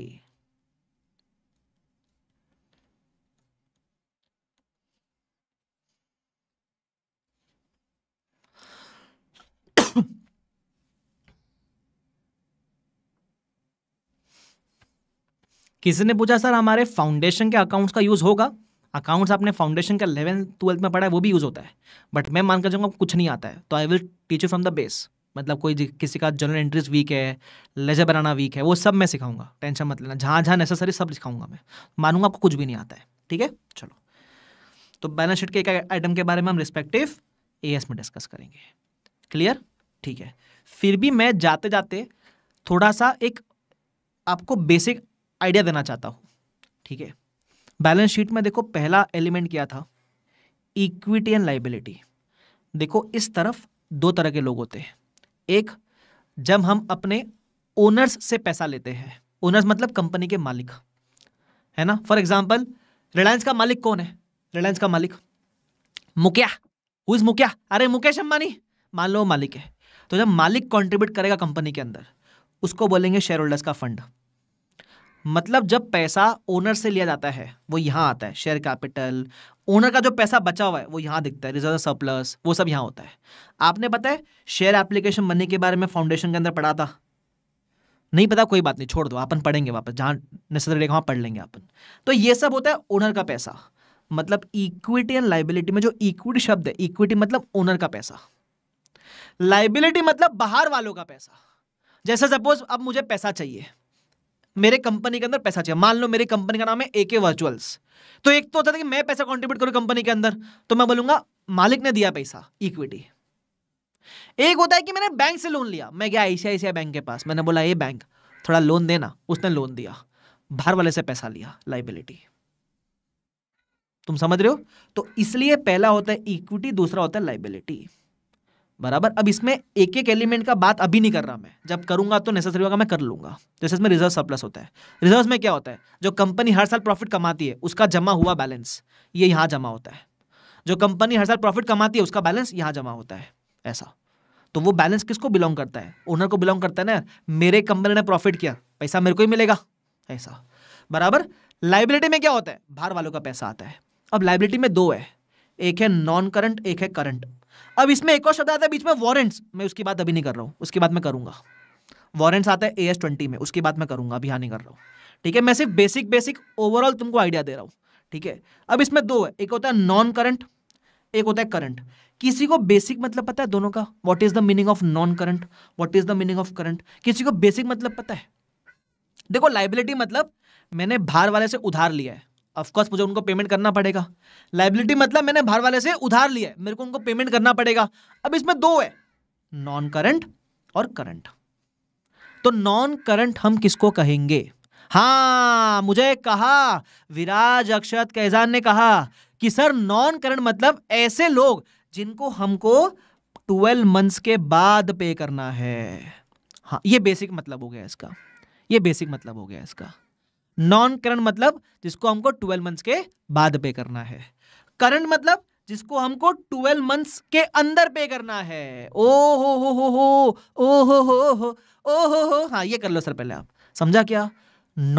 किसी ने पूछा सर हमारे फाउंडेशन के अकाउंट्स का यूज होगा अकाउंट्स आपने फाउंडेशन का इलेवन ट्वेल्थ में पढ़ा है वो भी यूज़ होता है बट मैं मान कर जाऊँगा कुछ नहीं आता है तो I will teach from the base मतलब कोई किसी का जनरल इंटरेस्ट वीक है लेजर बनाना वीक है वो सब मैं सिखाऊंगा टेंशन मत लेना जहाँ जहाँ नेसेसरी सब सिखाऊंगा मैं मानूंगा आपको कुछ भी नहीं आता है ठीक है चलो तो बैलेंस शीट के एक आइटम के बारे में हम रिस्पेक्टिव ए में डिस्कस करेंगे क्लियर ठीक है फिर भी मैं जाते जाते थोड़ा सा एक आपको बेसिक आइडिया देना चाहता हूँ ठीक है बैलेंस शीट में देखो पहला एलिमेंट क्या था इक्विटी एंड लाइबिलिटी देखो इस तरफ दो तरह के लोग होते हैं एक जब हम अपने ओनर्स से पैसा लेते हैं ओनर्स मतलब कंपनी के मालिक है ना फॉर एग्जाम्पल रिलायंस का मालिक कौन है रिलायंस का मालिक मुकिया हु इज मुखिया अरे मुकेश अंबानी मान लो मालिक है तो जब मालिक कंट्रीब्यूट करेगा कंपनी के अंदर उसको बोलेंगे शेयर होल्डर्स का फंड मतलब जब पैसा ओनर से लिया जाता है वो यहाँ आता है शेयर कैपिटल ओनर का जो पैसा बचा हुआ है वो यहाँ दिखता है रिजर्व सरप्लस वो सब यहाँ होता है आपने पता है शेयर एप्लीकेशन बनने के बारे में फाउंडेशन के अंदर पढ़ा था नहीं पता कोई बात नहीं छोड़ दो अपन पढ़ेंगे वापस जहाँ नेसेसरी रहेगा वहाँ पढ़ लेंगे अपन तो ये सब होता है ओनर का पैसा मतलब इक्विटी एंड लाइबिलिटी में जो इक्विटी शब्द है इक्विटी मतलब ओनर का पैसा लाइबिलिटी मतलब बाहर वालों का पैसा जैसे सपोज अब मुझे पैसा चाहिए मेरे कंपनी के अंदर पैसा चाहिए मान लो मेरी कंपनी का नाम है एके वर्चुअल्स तो एक तो होता था कि मैं पैसा कॉन्ट्रीब्यूट करूँ कंपनी के अंदर तो मैं बोलूंगा मालिक ने दिया पैसा इक्विटी एक होता है कि मैंने बैंक से लोन लिया मैं गया आई बैंक के पास मैंने बोला ये बैंक थोड़ा लोन देना उसने लोन दिया बाहर वाले से पैसा लिया लाइबिलिटी तुम समझ रहे हो तो इसलिए पहला होता है इक्विटी दूसरा होता है लाइबिलिटी बराबर अब इसमें एक एक एलिमेंट का बात अभी नहीं कर रहा मैं जब करूंगा तो नेसेसरी होगा मैं कर लूंगा जैसे इसमें रिजर्व सरप्लस होता है रिजर्व में क्या होता है जो कंपनी हर साल प्रॉफिट कमाती है उसका जमा हुआ बैलेंस ये यहाँ जमा होता है जो कंपनी हर साल प्रॉफिट कमाती है उसका बैलेंस यहाँ जमा होता है ऐसा तो वो बैलेंस किसको बिलोंग करता है ओनर को बिलोंग करता है ना मेरे कंपनी ने प्रॉफिट किया पैसा मेरे को ही मिलेगा ऐसा बराबर लाइबिलिटी में क्या होता है बाहर वालों का पैसा आता है अब लाइबिलिटी में दो है एक है नॉन करंट एक है करंट अब इसमें एक और शब्द आता है बीच में वारंट्स मैं उसकी बात अभी नहीं कर रहा हूँ उसकी बात मैं करूँगा वारंट्स आता है ए एस ट्वेंटी में उसकी बात मैं करूँगा अभी हाँ नहीं कर रहा हूँ ठीक है मैं सिर्फ बेसिक बेसिक ओवरऑल तुमको आइडिया दे रहा हूँ ठीक है अब इसमें दो है एक होता है नॉन करंट एक होता है करंट किसी को बेसिक मतलब पता है दोनों का what is the meaning of non current what is the meaning of current किसी को बेसिक मतलब पता है देखो लाइबिलिटी मतलब मैंने भार वाले से उधार लिया है ऑफकोर्स मुझे उनको पेमेंट करना पड़ेगा लाइबिलिटी मतलब मैंने बाहर वाले से उधार लिया है मेरे को उनको पेमेंट करना पड़ेगा अब इसमें दो है नॉन करंट और करंट तो नॉन करंट हम किसको कहेंगे हाँ मुझे कहा विराज अक्षत कैजान ने कहा कि सर नॉन करंट मतलब ऐसे लोग जिनको हमको ट्वेल्व मंथ्स के बाद पे करना है हाँ ये बेसिक मतलब हो गया इसका ये बेसिक मतलब हो गया इसका नॉन करंट मतलब जिसको हमको ट्वेल्व मंथ्स के बाद पे करना है करंट मतलब जिसको हमको ट्वेल्व मंथ्स के अंदर पे करना है ओ हो हो हो हो ओ हो हो हो ओ हो हो हाँ ये कर लो सर पहले आप समझा क्या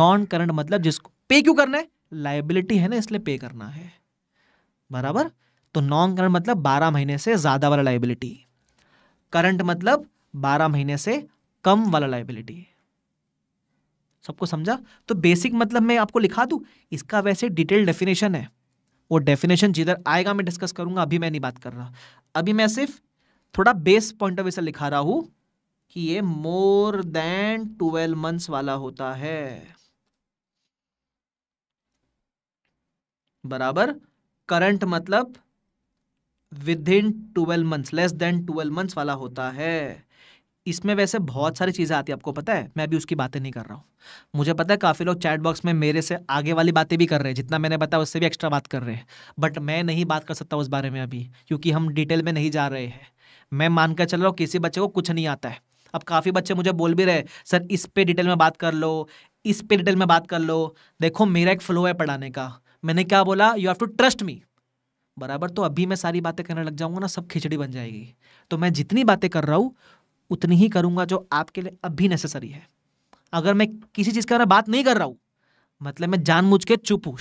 नॉन करंट मतलब जिसको पे क्यों करना है लाइबिलिटी है ना इसलिए पे करना है बराबर तो नॉन करंट मतलब बारह महीने से ज़्यादा वाला लाइबिलिटी करंट मतलब बारह महीने से कम वाला लाइबिलिटी सबको समझा तो बेसिक मतलब मैं आपको लिखा दूँ इसका वैसे डिटेल डेफिनेशन है वो डेफिनेशन जिधर आएगा मैं डिस्कस करूंगा अभी मैं नहीं बात कर रहा अभी मैं सिर्फ थोड़ा बेस पॉइंट ऑफ व्यू से लिखा रहा हूँ कि ये मोर देन ट्वेल्व मंथ्स वाला होता है बराबर करंट मतलब within twelve months less than twelve months वाला होता है इसमें वैसे बहुत सारी चीज़ें आती है आपको पता है मैं अभी उसकी बातें नहीं कर रहा हूँ मुझे पता है काफ़ी लोग चैट बॉक्स में मेरे से आगे वाली बातें भी कर रहे हैं जितना मैंने बताया उससे भी एक्स्ट्रा बात कर रहे हैं बट मैं नहीं बात कर सकता उस बारे में अभी क्योंकि हम डिटेल में नहीं जा रहे हैं मैं मानकर चल रहा हूँ किसी बच्चे को कुछ नहीं आता है अब काफ़ी बच्चे मुझे बोल भी रहे सर इस पर डिटेल में बात कर लो इस पर डिटेल में बात कर लो देखो मेरा एक फ्लो है पढ़ाने का मैंने क्या बोला you have to trust me बराबर तो अभी मैं सारी बातें करने लग जाऊंगा ना सब खिचड़ी बन जाएगी तो मैं जितनी बातें कर रहा हूँ उतनी ही करूंगा जो आपके लिए अब भी नेसेसरी है अगर मैं किसी चीज़ के बारे में बात नहीं कर रहा हूं मतलब मैं जानबूझ के चुप हूँ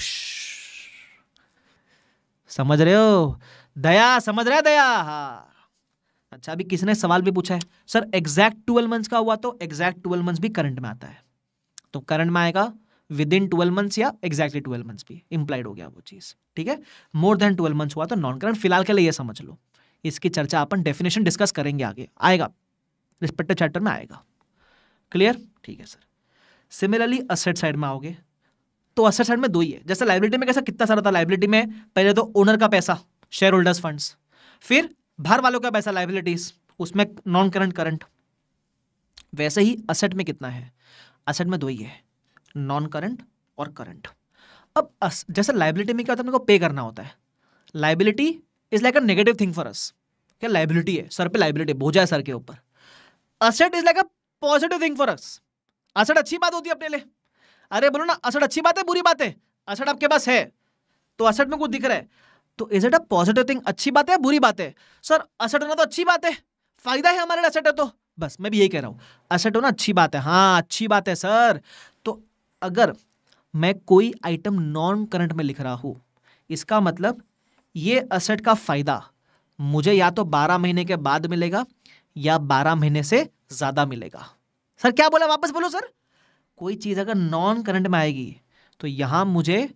समझ रहे हो दया समझ रहे दया हाँ अच्छा अभी किसी ने सवाल भी पूछा है सर एग्जैक्ट ट्वेल्व मंथ्स का हुआ तो एग्जैक्ट ट्वेल्व मंथ्स भी करंट में आता है तो करंट में आएगा विद इन ट्वेल्व मंथ्स या एग्जैक्टली ट्वेल्व मंथ्स भी इंप्लाइड हो गया वो चीज़ ठीक है मोर देन ट्वेल्व मंथ्स हुआ तो नॉन करंट फिलहाल के लिए ये समझ लो इसकी चर्चा अपन डेफिनेशन डिस्कस करेंगे आगे आएगा रिस्पेक्टिव चैप्टर में आएगा क्लियर ठीक है सर सिमिलरली असेट साइड में आओगे तो असेट साइड में दो ही है जैसे लाइब्रेटी में कैसा कितना सारा था लाइब्रेटी में पहले तो ओनर का पैसा शेयर होल्डर्स फंड फिर बाहर वालों का पैसा लाइबिलिटीज उसमें नॉन करंट करंट वैसे ही असेट में कितना है असेट में दो ही है नॉन करंट और करंट अब अस, जैसे लाइबिलिटी में क्या होता है मेरे को पे करना होता है liability is like a negative thing for us क्या लाइबिलिटी है सर पे लाइबिलिटी बोझा है सर के ऊपर asset is like a positive thing for us asset अच्छी बात होती है अपने लिए अरे बोलो ना असेट अच्छी बात है बुरी बात है असट आपके पास है तो असट में कुछ दिख रहा है तो is it a positive thing अच्छी बात है बुरी बात है सर असेट होना तो अच्छी बात है फायदा है हमारे असट है तो बस मैं भी यही कह रहा हूं असट होना अच्छी बात है हाँ अच्छी बात है सर तो अगर मैं कोई आइटम नॉन करंट में लिख रहा हूं इसका मतलब ये असट का फ़ायदा मुझे या तो 12 महीने के बाद मिलेगा या बारह महीने से ज्यादा मिलेगा सर क्या बोला वापस बोलो सर कोई चीज अगर नॉन करंट में आएगी तो यहां मुझे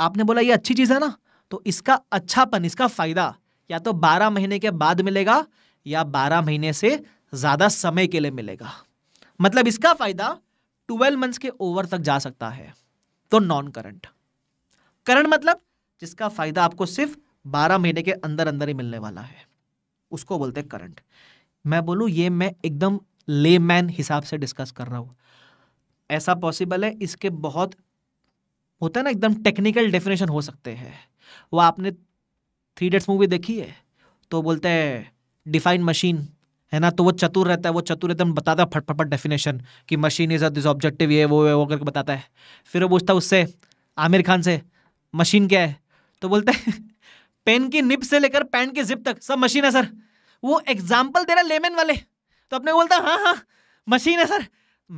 आपने बोला ये अच्छी चीज है ना तो इसका अच्छापन इसका फायदा या तो बारह महीने के बाद मिलेगा या बारह महीने से ज्यादा समय के लिए मिलेगा मतलब इसका फायदा ट्वेल्व मंथ्स के ओवर तक जा सकता है तो नॉन करंट करंट मतलब जिसका फायदा आपको सिर्फ बारह महीने के अंदर अंदर ही मिलने वाला है उसको बोलते हैं करंट मैं बोलूँ ये मैं एकदम ले मैन हिसाब से डिस्कस कर रहा हूँ ऐसा पॉसिबल है इसके बहुत होता है ना एकदम टेक्निकल डेफिनेशन हो सकते हैं वो आपने थ्री डेट्स मूवी देखी है तो बोलते हैं डिफाइन मशीन है ना तो वो चतुर रहता है वो चतुर एकदम बताता है फटफट फट डेफिनेशन कि मशीन इज दिस ऑब्जेक्टिव ये वो वो करके बताता है फिर वो पूछता है उससे आमिर खान से मशीन क्या है तो बोलते हैं पेन *laughs* की निप से लेकर पैन की जिप तक सब मशीन है सर वो एग्जाम्पल दे रहा लेमेन वाले तो अपने बोलता हाँ हाँ मशीन है सर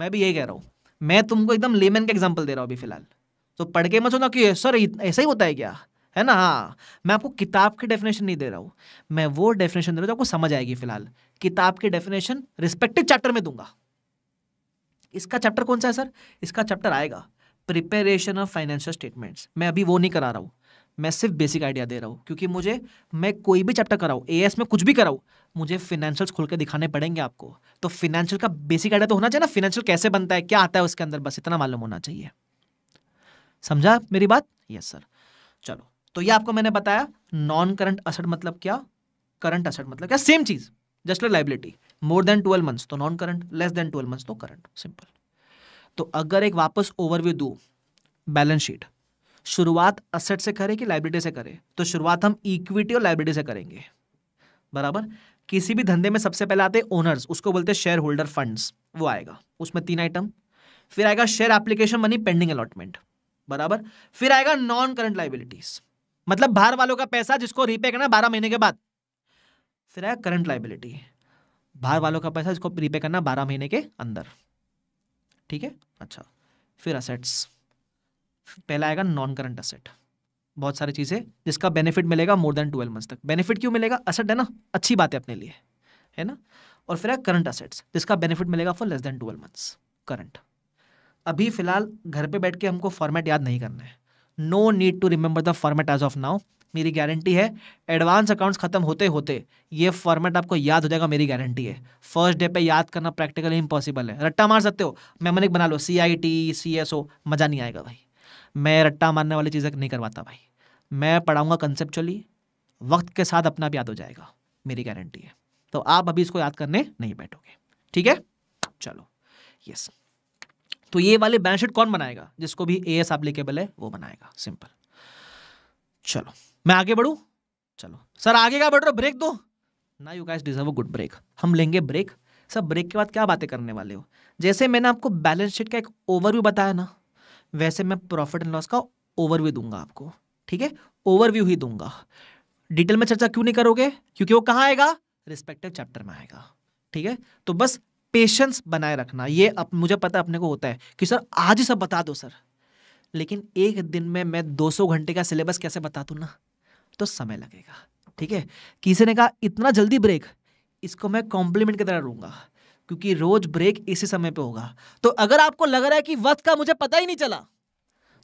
मैं भी यही कह रहा हूँ मैं तुमको एकदम लेमेन का एग्जाम्पल दे रहा हूँ अभी फिलहाल तो पढ़ के मत सुना कि सर ऐसा ही होता है क्या है ना हाँ मैं आपको किताब की डेफिनेशन नहीं दे रहा हूँ मैं वो डेफिनेशन दे रहा हूँ जो आपको समझ आएगी फिलहाल किताब की डेफिनेशन रिस्पेक्टिव चैप्टर में दूंगा इसका चैप्टर कौन सा है सर इसका चैप्टर आएगा प्रिपेरेशन ऑफ फाइनेंशियल स्टेटमेंट्स मैं अभी वो नहीं करा रहा हूँ मैं सिर्फ बेसिक आइडिया दे रहा हूँ क्योंकि मुझे मैं कोई भी चैप्टर कराऊँ ए में कुछ भी कराऊँ मुझे फिनेंशियल्स खोल के दिखाने पड़ेंगे आपको तो फिनेंशियल का बेसिक आइडिया तो होना चाहिए ना फिनेंशियल कैसे बनता है क्या आता है उसके अंदर बस इतना मालूम होना चाहिए समझा मेरी बात यस सर चलो तो ये आपको मैंने बताया नॉन करंट असट मतलब क्या करंट असर मतलब क्या सेम चीज just liability more than twelve months तो non current less than twelve months तो करंट सिंपल तो अगर एक वापस ओवरव्यू दू बैलेंस शीट शुरुआत असेट से करें कि लाइब्रेटी से करें तो शुरुआत हम इक्विटी और लाइब्रेटी से करेंगे बराबर किसी भी धंधे में सबसे पहले आते ओनर्स उसको बोलते हैं शेयर होल्डर फंड्स वो आएगा उसमें तीन आइटम फिर आएगा share application money pending allotment बराबर फिर आएगा नॉन करंट लाइबिलिटीज मतलब बाहर वालों का पैसा जिसको रीपे करना है बारह महीने के बाद फिर आएगा करंट लाइबिलिटी बाहर वालों का पैसा जिसको रीपे करना बारह महीने के अंदर ठीक है अच्छा फिर असेट्स पहला आएगा नॉन करंट असेट बहुत सारी चीज़ें जिसका बेनिफिट मिलेगा मोर देन ट्वेल्व मंथ्स तक बेनिफिट क्यों मिलेगा असेट है ना अच्छी बात है अपने लिए है ना और फिर है करंट असेट्स जिसका बेनिफिट मिलेगा for less than twelve months current अभी फिलहाल घर पे बैठ के हमको फॉर्मेट याद नहीं करना है no need to remember the format as of now मेरी गारंटी है एडवांस अकाउंट्स खत्म होते होते ये फॉर्मेट आपको याद हो जाएगा मेरी गारंटी है फर्स्ट डे पे याद करना प्रैक्टिकली इम्पॉसिबल है रट्टा मार सकते हो मेमोनिक बना लो सी I T C S O मज़ा नहीं आएगा भाई मैं रट्टा मारने वाली चीज़ें नहीं करवाता भाई मैं पढ़ाऊँगा कंसेप्चुअली वक्त के साथ अपना भी याद हो जाएगा मेरी गारंटी है तो आप अभी इसको याद करने नहीं बैठोगे ठीक है चलो यस तो ये वाले बैलेंस कौन बनाएगा जिसको भी ए एस एप्लीकेबल है वो बनाएगा सिंपल चलो मैं आगे बढ़ू चलो सर आगे का बढ़ रहे ब्रेक दो ना you guys deserve a good break हम लेंगे ब्रेक सर ब्रेक के बाद क्या बातें करने वाले हो जैसे मैंने आपको बैलेंस शीट का एक ओवरव्यू बताया ना वैसे मैं प्रॉफिट एंड लॉस का ओवरव्यू दूंगा आपको ठीक है ओवरव्यू ही दूंगा डिटेल में चर्चा क्यों नहीं करोगे क्योंकि वो कहाँ आएगा रिस्पेक्टिव चैप्टर में आएगा ठीक है तो बस पेशेंस बनाए रखना ये अप, मुझे पता अपने को होता है कि सर आज ही सब बता दो सर लेकिन एक दिन में मैं 200 घंटे का सिलेबस कैसे बता दूँ ना तो समय लगेगा ठीक है किसी ने कहा इतना जल्दी ब्रेक इसको मैं कॉम्प्लीमेंट की तरह लूँगा क्योंकि रोज ब्रेक इसी समय पे होगा तो अगर आपको लग रहा है कि वक्त का मुझे पता ही नहीं चला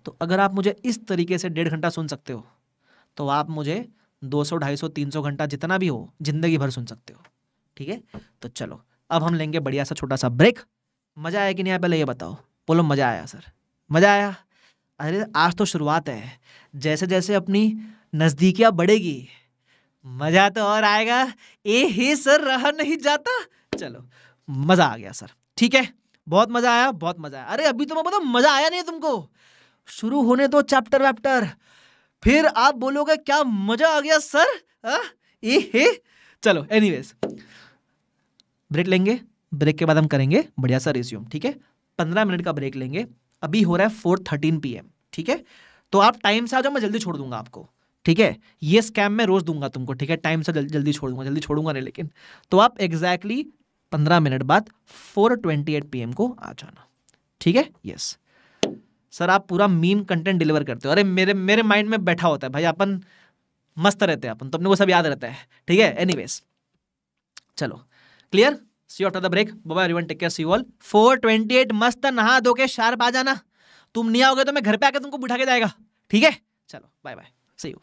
तो अगर आप मुझे इस तरीके से डेढ़ घंटा सुन सकते हो तो आप मुझे दो सौ ढाई सौ तीन सौ घंटा जितना भी हो जिंदगी भर सुन सकते हो ठीक है तो चलो अब हम लेंगे बढ़िया सा छोटा सा ब्रेक मज़ा आया कि नहीं आया पहले ये बताओ बोलो मज़ा आया सर मज़ा आया अरे आज तो शुरुआत है जैसे जैसे अपनी नजदीकियां बढ़ेगी मज़ा तो और आएगा ए ही सर रहा नहीं जाता चलो मजा आ गया सर ठीक है बहुत मजा आया बहुत मजा आया अरे अभी तो मैं बताऊँ मजा आया नहीं तुमको शुरू होने दो चैप्टर वैप्टर फिर आप बोलोगे क्या मजा आ गया सर आ? ए हे चलो एनीवेज ब्रेक लेंगे ब्रेक के बाद हम करेंगे बढ़िया सा रिज्यूम ठीक है पंद्रह मिनट का ब्रेक लेंगे अभी हो रहा है फोर थर्टीन पी ठीक है तो आप टाइम से आ जाओ मैं जल्दी छोड़ दूंगा आपको ठीक है ये स्कैम मैं रोज दूंगा तुमको ठीक है टाइम से जल, जल्दी छोड़ दूंगा जल्दी छोड़ूंगा नहीं लेकिन तो आप एग्जैक्टली पंद्रह मिनट बाद फोर ट्वेंटी एट पी को आ जाना ठीक है यस सर आप पूरा मीम कंटेंट डिलीवर करते हो अरे मेरे मेरे माइंड में बैठा होता है भाई अपन मस्त रहते हैं अपन तो अपने को सब याद रहता है ठीक है एनी चलो clear see after the break बाबा everyone take care see all 428 मस्त नहा दो के शार्प आ जाना तुम नहीं आओगे तो मैं घर पे आके तुमको बिठा के जाएगा ठीक है चलो बाय बाय सही हो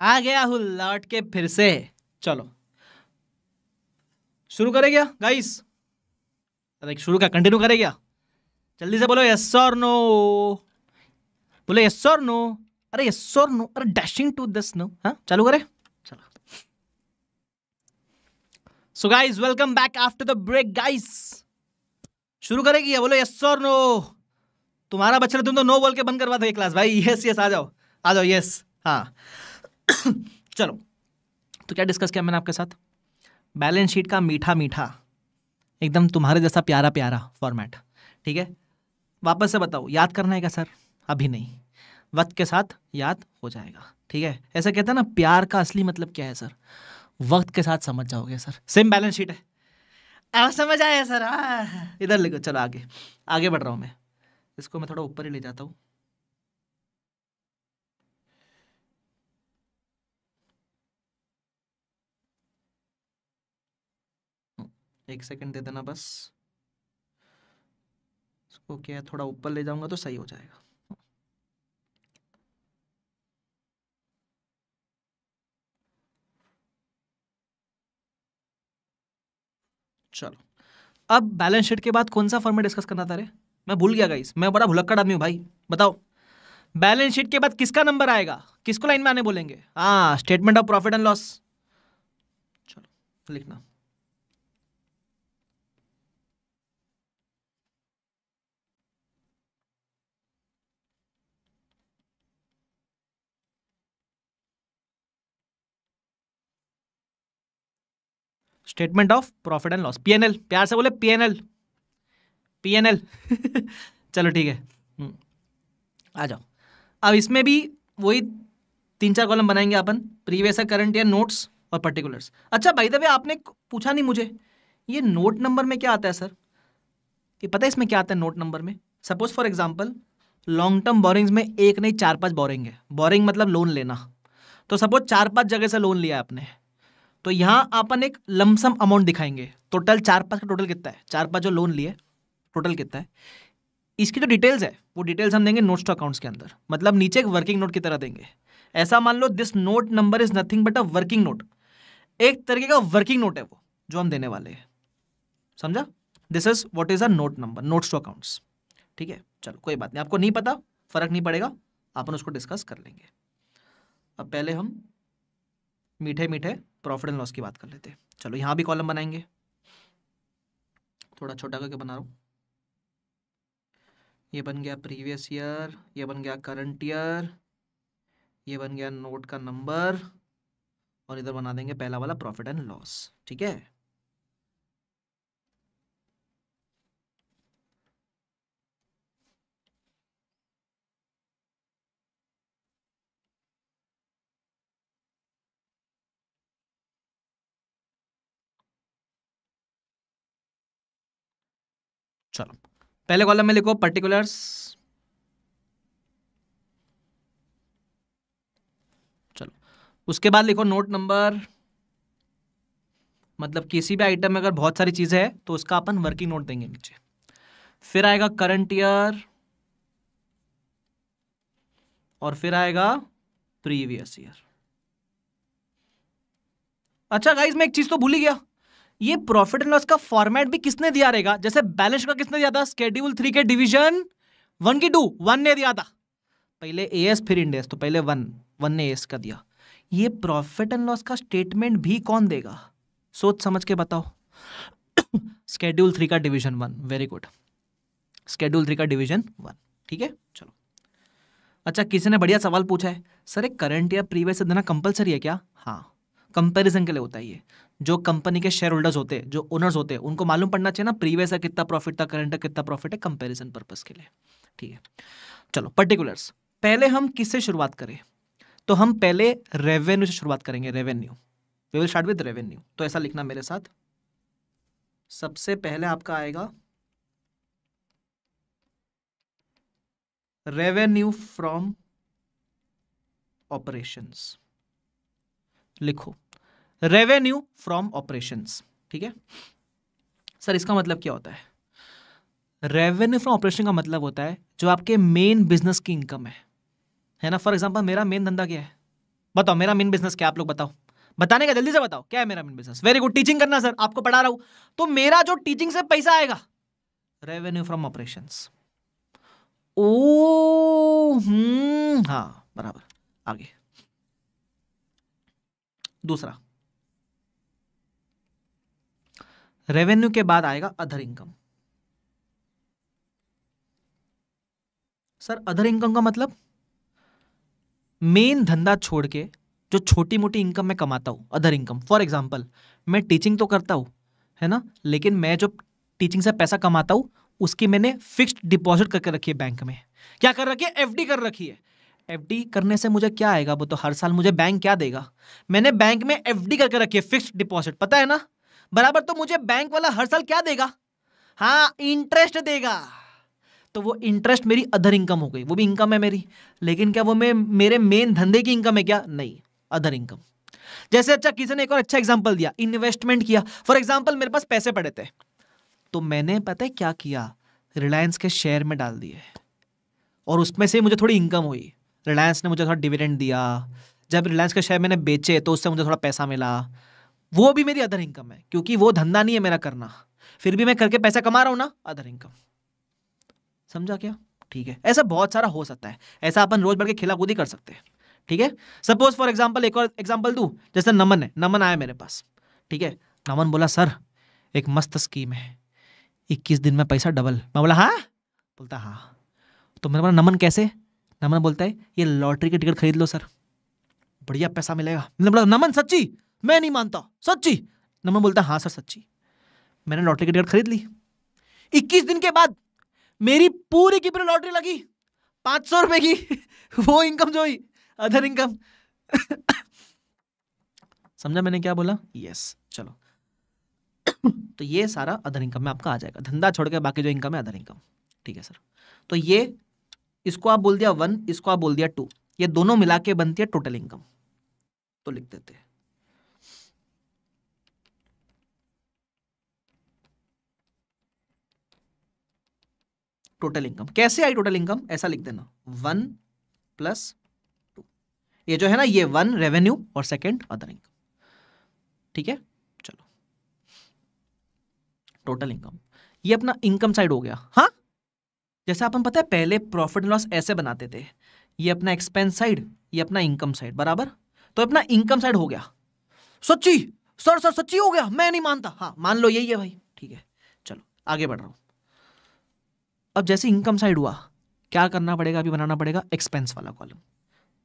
आ गया हूं लौट के फिर से चलो शुरू करेगा क्या गाइस लाइक शुरू का कंटिन्यू करेगा क्या जल्दी से बोलो यस और नो बोलो यस और नो अरे यस और नो अरे डैशिंग टू दिस नो हाँ चालू करे चलो so guys welcome back after the break guys शुरू करेगी बोलो यस और नो तुम्हारा बच्चा तुम तो नो बोल के बंद करवा दो क्लास भाई यस यस आ जाओ आ जाओ यस हाँ *coughs* चलो तो क्या डिस्कस किया मैंने आपके साथ बैलेंस शीट का मीठा मीठा एकदम तुम्हारे जैसा प्यारा प्यारा फॉर्मेट ठीक है वापस से बताओ याद करना है क्या सर अभी नहीं वक्त के साथ याद हो जाएगा ठीक है ऐसा कहते हैं ना प्यार का असली मतलब क्या है सर वक्त के साथ समझ जाओगे सर सेम बैलेंस शीट है आ, समझ आया सर इधर ले चलो आगे आगे बढ़ रहा हूँ मैं इसको मैं थोड़ा ऊपर ही ले जाता हूँ एक सेकंड दे देना बस इसको क्या है थोड़ा ऊपर ले जाऊंगा तो सही हो जाएगा चलो अब बैलेंस शीट के बाद कौन सा फॉर्मेट डिस्कस करना था रे मैं भूल गया गाइस मैं बड़ा भुलक्कड़ आदमी हूं भाई बताओ बैलेंस शीट के बाद किसका नंबर आएगा किसको लाइन में आने बोलेंगे हाँ statement of profit and loss चलो लिखना statement of profit and loss PNL प्यार से बोले पीएनएल पीएनएल *laughs* चलो ठीक है हम्म। आ जाओ अब इसमें भी वही तीन चार कॉलम बनाएंगे अपन प्रीवियस करंट या नोट्स और पर्टिकुलर्स अच्छा भाई दबे आपने पूछा नहीं मुझे ये नोट नंबर में क्या आता है सर ये पता है इसमें क्या आता है नोट नंबर में suppose for example long term borrowings में एक नहीं चार पांच बोरिंग है बोरिंग मतलब लोन लेना तो सपोज चार पांच जगह से लोन लिया आपने तो यहां अपन एक लमसम अमाउंट दिखाएंगे टोटल चार पांच का टोटल कितना है चार पांच जो लोन लिए टोटल कितना है इसकी जो डिटेल्स है वो डिटेल्स हम देंगे नोट्स टू अकाउंट्स के अंदर मतलब नीचे एक वर्किंग नोट की तरह देंगे ऐसा मान लो this note number is nothing but a working note एक तरीके का वर्किंग नोट है वो जो हम देने वाले हैं समझा this is what is a note number notes to accounts ठीक है चलो कोई बात नहीं आपको नहीं पता फर्क नहीं पड़ेगा अपन उसको डिस्कस कर लेंगे अब पहले हम मीठे मीठे प्रॉफिट एंड लॉस की बात कर लेते हैं चलो यहाँ भी कॉलम बनाएंगे थोड़ा छोटा करके बना रहा हूँ ये बन गया प्रीवियस ईयर ये बन गया करंट ईयर ये बन गया नोट का नंबर और इधर बना देंगे पहला वाला प्रॉफिट एंड लॉस ठीक है चलो पहले कॉलम में लिखो पर्टिकुलर्स चलो उसके बाद लिखो नोट नंबर मतलब किसी भी आइटम में अगर बहुत सारी चीज़ें हैं तो उसका अपन वर्किंग नोट देंगे नीचे फिर आएगा करंट ईयर और फिर आएगा प्रीवियस ईयर अच्छा गाइज मैं एक चीज़ तो भूल ही गया ये प्रॉफिट एंड लॉस का फॉर्मेट भी किसने दिया रहेगा जैसे बैलेंस का किसने दिया था स्केड्यूल थ्री के डिविजन वन की टू वन ने दिया था पहले ए एस फिर इंडेस तो पहले वन वन ने एस का दिया ये प्रॉफिट एंड लॉस का स्टेटमेंट भी कौन देगा सोच समझ के बताओ स्केड्यूल *coughs* थ्री का division one very good schedule three का डिवीजन वन ठीक है चलो अच्छा किसी ने बढ़िया सवाल पूछा है सर एक करंट या प्रीवियस देना कंपलसरी है क्या हाँ कंपैरिजन के लिए होता है ये जो कंपनी के शेयर होल्डर्स होते हैं जो ओनर्स होते हैं उनको मालूम पड़ना चाहिए ना प्रीवियस का कितना प्रॉफिट था करंट का कितना प्रॉफिट है कंपेरिजन पर्पज के लिए ठीक है चलो पर्टिकुलर्स पहले हम किससे शुरुआत करें तो हम पहले रेवेन्यू से शुरुआत करेंगे revenue we will start with revenue तो ऐसा लिखना मेरे साथ सबसे पहले आपका आएगा रेवेन्यू फ्रॉम ऑपरेशंस लिखो रेवेन्यू फ्रॉम ऑपरेशंस ठीक है सर इसका मतलब क्या होता है रेवेन्यू फ्रॉम ऑपरेशन का मतलब होता है जो आपके मेन बिजनेस की इनकम है है ना फॉर एग्जाम्पल मेरा मेन धंधा क्या है बताओ मेरा मेन बिजनेस क्या आप लोग बताओ बताने का जल्दी से बताओ क्या है मेरा main business very good teaching करना सर आपको पढ़ा रहा हूं तो मेरा जो टीचिंग से पैसा आएगा revenue from operation oh hmm, हाँ बराबर आगे दूसरा रेवेन्यू के बाद आएगा other income sir other income का मतलब मेन धंधा छोड़ के जो छोटी मोटी इनकम मैं कमाता हूँ अदर इनकम फॉर एग्जाम्पल मैं टीचिंग तो करता हूँ है ना लेकिन मैं जो टीचिंग से पैसा कमाता हूँ उसकी मैंने फिक्स्ड डिपॉजिट करके रखी है बैंक में क्या कर रखी है एफडी कर रखी है एफडी करने से मुझे क्या आएगा वो तो हर साल मुझे बैंक क्या देगा मैंने बैंक में एफडी करके रखी है फिक्स्ड डिपॉजिट पता है ना बराबर तो मुझे बैंक वाला हर साल क्या देगा हाँ इंटरेस्ट देगा तो वो इंटरेस्ट मेरी अदर इनकम हो गई वो भी इनकम है मेरी लेकिन क्या वो मैं मेरे मेन धंधे की इनकम है क्या नहीं अदर इनकम जैसे अच्छा किसी ने एक और अच्छा एग्जाम्पल दिया इन्वेस्टमेंट किया फॉर एग्जाम्पल मेरे पास पैसे पड़े थे तो मैंने पता है क्या किया रिलायंस के शेयर में डाल दिए और उसमें से मुझे थोड़ी इनकम हुई रिलायंस ने मुझे थोड़ा डिविडेंड दिया जब रिलायंस के शेयर मैंने बेचे तो उससे मुझे थोड़ा पैसा मिला वो भी मेरी अदर इनकम है क्योंकि वो धंधा नहीं है मेरा करना फिर भी मैं करके पैसा कमा रहा हूं ना अदर इनकम समझा क्या ठीक है ऐसा बहुत सारा हो सकता है ऐसा अपन रोज भर के खिला कूदी कर सकते हैं ठीक है सपोज फॉर एग्जाम्पल एक और एग्जाम्पल दू जैसे नमन है नमन आया मेरे पास ठीक है नमन बोला सर एक मस्त स्कीम है इक्कीस दिन में पैसा डबल मैं बोला हाँ बोलता हाँ तो मैंने बोला नमन कैसे नमन बोलता है ये लॉटरी की टिकट खरीद लो सर बढ़िया पैसा मिलेगा मैंने बोला नमन सच्ची मैं नहीं मानता सच्ची नमन बोलता हाँ सर सच्ची मैंने लॉटरी की टिकट खरीद ली इक्कीस दिन के बाद मेरी पूरी की पूरी लॉटरी लगी पांच सौ रुपए की *laughs* वो इनकम जो हुई अदर इनकम *coughs* समझा मैंने क्या बोला यस yes, चलो *coughs* तो ये सारा अदर इनकम में आपका आ जाएगा धंधा छोड़ के बाकी जो इनकम है अदर इनकम ठीक है सर तो ये इसको आप बोल दिया वन इसको आप बोल दिया टू ये दोनों मिला के बनती है टोटल इनकम तो लिख देते हैं टोटल इनकम कैसे आई टोटल इनकम ऐसा लिख देना वन प्लस टू ये जो है ना ये वन रेवेन्यू और सेकेंड अदर इनकम ठीक है चलो टोटल इनकम ये अपना इनकम साइड हो गया हाँ जैसे अपन पता है पहले प्रॉफिट एंड लॉस ऐसे बनाते थे ये अपना एक्सपेंस साइड ये अपना इनकम साइड बराबर तो अपना इनकम साइड हो गया सच्ची सर सर सच्ची हो गया मैं नहीं मानता हाँ मान लो यही है भाई ठीक है चलो आगे बढ़ रहा हूं अब जैसे इनकम साइड हुआ क्या करना पड़ेगा अभी बनाना पड़ेगा एक्सपेंस वाला कॉलम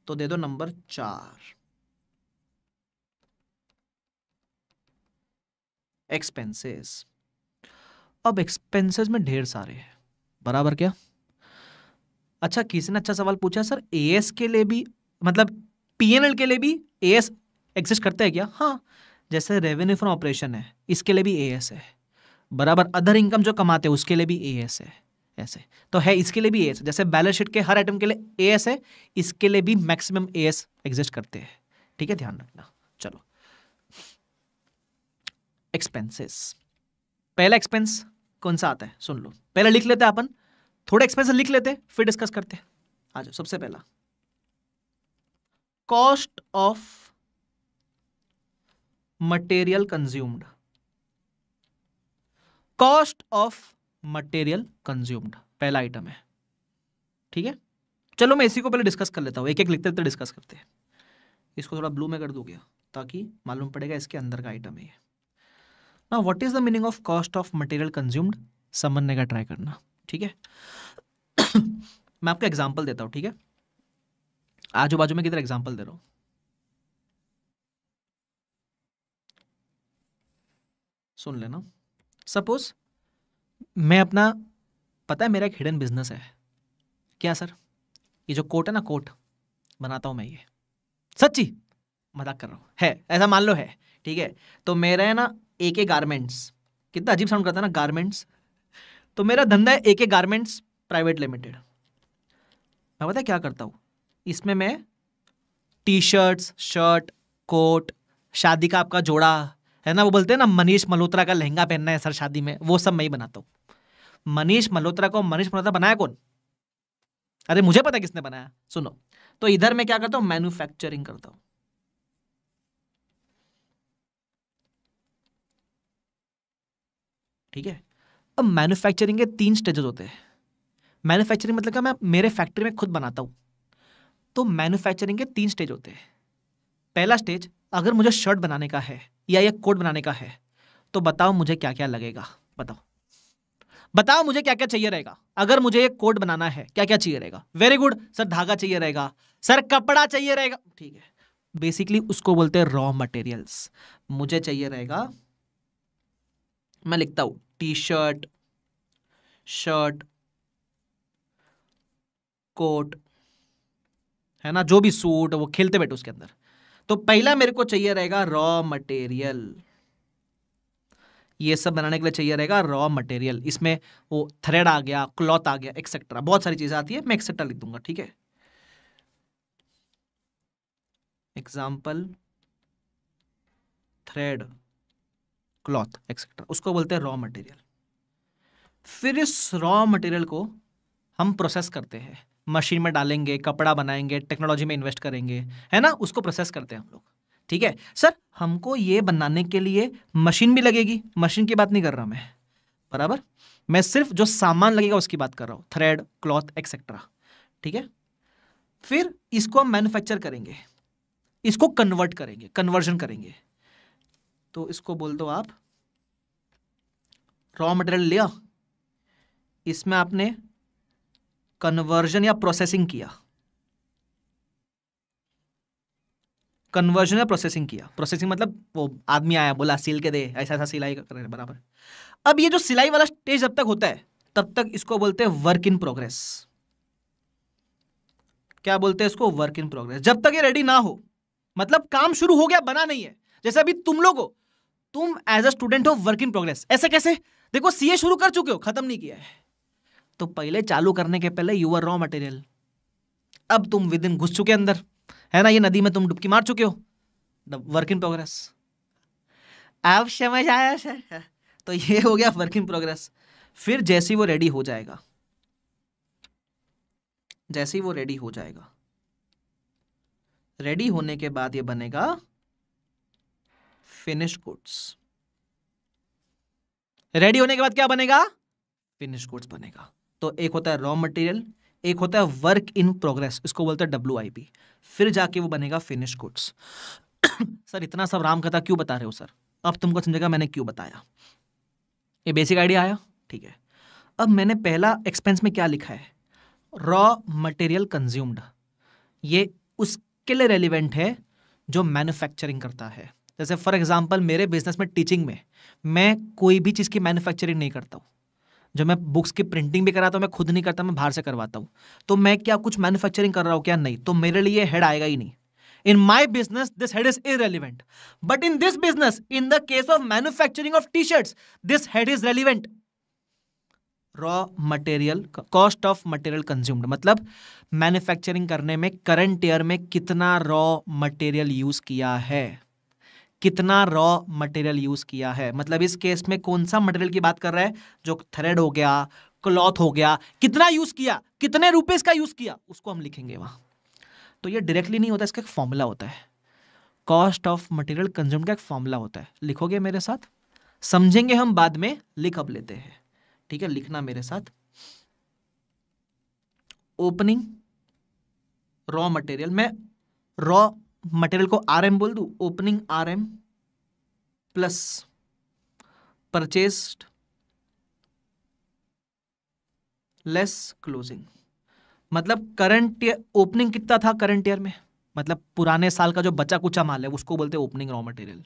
तो दे दो नंबर चार एक्सपेंसेस अब एक्सपेंसेस में ढेर सारे हैं बराबर क्या अच्छा किसी ने अच्छा सवाल पूछा सर एएस के लिए भी मतलब पीएनएल के लिए भी एएस एग्जिस्ट करता है क्या हाँ जैसे रेवेन्यू फ्रॉम ऑपरेशन है इसके लिए भी एएस है बराबर अदर इनकम जो कमाते हैं उसके लिए भी एएस है ऐसे तो है इसके लिए भी ए एस जैसे बैलेंस शीट के हर आइटम के लिए ए एस है इसके लिए भी मैक्सिमम ए एस एग्जिस्ट करते हैं ठीक है ध्यान रखना चलो एक्सपेंसेस पहला एक्सपेंस कौन सा आता है सुन लो पहले लिख लेते हैं अपन थोड़े एक्सपेंसेस लिख लेते फिर डिस्कस करते हैं आ जाओ सबसे पहला cost of material consumed cost of material consumed पहला आइटम है ठीक है चलो मैं इसी को पहले डिस्कस कर लेता हूँ एक एक लिखते लिखते डिस्कस करते हैं इसको थोड़ा ब्लू में कर दूँ ताकि मालूम पड़ेगा इसके अंदर का आइटम है ना what is the meaning of cost of material consumed समझने का ट्राई करना ठीक है *coughs* मैं आपको एग्जाम्पल देता हूँ ठीक है आजू बाजू में किधर एग्जाम्पल दे रहा हूँ सुन लेना सपोज मैं अपना पता है मेरा एक हिडन बिजनेस है क्या सर ये जो कोट है ना कोट बनाता हूँ मैं ये सच्ची मजाक कर रहा हूँ है ऐसा मान लो है ठीक है तो मेरा है ना ए के गारमेंट्स कितना अजीब साउंड करता है ना गारमेंट्स तो मेरा धंधा है ए के गारमेंट्स प्राइवेट लिमिटेड मैं पता है क्या करता हूँ इसमें मैं टी शर्ट्स शर्ट कोट शादी का आपका जोड़ा है ना वो बोलते हैं ना मनीष मल्होत्रा का लहंगा पहनना है सर शादी में वो सब मैं ही बनाता हूँ मनीष मल्होत्रा को मनीष मल्होत्रा बनाया कौन अरे मुझे पता किसने बनाया सुनो तो इधर मैं क्या करता हूं मैन्युफैक्चरिंग करता हूं ठीक है अब मैन्युफैक्चरिंग के तीन स्टेजेस होते हैं मैन्युफैक्चरिंग मतलब क्या मैं मेरे फैक्ट्री में खुद बनाता हूं तो मैन्युफैक्चरिंग के तीन स्टेज होते हैं पहला स्टेज अगर मुझे शर्ट बनाने का है या एक कोट बनाने का है तो बताओ मुझे क्या क्या लगेगा बताओ बताओ मुझे क्या क्या चाहिए रहेगा अगर मुझे एक कोट बनाना है क्या क्या चाहिए रहेगा वेरी गुड सर धागा चाहिए रहेगा सर कपड़ा चाहिए रहेगा ठीक है बेसिकली उसको बोलते हैं रॉ मटेरियल्स मुझे चाहिए रहेगा मैं लिखता हूं टी शर्ट शर्ट कोट है ना जो भी सूट वो खेलते बैठे उसके अंदर तो पहला मेरे को चाहिए रहेगा रॉ मटेरियल ये सब बनाने के लिए चाहिए रहेगा रॉ मटेरियल इसमें वो थ्रेड आ गया क्लॉथ आ गया एक्सेट्रा बहुत सारी चीज़ें आती है मैं एक्सेट्रा लिख दूंगा ठीक है एग्जाम्पल थ्रेड क्लॉथ एक्सेट्रा उसको बोलते हैं रॉ मटेरियल फिर इस रॉ मटेरियल को हम प्रोसेस करते हैं मशीन में डालेंगे कपड़ा बनाएंगे टेक्नोलॉजी में इन्वेस्ट करेंगे है ना उसको प्रोसेस करते हैं हम लोग ठीक है सर हमको ये बनाने के लिए मशीन भी लगेगी मशीन की बात नहीं कर रहा मैं बराबर मैं सिर्फ जो सामान लगेगा उसकी बात कर रहा हूँ थ्रेड क्लॉथ एक्सेट्रा ठीक है फिर इसको हम मैन्युफैक्चर करेंगे इसको कन्वर्ट करेंगे कन्वर्जन करेंगे तो इसको बोल दो आप रॉ मटेरियल लिया इसमें आपने कन्वर्जन या प्रोसेसिंग किया कन्वर्जनल प्रोसेसिंग किया प्रोसेसिंग मतलब वो आदमी आया बोला सिल के दे ऐसा ऐसा सिलाई कर रहे बराबर अब ये जो सिलाई वाला स्टेज जब तक होता है तब तक इसको बोलते हैं वर्क इन प्रोग्रेस क्या बोलते हैं इसको वर्क इन प्रोग्रेस जब तक ये रेडी ना हो मतलब काम शुरू हो गया बना नहीं है जैसे अभी तुम लोग हो तुम एज अ स्टूडेंट हो वर्क इन प्रोग्रेस ऐसे कैसे देखो सीए शुरू कर चुके हो खत्म नहीं किया है तो पहले चालू करने के पहले यू आर रॉ मटेरियल अब तुम विद इन घुस चुके अंदर है ना ये नदी में तुम डुबकी मार चुके हो वर्क इन प्रोग्रेस अब समझ आया सर तो ये हो गया वर्क इन प्रोग्रेस फिर जैसे वो रेडी हो जाएगा जैसे ही वो रेडी हो जाएगा रेडी होने के बाद ये बनेगा फिनिश गुड्स रेडी होने के बाद क्या बनेगा फिनिश गुड्स बनेगा तो एक होता है रॉ मटेरियल एक होता है वर्क इन प्रोग्रेस इसको बोलते हैं डब्ल्यू फिर जाके वो बनेगा फिनिश गुड्स *coughs* सर इतना सब राम कथा क्यों बता रहे हो सर अब तुमको समझेगा मैंने क्यों बताया ये बेसिक आइडिया आया ठीक है अब मैंने पहला एक्सपेंस में क्या लिखा है रॉ मटेरियल कंज्यूम्ड ये उसके लिए रेलिवेंट है जो मैन्युफैक्चरिंग करता है जैसे फॉर एग्जांपल मेरे बिजनेस में टीचिंग में मैं कोई भी चीज़ की मैन्युफैक्चरिंग नहीं करता हूँ जब मैं बुक्स की प्रिंटिंग भी कराता तो हूँ मैं खुद नहीं करता मैं बाहर से करवाता हूँ तो मैं क्या कुछ मैन्युफैक्चरिंग कर रहा हूँ क्या नहीं तो मेरे लिए हेड आएगा ही नहीं in business this head is is relevant but in this business in the case of manufacturing of T shirt this head is relevant raw material cost of material consumed मतलब मैन्युफैक्चरिंग करने में current year में कितना raw material use किया है कितना raw material use किया है मतलब इस केस में कौन सा मटेरियल की बात कर रहा है जो थ्रेड हो गया क्लॉथ हो गया कितना यूज किया कितने रुपए का यूज किया उसको हम लिखेंगे वहां तो ये डायरेक्टली नहीं होता इसका एक फॉर्मूला होता है कॉस्ट ऑफ मटेरियल कंज्यूम का एक फॉर्मूला होता है लिखोगे मेरे साथ समझेंगे हम बाद में लिख अब लेते हैं ठीक है लिखना मेरे साथ ओपनिंग रॉ मटेरियल मैं रॉ मटेरियल को आर एम बोल दू opening R M plus purchased less closing मतलब करंट ओपनिंग कितना था करंट ईयर में मतलब पुराने साल का जो बचा कुचा माल है उसको बोलते हैं ओपनिंग रॉ मटेरियल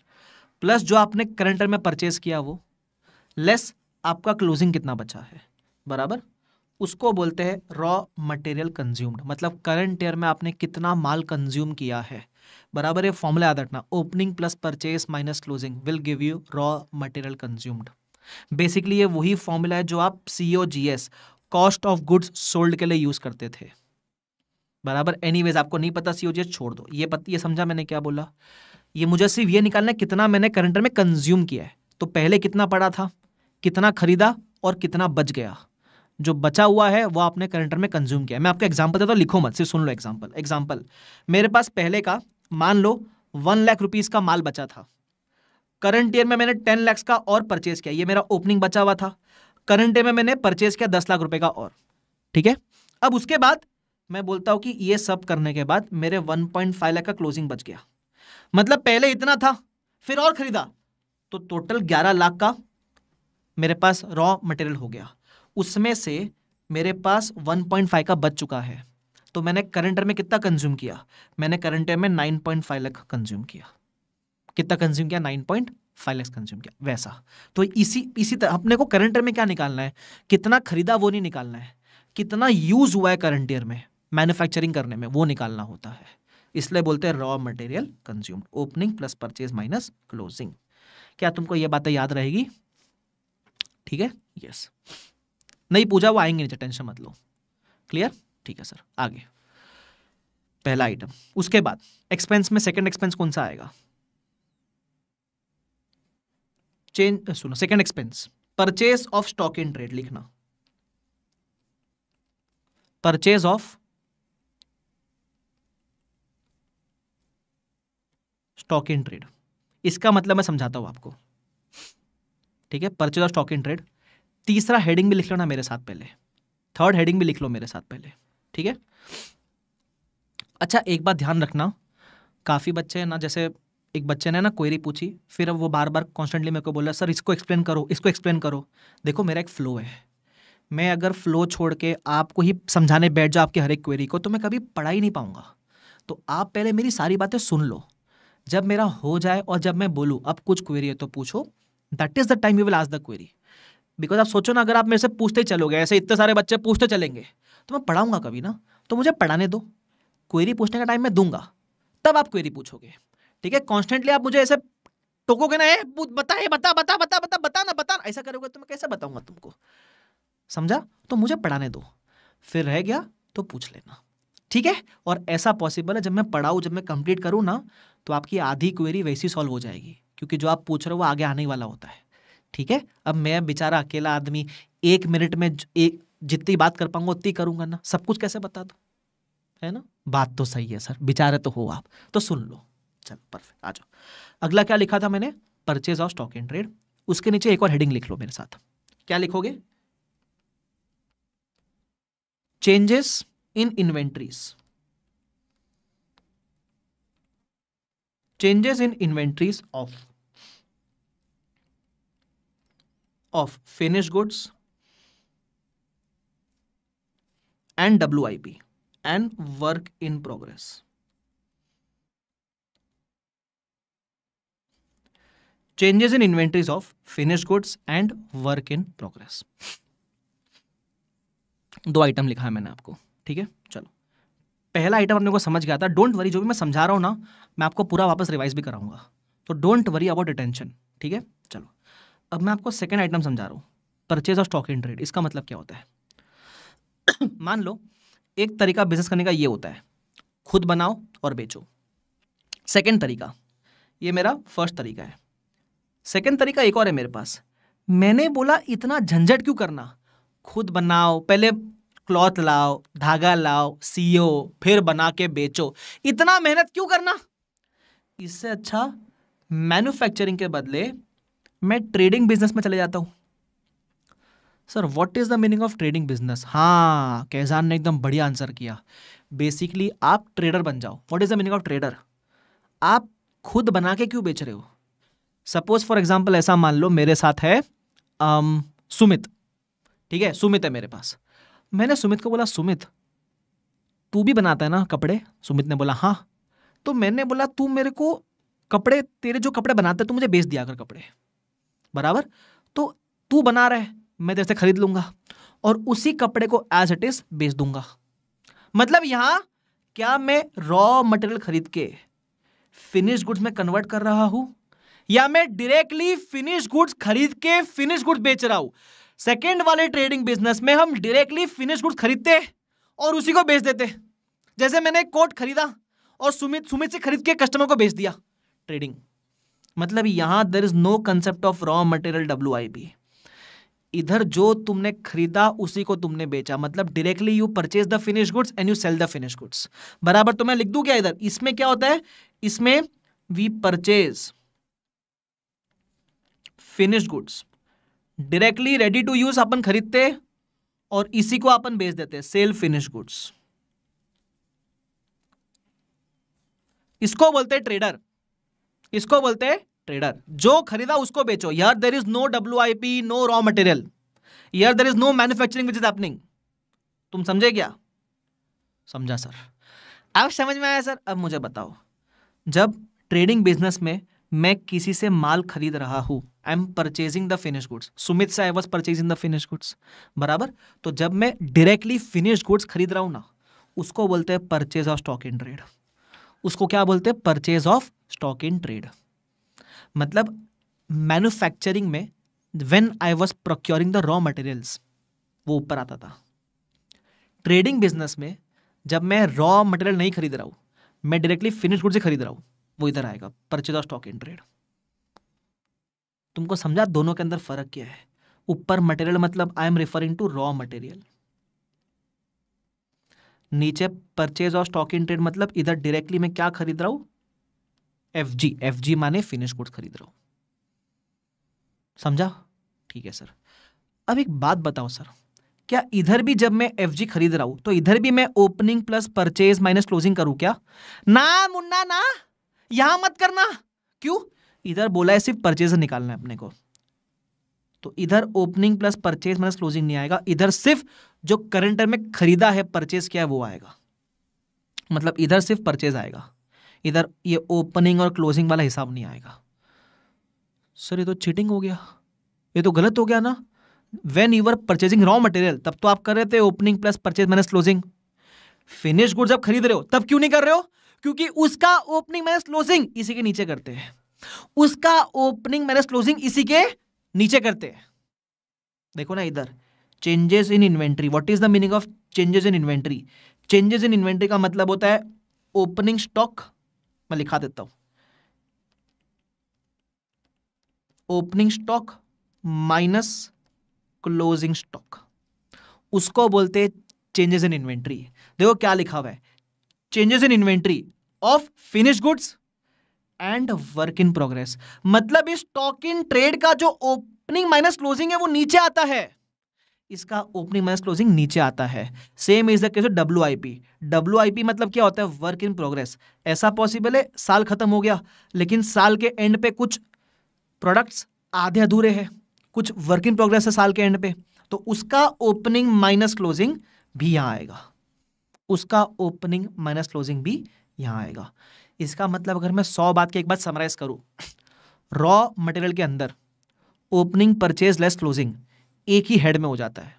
प्लस जो आपने करंट ईयर में परचेस किया वो लेस आपका क्लोजिंग कितना बचा है बराबर उसको बोलते हैं रॉ मटेरियल कंज्यूम्ड मतलब करंट ईयर में आपने कितना माल कंज्यूम किया है बराबर ये फॉर्मूला याद रखना opening plus purchase minus closing will give you raw material consumed basically ये वही फॉर्मूला है जो आप C O G S cost of goods sold के लिए यूज़ करते थे बराबर एनीवेज आपको नहीं पता सी ओ जी एस छोड़ दो ये पता ये समझा मैंने क्या बोला ये मुझे सिर्फ ये निकालना है कितना मैंने करंटर में कंज्यूम किया है तो पहले कितना पड़ा था कितना खरीदा और कितना बच गया जो बचा हुआ है वो आपने करंटर में कंज्यूम किया मैं आपको एग्जाम्पल देता हूँ लिखो मत सिर्फ सुन लो एग्जाम्पल एग्जाम्पल मेरे पास पहले का मान लो वन लाख रुपीज़ का माल बचा था करंट ईयर में मैंने टेन लैक्स का और परचेज किया ये मेरा ओपनिंग बचा हुआ था करंट ईयर में मैंने परचेज किया दस लाख रुपए का और ठीक है अब उसके बाद मैं बोलता हूं कि ये सब करने के बाद मेरे 1.5 लाख का क्लोजिंग बच गया मतलब पहले इतना था फिर और खरीदा तो टोटल 11 लाख का मेरे पास रॉ मटेरियल हो गया उसमें से मेरे पास 1.5 का बच चुका है तो मैंने करंट ईयर में कितना कंज्यूम किया मैंने करंट ईयर में nine point five lakh consume किया कितना कंज्यूम किया nine point five lakhs consume किया वैसा तो इसी इसी तरह अपने को करंट ईयर में क्या निकालना है कितना खरीदा वो नहीं निकालना है कितना यूज हुआ है करंट ईयर में मैन्युफैक्चरिंग करने में वो निकालना होता है इसलिए बोलते हैं raw material consume opening plus purchase minus closing क्या तुमको ये बातें याद रहेगी ठीक है यस yes. नहीं पूजा वो आएंगे नहीं टेंशन मत लो क्लियर ठीक है सर आगे पहला आइटम उसके बाद एक्सपेंस में सेकंड एक्सपेंस कौन सा आएगा चेंज सुनो second expense purchase of stock in trade लिखना purchase of stock in trade इसका मतलब मैं समझाता हूं आपको ठीक है purchase of stock in trade तीसरा हेडिंग भी लिख लो ना मेरे साथ पहले थर्ड हेडिंग भी लिख लो मेरे साथ पहले ठीक है अच्छा एक बात ध्यान रखना काफ़ी बच्चे ना जैसे एक बच्चे ने ना क्वेरी पूछी फिर अब वो बार बार कॉन्स्टेंटली मेरे को बोल रहा है सर इसको एक्सप्लेन करो इसको एक्सप्लेन करो देखो मेरा एक फ्लो है मैं अगर फ्लो छोड़ के आपको ही समझाने बैठ जाओ आपकी हर एक क्वेरी को तो मैं कभी पढ़ा ही नहीं पाऊंगा तो आप पहले मेरी सारी बातें सुन लो जब मेरा हो जाए और जब मैं बोलूँ अब कुछ क्वेरी है तो पूछो that is the time you will ask the query because आप सोचो ना अगर आप मेरे से पूछते चलोगे ऐसे इतने सारे बच्चे पूछते चलेंगे तो मैं पढ़ाऊंगा कभी ना तो मुझे पढ़ाने दो क्वेरी पूछने का टाइम मैं दूंगा तब आप क्वेरी पूछोगे ठीक है कॉन्स्टेंटली आप मुझे ऐसे टोकोगे ना ए, बता ए, बता बता बता बता बता ना बता ऐसा करोगे तो मैं कैसे बताऊंगा तुमको समझा तो मुझे पढ़ाने दो फिर रह गया तो पूछ लेना ठीक है और ऐसा पॉसिबल है जब मैं पढ़ाऊँ जब मैं कंप्लीट करूँ ना तो आपकी आधी क्वेरी वैसी सॉल्व हो जाएगी क्योंकि जो आप पूछ रहे हो वो आगे आने वाला होता है ठीक है अब मैं बेचारा अकेला आदमी एक मिनट में एक जितनी बात कर पाऊंगा उतनी करूंगा ना सब कुछ कैसे बता दो है ना बात तो सही है सर बेचारे तो हो आप तो सुन लो चलो परफेक्ट आ जाओ अगला क्या लिखा था मैंने purchase of stock and trade उसके नीचे एक और हेडिंग लिख लो मेरे साथ क्या लिखोगे changes in inventories changes in inventories of of finish goods and W I P and work in progress changes in inventories of finish goods and work in progress दो आइटम लिखा है मैंने आपको ठीक है चलो पहला आइटम अपने को समझ गया था डोंट वरी जो भी मैं समझा रहा हूं ना मैं आपको पूरा वापस रिवाइज भी कराऊंगा तो डोंट वरी अबाउट अटेंशन ठीक है चलो अब मैं आपको सेकेंड आइटम समझा रहा हूँ purchase of stock in trade इसका मतलब क्या होता है *coughs* मान लो एक तरीका बिजनेस करने का ये होता है खुद बनाओ और बेचो सेकेंड तरीका ये मेरा फर्स्ट तरीका है सेकेंड तरीका एक और है मेरे पास मैंने बोला इतना झंझट क्यों करना खुद बनाओ पहले क्लॉथ लाओ धागा लाओ सीओ e फिर बना के बेचो इतना मेहनत क्यों करना इससे अच्छा मैन्युफैक्चरिंग के बदले मैं ट्रेडिंग बिजनेस में चले जाता हूँ sir what is the meaning of trading business हाँ कैजान ने एकदम बढ़िया आंसर किया बेसिकली आप ट्रेडर बन जाओ what is the meaning of trader आप खुद बना के क्यों बेच रहे हो सपोज फॉर एग्जाम्पल ऐसा मान लो मेरे साथ है um, सुमित ठीक है सुमित है मेरे पास मैंने सुमित को बोला सुमित तू भी बनाता है ना कपड़े सुमित ने बोला हाँ तो मैंने बोला तू मेरे को कपड़े तेरे जो कपड़े बनाते तू मुझे बेच दिया कर कपड़े बराबर तो तू बना रहा है मैं तेरे से खरीद लूंगा और उसी कपड़े को एज इट इज बेच दूंगा मतलब यहां क्या मैं रॉ मटेरियल खरीद के फिनिश गुड्स में कन्वर्ट कर रहा हूँ या मैं डायरेक्टली फिनिश गुड्स खरीद के फिनिश गुड्स बेच रहा हूं सेकेंड वाले ट्रेडिंग बिजनेस में हम डायरेक्टली फिनिश गुड्स खरीदते और उसी को बेच देते जैसे मैंने एक कोट खरीदा और सुमित सुमित से खरीद के कस्टमर को बेच दिया ट्रेडिंग मतलब यहां there is no concept of raw material W I B इधर जो तुमने खरीदा उसी को तुमने बेचा मतलब directly you purchase the finish goods and you sell the finish goods बराबर तो मैं लिख दू क्या इधर इसमें क्या होता है इसमें we purchase finish goods directly ready to use अपन खरीदते और इसी को अपन बेच देते हैं सेल फिनिश गुड्स इसको बोलते हैं ट्रेडर इसको बोलते हैं ट्रेडर जो खरीदा उसको बेचो यार there is no W I P no raw material यार there is no manufacturing which is happening तुम समझे क्या समझा सर अब समझ में आया सर अब मुझे बताओ जब ट्रेडिंग बिजनेस में मैं किसी से माल खरीद रहा हूं I am purchasing the finish goods Sumit से I was purchasing the finish goods बराबर तो जब मैं डायरेक्टली फिनिश गुड्स खरीद रहा हूं ना उसको बोलते हैं purchase of stock in trade उसको क्या बोलते हैं purchase of stock in trade मतलब मैन्युफैक्चरिंग में when I was procuring the raw materials वो ऊपर आता था ट्रेडिंग बिजनेस में जब मैं रॉ मटेरियल नहीं खरीद रहा हूँ मैं डायरेक्टली फिनिश गुड से खरीद रहा हूँ वो इधर आएगा परचेज स्टॉक इन ट्रेड तुमको समझा दोनों के अंदर फर्क क्या है ऊपर मटेरियल मतलब I am referring to raw material नीचे परचेज और स्टॉक इन ट्रेड मतलब इधर डायरेक्टली मैं क्या खरीद रहा हूँ एफ जी एफ जी माने फिनिश गुड्स खरीद रहा हूँ समझा ठीक है सर अब एक बात बताओ सर क्या इधर भी जब मैं एफ जी खरीद रहा हूं तो इधर भी मैं opening plus purchase minus closing करूं क्या ना मुन्ना ना यहां मत करना क्यों इधर बोला है सिर्फ परचेज निकालना है अपने को तो इधर opening plus purchase minus closing नहीं आएगा इधर सिर्फ जो करंटर में खरीदा है परचेज क्या है वो आएगा मतलब इधर सिर्फ परचेज आएगा इधर ये ओपनिंग और क्लोजिंग वाला हिसाब नहीं आएगा सर ये तो चीटिंग हो गया ये तो गलत हो गया ना when you are purchasing raw material तब तो आप कर रहे थे opening plus purchase minus closing finish good जब खरीद रहे हो तब क्यों नहीं कर रहे हो क्योंकि उसका ओपनिंग माइनस क्लोजिंग इसी के नीचे करते हैं उसका ओपनिंग माइनस क्लोजिंग इसी के नीचे करते हैं देखो ना इधर changes in inventory what is the meaning of changes in inventory changes in inventory का मतलब होता है ओपनिंग स्टॉक मैं लिखा देता हूं opening stock minus closing stock उसको बोलते हैं चेंजेस इन इन्वेंट्री देखो क्या लिखा हुआ है changes in inventory of finish goods and work in progress मतलब इस स्टॉक इन ट्रेड का जो ओपनिंग माइनस क्लोजिंग है वो नीचे आता है इसका ओपनिंग माइनस क्लोजिंग नीचे आता है same is the case W I P W I P मतलब क्या होता है वर्क इन प्रोग्रेस ऐसा पॉसिबल है साल खत्म हो गया लेकिन साल के एंड पे कुछ प्रोडक्ट्स आधे अधूरे हैं कुछ वर्क इन प्रोग्रेस है साल के एंड पे तो उसका ओपनिंग माइनस क्लोजिंग भी यहाँ आएगा उसका ओपनिंग माइनस क्लोजिंग भी यहाँ आएगा इसका मतलब अगर मैं सौ बात के एक बात समराइज करूँ रॉ मटेरियल के अंदर ओपनिंग परचेज लेस क्लोजिंग एक ही हेड में हो जाता है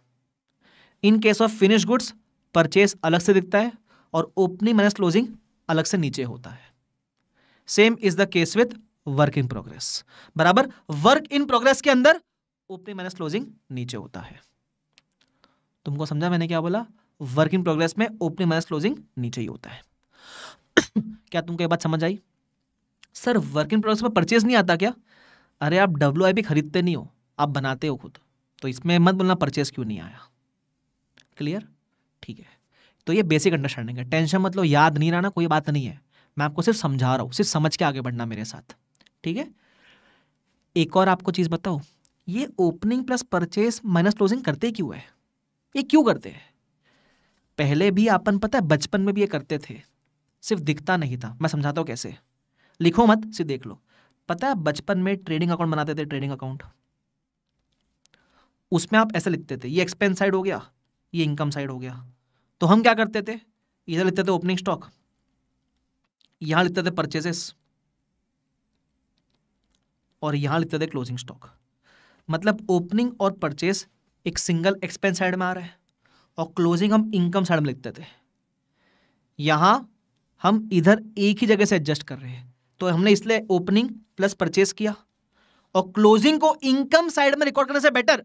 in case of finish goods purchase अलग से दिखता है और ओपनिंग माइनस क्लोजिंग अलग से नीचे होता है same is the case with work in progress बराबर वर्क इन प्रोग्रेस के अंदर ओपनिंग माइनस क्लोजिंग नीचे होता है तुमको समझा मैंने क्या बोला वर्क इन प्रोग्रेस में ओपनिंग माइनस क्लोजिंग नीचे ही होता है *coughs* क्या तुमको ये बात समझ आई सर वर्क इन प्रोग्रेस में परचेज नहीं आता क्या अरे आप डब्ल्यू खरीदते नहीं हो आप बनाते हो खुद तो इसमें मत बोलना परचेस क्यों नहीं आया क्लियर ठीक है तो ये बेसिक अंडरस्टैंडिंग है टेंशन मतलब याद नहीं रहना कोई बात नहीं है मैं आपको सिर्फ समझा रहा हूँ सिर्फ समझ के आगे बढ़ना मेरे साथ ठीक है एक और आपको चीज़ बताओ ये opening plus purchase minus closing करते क्यों है ये क्यों करते हैं पहले भी आपन पता है बचपन में भी ये करते थे सिर्फ दिखता नहीं था मैं समझाता हूँ कैसे लिखो मत सिर्फ देख लो पता है बचपन में ट्रेडिंग अकाउंट बनाते थे ट्रेडिंग अकाउंट उसमें आप ऐसा लिखते थे ये एक्सपेंस साइड हो गया ये इनकम साइड हो गया तो हम क्या करते थे इधर लिखते थे ओपनिंग स्टॉक यहां लिखते थे परचेजेस और यहां लिखते थे क्लोजिंग स्टॉक मतलब ओपनिंग और परचेस एक सिंगल एक्सपेंस साइड में आ रहा है और क्लोजिंग हम इनकम साइड में लिखते थे यहां हम इधर एक ही जगह से एडजस्ट कर रहे हैं तो हमने इसलिए ओपनिंग प्लस परचेस किया और क्लोजिंग को इनकम साइड में रिकॉर्ड करने से बेटर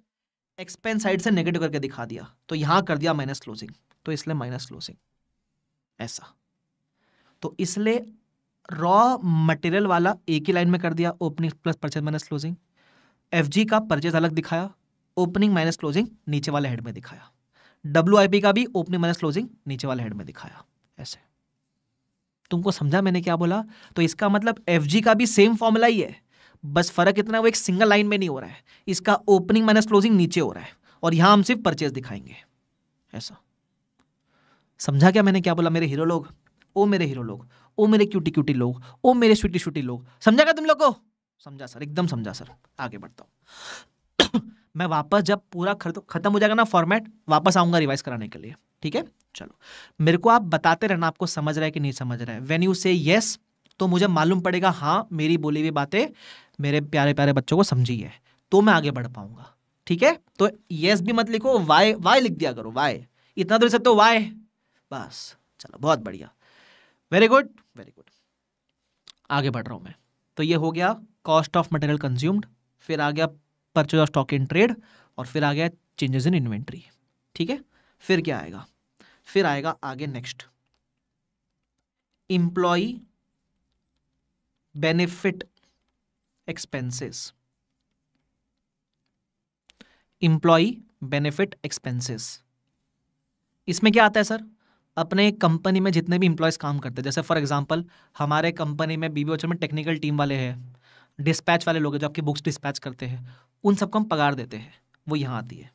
एक्सपेंस साइड से नेगेटिव करके दिखा दिया तो यहां कर दिया माइनस क्लोजिंग तो इसलिए माइनस क्लोजिंग ऐसा तो इसलिए रॉ मटेरियल वाला एक ही लाइन में कर दिया opening plus purchase minus closing F G का परचेज अलग दिखाया ओपनिंग माइनस क्लोजिंग नीचे वाले हेड में दिखाया डब्ल्यू आई पी का भी ओपनिंग माइनस क्लोजिंग नीचे वाले हेड में दिखाया ऐसे तुमको समझा मैंने क्या बोला तो इसका मतलब एफ जी का भी सेम फॉर्मूला ही है बस फर्क इतना है वो एक सिंगल लाइन में नहीं हो रहा है इसका ओपनिंग माइनस क्लोजिंग नीचे हो रहा है और यहां हम सिर्फ परचेज दिखाएंगे ऐसा समझा क्या मैंने क्या बोला मेरे हीरो लोग ओ मेरे हीरो लोग ओ मेरे क्यूटी क्यूटी लोग ओ मेरे स्वीटी स्वीटी लोग समझा क्या तुम लोग को समझा सर एकदम समझा सर आगे बढ़ता हूँ *coughs* मैं वापस जब पूरा खत्म हो जाएगा ना फॉर्मेट वापस आऊंगा रिवाइज कराने के लिए ठीक है चलो मेरे को आप बताते रहना आपको समझ रहा है कि नहीं समझ रहा है वेन यू से यस तो मुझे मालूम पड़ेगा हाँ मेरी बोली हुई बातें मेरे प्यारे प्यारे बच्चों को समझिए तो मैं आगे बढ़ पाऊंगा ठीक है तो यस भी मत लिखो वाई वाई लिख दिया करो वाई इतना तो लिख सकते हो वाई बस चलो बहुत बढ़िया वेरी गुड वेरी गुड आगे बढ़ रहा हूँ मैं तो ये हो गया कॉस्ट ऑफ मटेरियल कंज्यूम्ड फिर आ गया purchase of stock in trade और फिर आ गया चेंजेस इन इन्वेंट्री ठीक है फिर क्या आएगा फिर आएगा आगे next employee benefit expenses employee benefit expenses इसमें क्या आता है सर अपने कंपनी में जितने भी इंप्लॉयज काम करते हैं जैसे फॉर एग्जांपल हमारे कंपनी में बीबीओचर में टेक्निकल टीम वाले हैं डिस्पैच वाले लोग हैं जो आपकी बुक्स डिस्पैच करते हैं उन सबको हम पगार देते हैं वो यहाँ आती है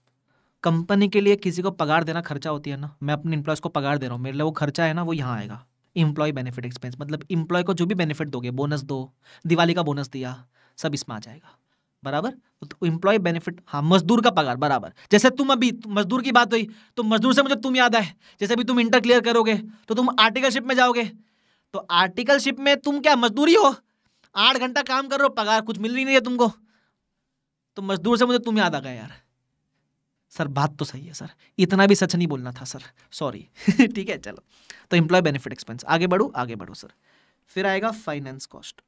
कंपनी के लिए किसी को पगार देना खर्चा होती है ना मैं अपने इंप्लॉयज को पगार दे रहा हूँ मेरे लिए वो खर्चा है ना वो यहाँ आएगा इंप्लॉय बेनिफिट एक्सपेंस मतलब इंप्लॉय को जो भी बेनिफिट दोगे बोनस दो दिवाली का बोनस दिया सब इसमें आ जाएगा बराबर तो बेनिफिट हाँ मजदूर का पगार बराबर जैसे तुम अभी मजदूर की बात हुई तो मजदूर से मुझे तुम याद आए जैसे अभी तुम इंटर क्लियर करोगे तो तुम आर्टिकलशिप में जाओगे तो आर्टिकलशिप में तुम क्या मजदूरी हो आठ घंटा काम कर रहे हो पगार कुछ मिल रही नहीं है तुमको तो मजदूर से मुझे तुम याद आ गया यार सर बात तो सही है सर इतना भी सच नहीं बोलना था सर सॉरी *laughs* ठीक है चलो तो इंप्लॉय बेनिफिट एक्सपेंस आगे बढ़ो आगे बढ़ो सर फिर आएगा फाइनेंस कॉस्ट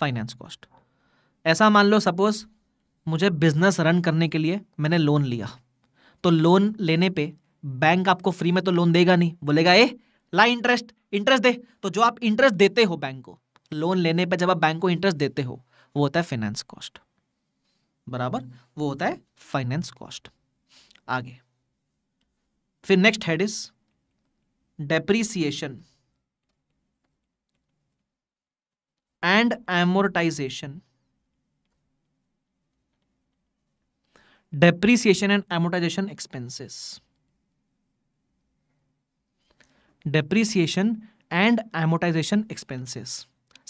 फाइनेंस कॉस्ट ऐसा मान लो सपोज मुझे बिजनेस रन करने के लिए मैंने लोन लिया तो लोन लेने पे बैंक आपको फ्री में तो लोन देगा नहीं बोलेगा ए ला इंटरेस्ट इंटरेस्ट दे तो जो आप इंटरेस्ट देते हो बैंक को लोन लेने पे जब आप बैंक को इंटरेस्ट देते हो वो होता है फाइनेंस कॉस्ट बराबर वो होता है फाइनेंस कॉस्ट आगे फिर next head is depreciation and amortization depreciation and amortization expenses depreciation and amortization expenses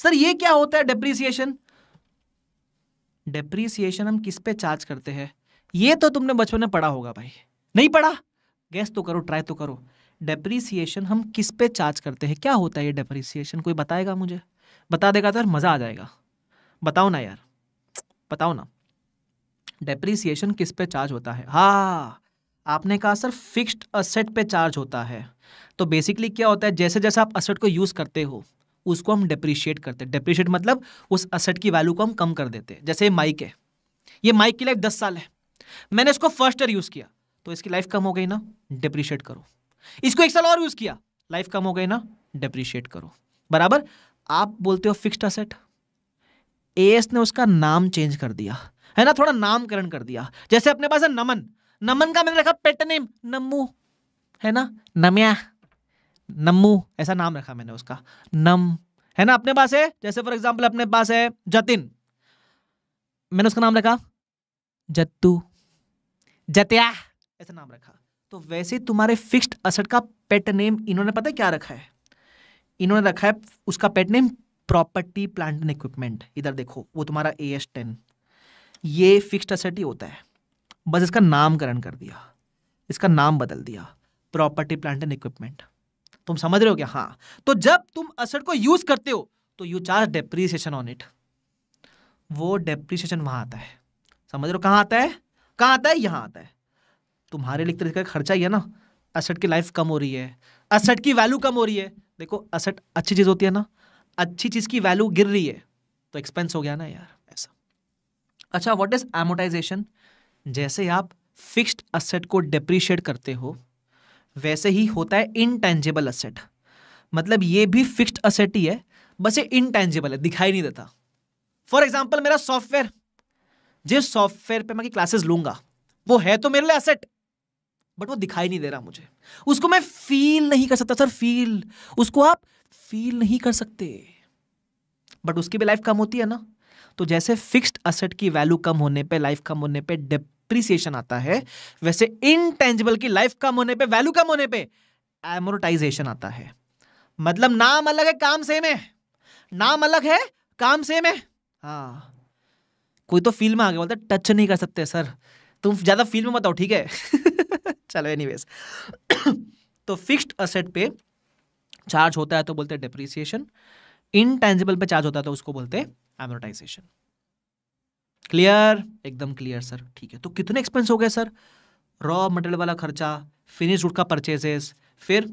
sir ये क्या होता है डेप्रीसिएशन डेप्रीसिएशन हम किस पे चार्ज करते हैं ये तो तुमने बचपन में पढ़ा होगा भाई नहीं पढ़ा गैस तो करो ट्राई तो करो डेप्रीसिएशन हम किस पे चार्ज करते हैं क्या होता है ये डेप्रीसिएशन कोई बताएगा मुझे बता देगा सर तो मज़ा आ जाएगा बताओ ना यार बताओ ना डेप्रिसिएशन किस पे चार्ज होता है हाँ आपने कहा सर फिक्स्ड असेट पे चार्ज होता है तो बेसिकली क्या होता है जैसे जैसे आप असेट को यूज़ करते हो उसको हम डेप्रिशिएट करते हैं डेप्रिशिएट मतलब उस असेट की वैल्यू को हम कम कर देते हैं जैसे माइक है ये माइक की लाइफ दस साल है मैंने इसको फर्स्ट ईयर यूज़ किया तो इसकी लाइफ कम हो गई ना डेप्रिशिएट करो इसको एक साल और यूज़ किया लाइफ कम हो गई ना डेप्रिशिएट करो बराबर आप बोलते हो फिक्स्ड असेट ए ने उसका नाम चेंज कर दिया है ना थोड़ा नामकरण कर दिया जैसे अपने पास है नमन नमन का मैंने रखा पेट नेम नमू है ना नम्या नमू ऐसा नाम रखा मैंने उसका नम है ना अपने पास है जैसे फॉर एग्जाम्पल अपने पास है जतिन मैंने उसका नाम रखा जत्तू जत्या ऐसा नाम रखा तो वैसे तुम्हारे फिक्स्ड असट का पेट नेम इन्होंने पता है क्या रखा है इन्होंने रखा है उसका pet name property plant and equipment इधर देखो वो तुम्हारा ए एस टेन ये फिक्स्ड असेट ही होता है बस इसका नामकरण कर दिया इसका नाम बदल दिया प्रॉपर्टी प्लांट एंड इक्विपमेंट तुम समझ रहे हो क्या हाँ तो जब तुम असेट को यूज करते हो तो you charge depreciation on it वो डेप्रीसिएशन वहां आता है समझ रहे हो कहाँ आता है कहाँ आता है यहाँ आता है तुम्हारे लिए तरीके का खर्चा ही है ना असेट की लाइफ कम हो रही है असेट की वैल्यू कम हो रही है देखो असेट अच्छी चीज़ होती है ना अच्छी चीज़ की वैल्यू गिर रही है तो एक्सपेंस हो गया ना यार ऐसा अच्छा व्हाट इज़ एमोटाइजेशन जैसे आप फिक्स्ड असेट को डिप्रिशिएट करते हो वैसे ही होता है इनटेंजेबल असेट मतलब ये भी फिक्स्ड असेट ही है बस ये इनटेंजेबल है दिखाई नहीं देता फॉर एग्जाम्पल मेरा सॉफ्टवेयर जिस सॉफ्टवेयर पे मैं क्लासेस लूंगा वो है तो मेरे लिए असेट बट वो दिखाई नहीं दे रहा मुझे उसको मैं फील नहीं कर सकता सर फील उसको आप फील नहीं कर सकते बट उसकी भी लाइफ कम होती है ना तो जैसे फिक्स्ड असेट की वैल्यू कम होने पे लाइफ कम होने पे डिप्रिसिएशन आता है वैसे इनटेंजिबल की लाइफ कम होने पे वैल्यू कम होने पे एमोरटाइजेशन आता है मतलब नाम अलग है काम सेम है नाम अलग है काम सेम है हाँ कोई तो फील में आगे बोलता टच नहीं कर सकते सर तुम ज़्यादा फील में बताओ ठीक है *laughs* चलो एनीवेज *coughs* तो फिक्स्ड असेट पे चार्ज होता है तो बोलते हैं डिप्रिसिएशन इनटेंजिबल पे चार्ज होता है तो उसको बोलते हैं एमोटाइजेशन क्लियर एकदम क्लियर सर ठीक है तो कितने एक्सपेंस हो गए सर रॉ मटेरियल वाला खर्चा फिनिश रूट का परचेजेस फिर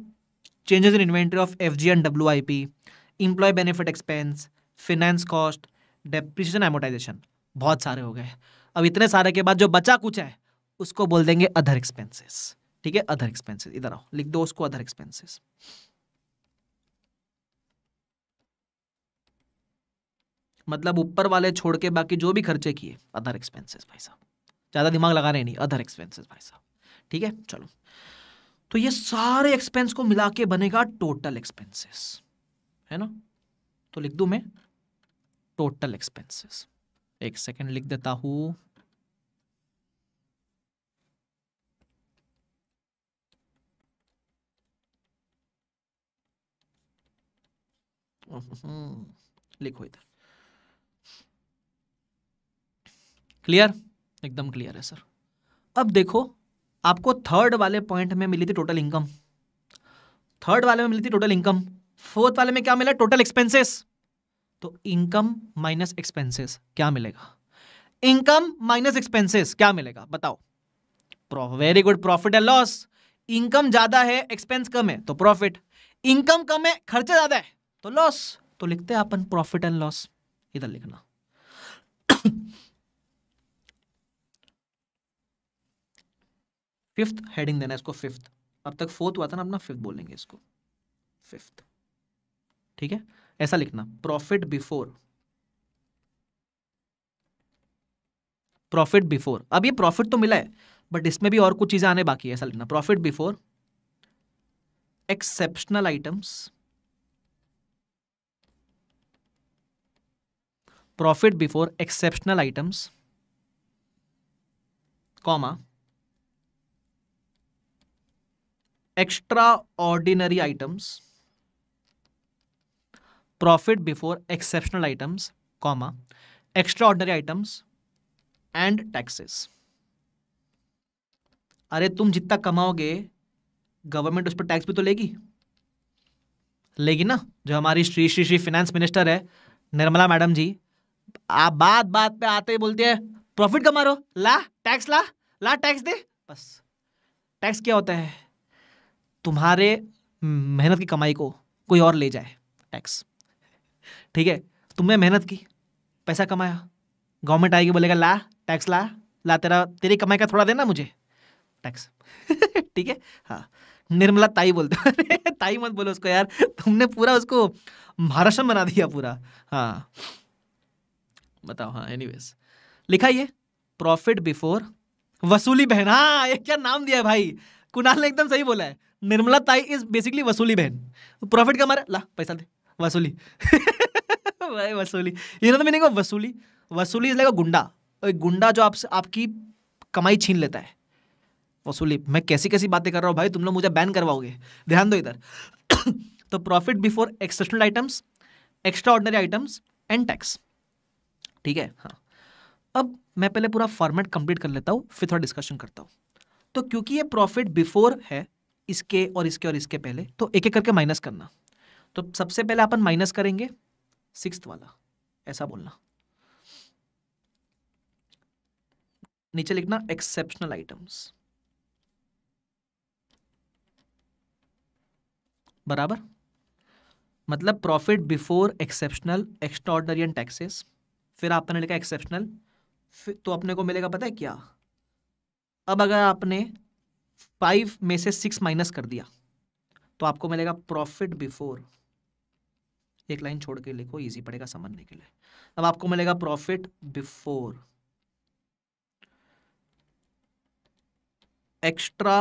changes in inventory of F G and W I P employee benefit expense finance cost depreciation amortization बहुत सारे हो गए अब इतने सारे के बाद जो बचा कुछ है उसको बोल देंगे अदर एक्सपेंसेस ठीक है अदर एक्सपेंसेस इधर आओ लिख दो उसको अदर एक्सपेंसेस मतलब ऊपर वाले छोड़ के बाकी जो भी खर्चे किए अदर एक्सपेंसेस भाई साहब ज़्यादा दिमाग लगा रहे नहीं अदर एक्सपेंसेस भाई साहब ठीक है चलो तो ये सारे एक्सपेंस को मिला के बनेगा टोटल एक्सपेंसेस है ना तो लिख दू मैं टोटल एक्सपेंसेस एक सेकंड लिख देता हूं हम्म, लिखो इधर क्लियर एकदम क्लियर है सर अब देखो आपको थर्ड वाले पॉइंट में मिली थी टोटल इनकम थर्ड वाले में मिली थी टोटल इनकम फोर्थ वाले में क्या मिला टोटल एक्सपेंसेस तो इनकम माइनस एक्सपेंसेस क्या मिलेगा इनकम माइनस एक्सपेंसेस क्या मिलेगा बताओ very good profit and loss income ज्यादा है एक्सपेंस कम है तो प्रॉफिट इनकम कम है खर्चा ज्यादा है तो लॉस तो लिखते हैं अपन प्रॉफिट एंड लॉस इधर लिखना फिफ्थ हेडिंग देना इसको फिफ्थ अब तक फोर्थ हुआ था ना अपना फिफ्थ बोलेंगे इसको फिफ्थ ठीक है ऐसा लिखना प्रॉफिट बिफोर प्रॉफिट बिफोर अब ये प्रॉफिट तो मिला है बट इसमें भी और कुछ चीजें आने बाकी है ऐसा लिखना profit before exceptional items profit before exceptional items comma extraordinary items profit before exceptional items comma extraordinary items and taxes अरे तुम जितना कमाओगे गवर्नमेंट उस पर टैक्स भी तो लेगी लेगी ना जो हमारी श्री श्री श्री फिनेंस मिनिस्टर है निर्मला मैडम जी आप बात बात पे आते ही बोलती है प्रॉफिट कमा रो ला टैक्स ला ला टैक्स दे बस टैक्स क्या होता है तुम्हारे मेहनत की कमाई को कोई और ले जाए टैक्स ठीक है तुमने मेहनत की पैसा कमाया गवर्नमेंट आएगी बोलेगा ला टैक्स ला ला तेरा तेरी कमाई का थोड़ा देना मुझे टैक्स *laughs* ठीक है हाँ निर्मला ताई बोलते *laughs* ताई मत बोलो उसको यार तुमने पूरा उसको महाराष्ट्र बना दिया पूरा हाँ बताओ हाँ वेज लिखा ये प्रॉफिट बिफोर वसूली बहन हाँ ये क्या नाम दिया है भाई कुणाल ने एकदम सही बोला है निर्मला ताई इज बेसिकली वसूली बहन प्रॉफिट का मारा ला पैसा दे वसूली *laughs* भाई वसूली ये ना तो मैंने कहा वसूली वसूली इसलिए गुंडा एक गुंडा जो आपसे आपकी कमाई छीन लेता है वसूली मैं कैसी कैसी बातें कर रहा हूँ भाई तुम लोग मुझे बैन करवाओगे ध्यान दो इधर *coughs* तो profit before exceptional items extraordinary items and tax ठीक है हाँ अब मैं पहले पूरा फॉर्मेट कंप्लीट कर लेता हूँ फिर थोड़ा डिस्कशन करता हूँ तो क्योंकि ये प्रॉफिट बिफोर है इसके और इसके और इसके पहले तो एक एक करके माइनस करना तो सबसे पहले अपन माइनस करेंगे सिक्स वाला ऐसा बोलना नीचे लिखना एक्सेप्शनल आइटम्स बराबर मतलब profit before exceptional extraordinary and taxes फिर आपने लिखा एक्सेप्शनल फिर तो अपने को मिलेगा पता है क्या अब अगर आपने फाइव में से सिक्स माइनस कर दिया तो आपको मिलेगा प्रॉफिट बिफोर एक लाइन छोड़ के लिखो इजी पड़ेगा समझने के लिए अब आपको मिलेगा profit before 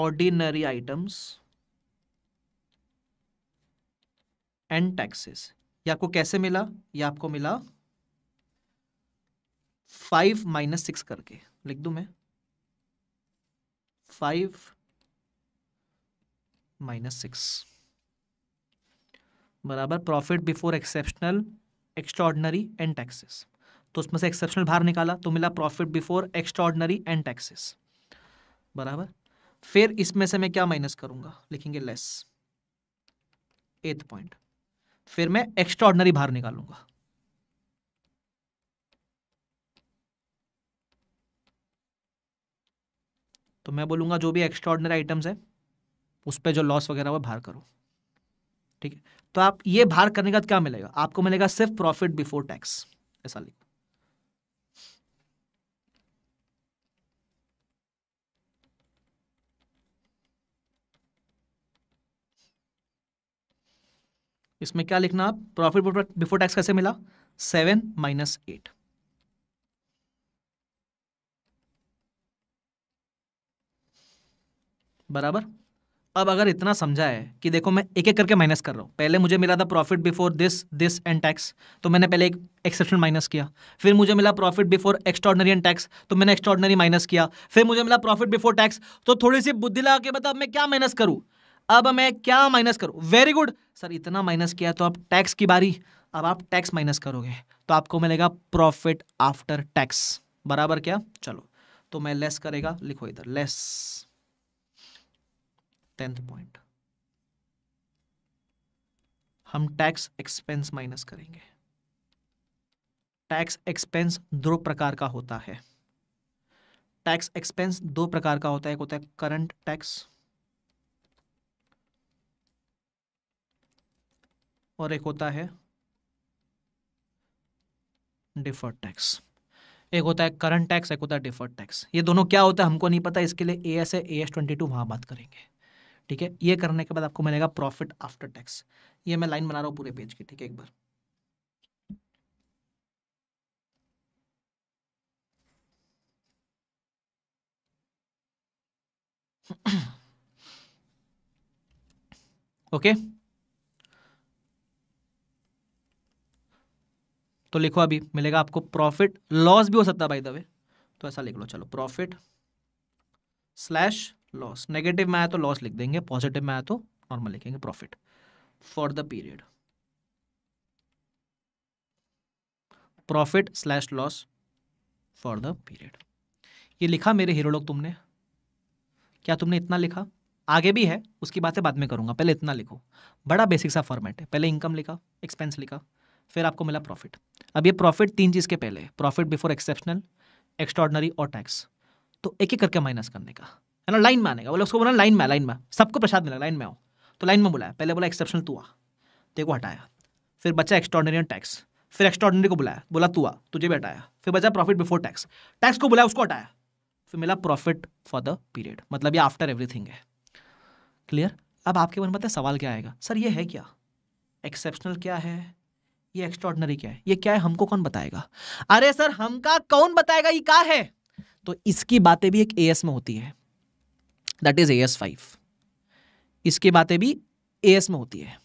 extraordinary items and taxes ये आपको कैसे मिला ये आपको मिला फाइव माइनस सिक्स करके लिख दू मैं फाइव माइनस सिक्स बराबर profit before exceptional extraordinary and taxes तो उसमें से एक्सेप्शनल बाहर निकाला तो मिला profit before extraordinary and taxes बराबर फिर इसमें से मैं क्या माइनस करूंगा लिखेंगे लेस एथ पॉइंट फिर मैं एक्स्ट्रॉर्डनरी बाहर निकालूंगा तो मैं बोलूंगा जो भी एक्स्ट्रॉर्डनरी आइटम्स है उस पर जो लॉस वगैरह वो बाहर करो ठीक है तो आप ये भार करने का क्या मिलेगा आपको मिलेगा सिर्फ प्रॉफिट बिफोर टैक्स ऐसा लिख इसमें क्या लिखना आप प्रॉफिट बिफोर टैक्स कैसे मिला सेवन माइनस एट बराबर अब अगर इतना समझा है कि देखो मैं एक एक करके माइनस कर रहा हूँ पहले मुझे मिला था profit before this this and tax तो मैंने पहले एक एक्सेप्शन माइनस किया फिर मुझे मिला profit before extraordinary and tax तो मैंने एक्स्ट्रॉडनरी माइनस किया फिर मुझे मिला प्रॉफिट बिफोर टैक्स तो थोड़ी सी बुद्धि लगा के बताओ मैं क्या माइनस करूँ अब मैं क्या माइनस करूँ वेरी गुड सर इतना माइनस किया तो आप टैक्स की बारी अब आप टैक्स माइनस करोगे तो आपको मिलेगा प्रॉफिट आफ्टर टैक्स बराबर क्या चलो तो मैं लेस करेगा लिखो इधर लेस टेंथ पॉइंट हम टैक्स एक्सपेंस माइनस करेंगे टैक्स एक्सपेंस दो प्रकार का होता है टैक्स एक्सपेंस दो प्रकार का होता है एक होता है करंट टैक्स और एक होता है डिफर्ड टैक्स एक होता है करंट टैक्स एक होता है डिफर्ड टैक्स ये दोनों क्या होता है हमको नहीं पता इसके लिए ए एस है ए एस ट्वेंटी टू वहां बात करेंगे ठीक है ये करने के बाद आपको मिलेगा प्रॉफिट आफ्टर टैक्स ये मैं लाइन बना रहा हूँ पूरे पेज की ठीक है एक बार ओके okay? तो लिखो अभी मिलेगा आपको प्रॉफिट लॉस भी हो सकता है बाई द वे तो ऐसा लिख लो चलो प्रॉफिट स्लैश लॉस नेगेटिव में आया तो लॉस लिख देंगे पॉजिटिव में आया तो नॉर्मल लिखेंगे profit for the period profit slash loss for the period ये लिखा मेरे हीरो लोग तुमने क्या तुमने इतना लिखा आगे भी है उसकी बातें बाद में करूंगा पहले इतना लिखो बड़ा बेसिक सा फॉर्मेट है पहले इनकम लिखा एक्सपेंस लिखा फिर आपको मिला प्रॉफिट अब ये प्रॉफिट तीन चीज़ के पहले प्रॉफिट बिफोर एक्सेप्शनल एक्स्ट्रॉडनरी और टैक्स तो एक एक करके माइनस करने का है ना लाइन में आने का बोला उसको बोला लाइन में लाइन में सबको प्रसाद मिला लाइन में आओ तो लाइन में बुलाया पहले बोला एक्सेप्शनल तू आ तेरे को हटाया फिर बचा एक्स्ट्रॉडनरी टैक्स फिर एक्स्ट्रॉडनरी को बुलाया बोला तू आ तुझे भी हटाया फिर बचा प्रॉफिट बिफोर टैक्स टैक्स को बुलाया उसको हटाया फिर मिला प्रॉफिट फॉर द पीरियड मतलब ये आफ्टर एवरीथिंग है क्लियर अब आपके मन में पता है सवाल क्या आएगा सर ये है क्या एक्सेप्शनल क्या है ये एक्स्ट्रॉडनरी क्या है ये क्या है हमको कौन बताएगा अरे सर हमका कौन बताएगा ये क्या है तो इसकी बातें भी एक एएस में होती है that is A S five इसकी बातें भी ए एस में होती है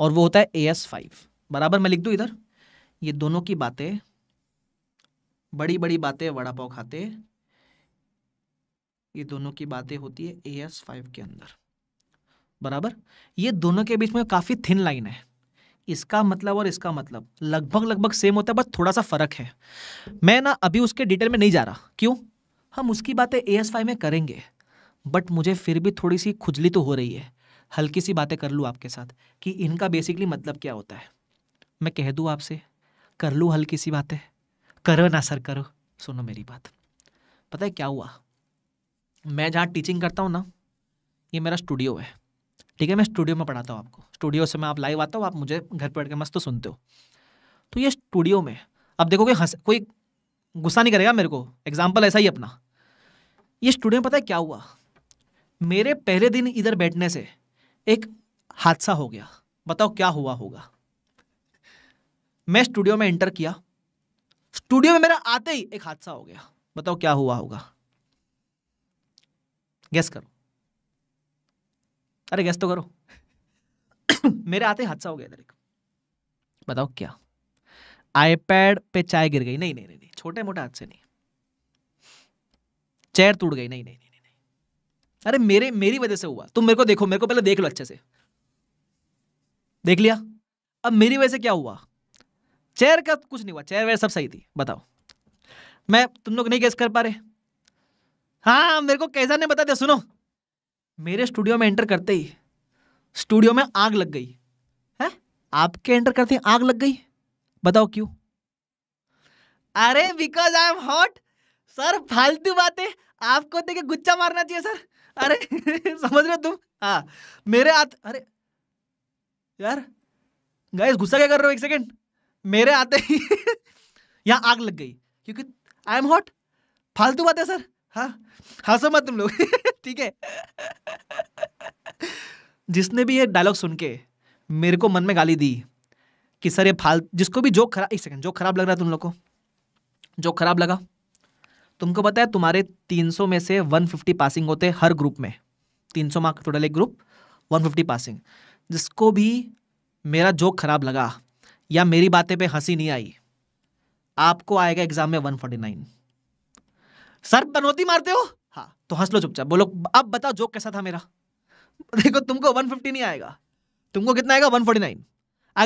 और वो होता है ए एस फाइव बराबर मैं लिख दू इधर ये दोनों की बातें बड़ी बड़ी बातें वड़ा पाव खाते ये दोनों की बातें होती है ए एस फाइव के अंदर बराबर ये दोनों के बीच में काफ़ी थिन लाइन है इसका मतलब और इसका मतलब लगभग लगभग सेम होता है बस थोड़ा सा फ़र्क है मैं ना अभी उसके डिटेल में नहीं जा रहा क्यों हम उसकी बातें ए एस फाइव में करेंगे बट मुझे फिर भी थोड़ी सी खुजली तो हो रही है हल्की सी बातें कर लूँ आपके साथ कि इनका बेसिकली मतलब क्या होता है मैं कह दूँ आपसे कर लूँ हल्की सी बातें करो ना सर करो सुनो मेरी बात पता है क्या हुआ मैं जहाँ टीचिंग करता हूँ ना ये मेरा स्टूडियो है ठीक है मैं स्टूडियो में पढ़ाता हूँ आपको स्टूडियो से मैं आप लाइव आता हूँ आप मुझे घर पर के मस्त तो सुनते हो तो ये स्टूडियो में अब देखोगे हंस कोई गुस्सा नहीं करेगा मेरे को एग्जाम्पल ऐसा ही अपना ये स्टूडियो में पता है क्या हुआ मेरे पहले दिन इधर बैठने से एक हादसा हो गया बताओ क्या हुआ होगा मैं स्टूडियो में एंटर किया स्टूडियो में मेरा आते ही एक हादसा हो गया बताओ क्या हुआ होगा गैस करो अरे गैस तो करो *coughs* मेरे आते ही हादसा हो गया इधर एक बताओ क्या आईपैड पे चाय गिर गई नहीं नहीं नहीं, नहीं छोटे मोटे हादसे नहीं चेयर टूट गई नहीं नहीं, नहीं अरे मेरे मेरी वजह से हुआ तुम मेरे को देखो मेरे को पहले देख लो अच्छे से देख लिया अब मेरी वजह से क्या हुआ चेयर का कुछ नहीं हुआ चेयर वेयर सब सही थी बताओ मैं तुम लोग नहीं कैस कर पा रहे हाँ मेरे को कैसा नहीं बता दिया सुनो मेरे स्टूडियो में एंटर करते ही स्टूडियो में आग लग गई है आपके एंटर करते ही आग लग गई बताओ क्यों अरे because I am hot sir फालतू बातें आपको देखे गुच्छा मारना चाहिए सर अरे *laughs* समझ रहे हो तुम हाँ मेरे हाथ अरे यार गाइस गुस्सा क्या कर रहे हो एक सेकेंड मेरे आते ही *laughs* यहाँ आग लग गई क्योंकि आई एम हॉट फालतू बात है सर हाँ हाँ मत तुम लोग *laughs* ठीक है जिसने भी ये डायलॉग सुन के मेरे को मन में गाली दी कि सर ये फाल जिसको भी जो खराब एक सेकंड जो खराब लग रहा है तुम लोग को जो खराब लगा तुमको पता है तुम्हारे 300 में से 150 पासिंग होते हैं हर ग्रुप में 300 मार्क टोटल एक ग्रुप 150 पासिंग जिसको भी मेरा जोक खराब लगा या मेरी बातें पे हंसी नहीं आई आपको आएगा एग्जाम में 149 सर बनौती मारते हो हाँ तो हंस लो चुपचाप बोलो अब बताओ जोक कैसा था मेरा देखो तुमको 150 नहीं आएगा तुमको कितना आएगा 149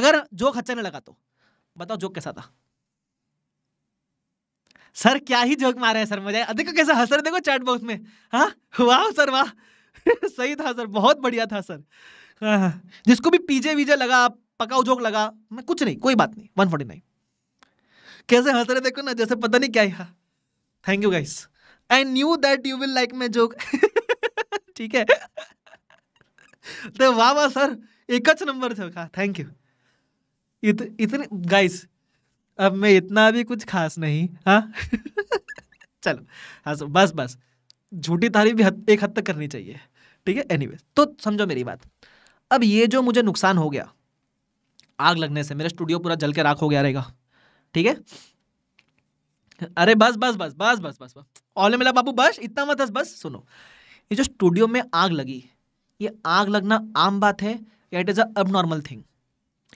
अगर जोक अच्छा नहीं लगा तो बताओ जोक कैसा था सर क्या ही जोक मारे हैं सर मुझे देखो कैसे हंस रहे देखो चैट बॉक्स में हाँ वाह सर वाह *laughs* सही था सर बहुत बढ़िया था सर जिसको भी पीजे वीजे लगा पकाऊ जोक लगा मैं कुछ नहीं कोई बात नहीं वन फोर्टी नाइन कैसे हंस रहे देखो ना जैसे पता नहीं क्या है thank you guys I knew that you will like my joke ठीक है तो वाह वाह सर एक नंबर जोक थैंक यू इत, इतने गाइस अब मैं इतना भी कुछ खास नहीं हाँ *laughs* चलो हाँ सो बस बस झूठी तारीफ भी हद, एक हद तक करनी चाहिए ठीक है एनी तो समझो मेरी बात अब ये जो मुझे नुकसान हो गया आग लगने से मेरा स्टूडियो पूरा जल के राख हो गया रहेगा ठीक है अरे बस बस बस बस बस बस बस ऑल मिला बाबू बस इतना मत बस सुनो ये जो स्टूडियो में आग लगी ये आग लगना आम बात है या it is abnormal thing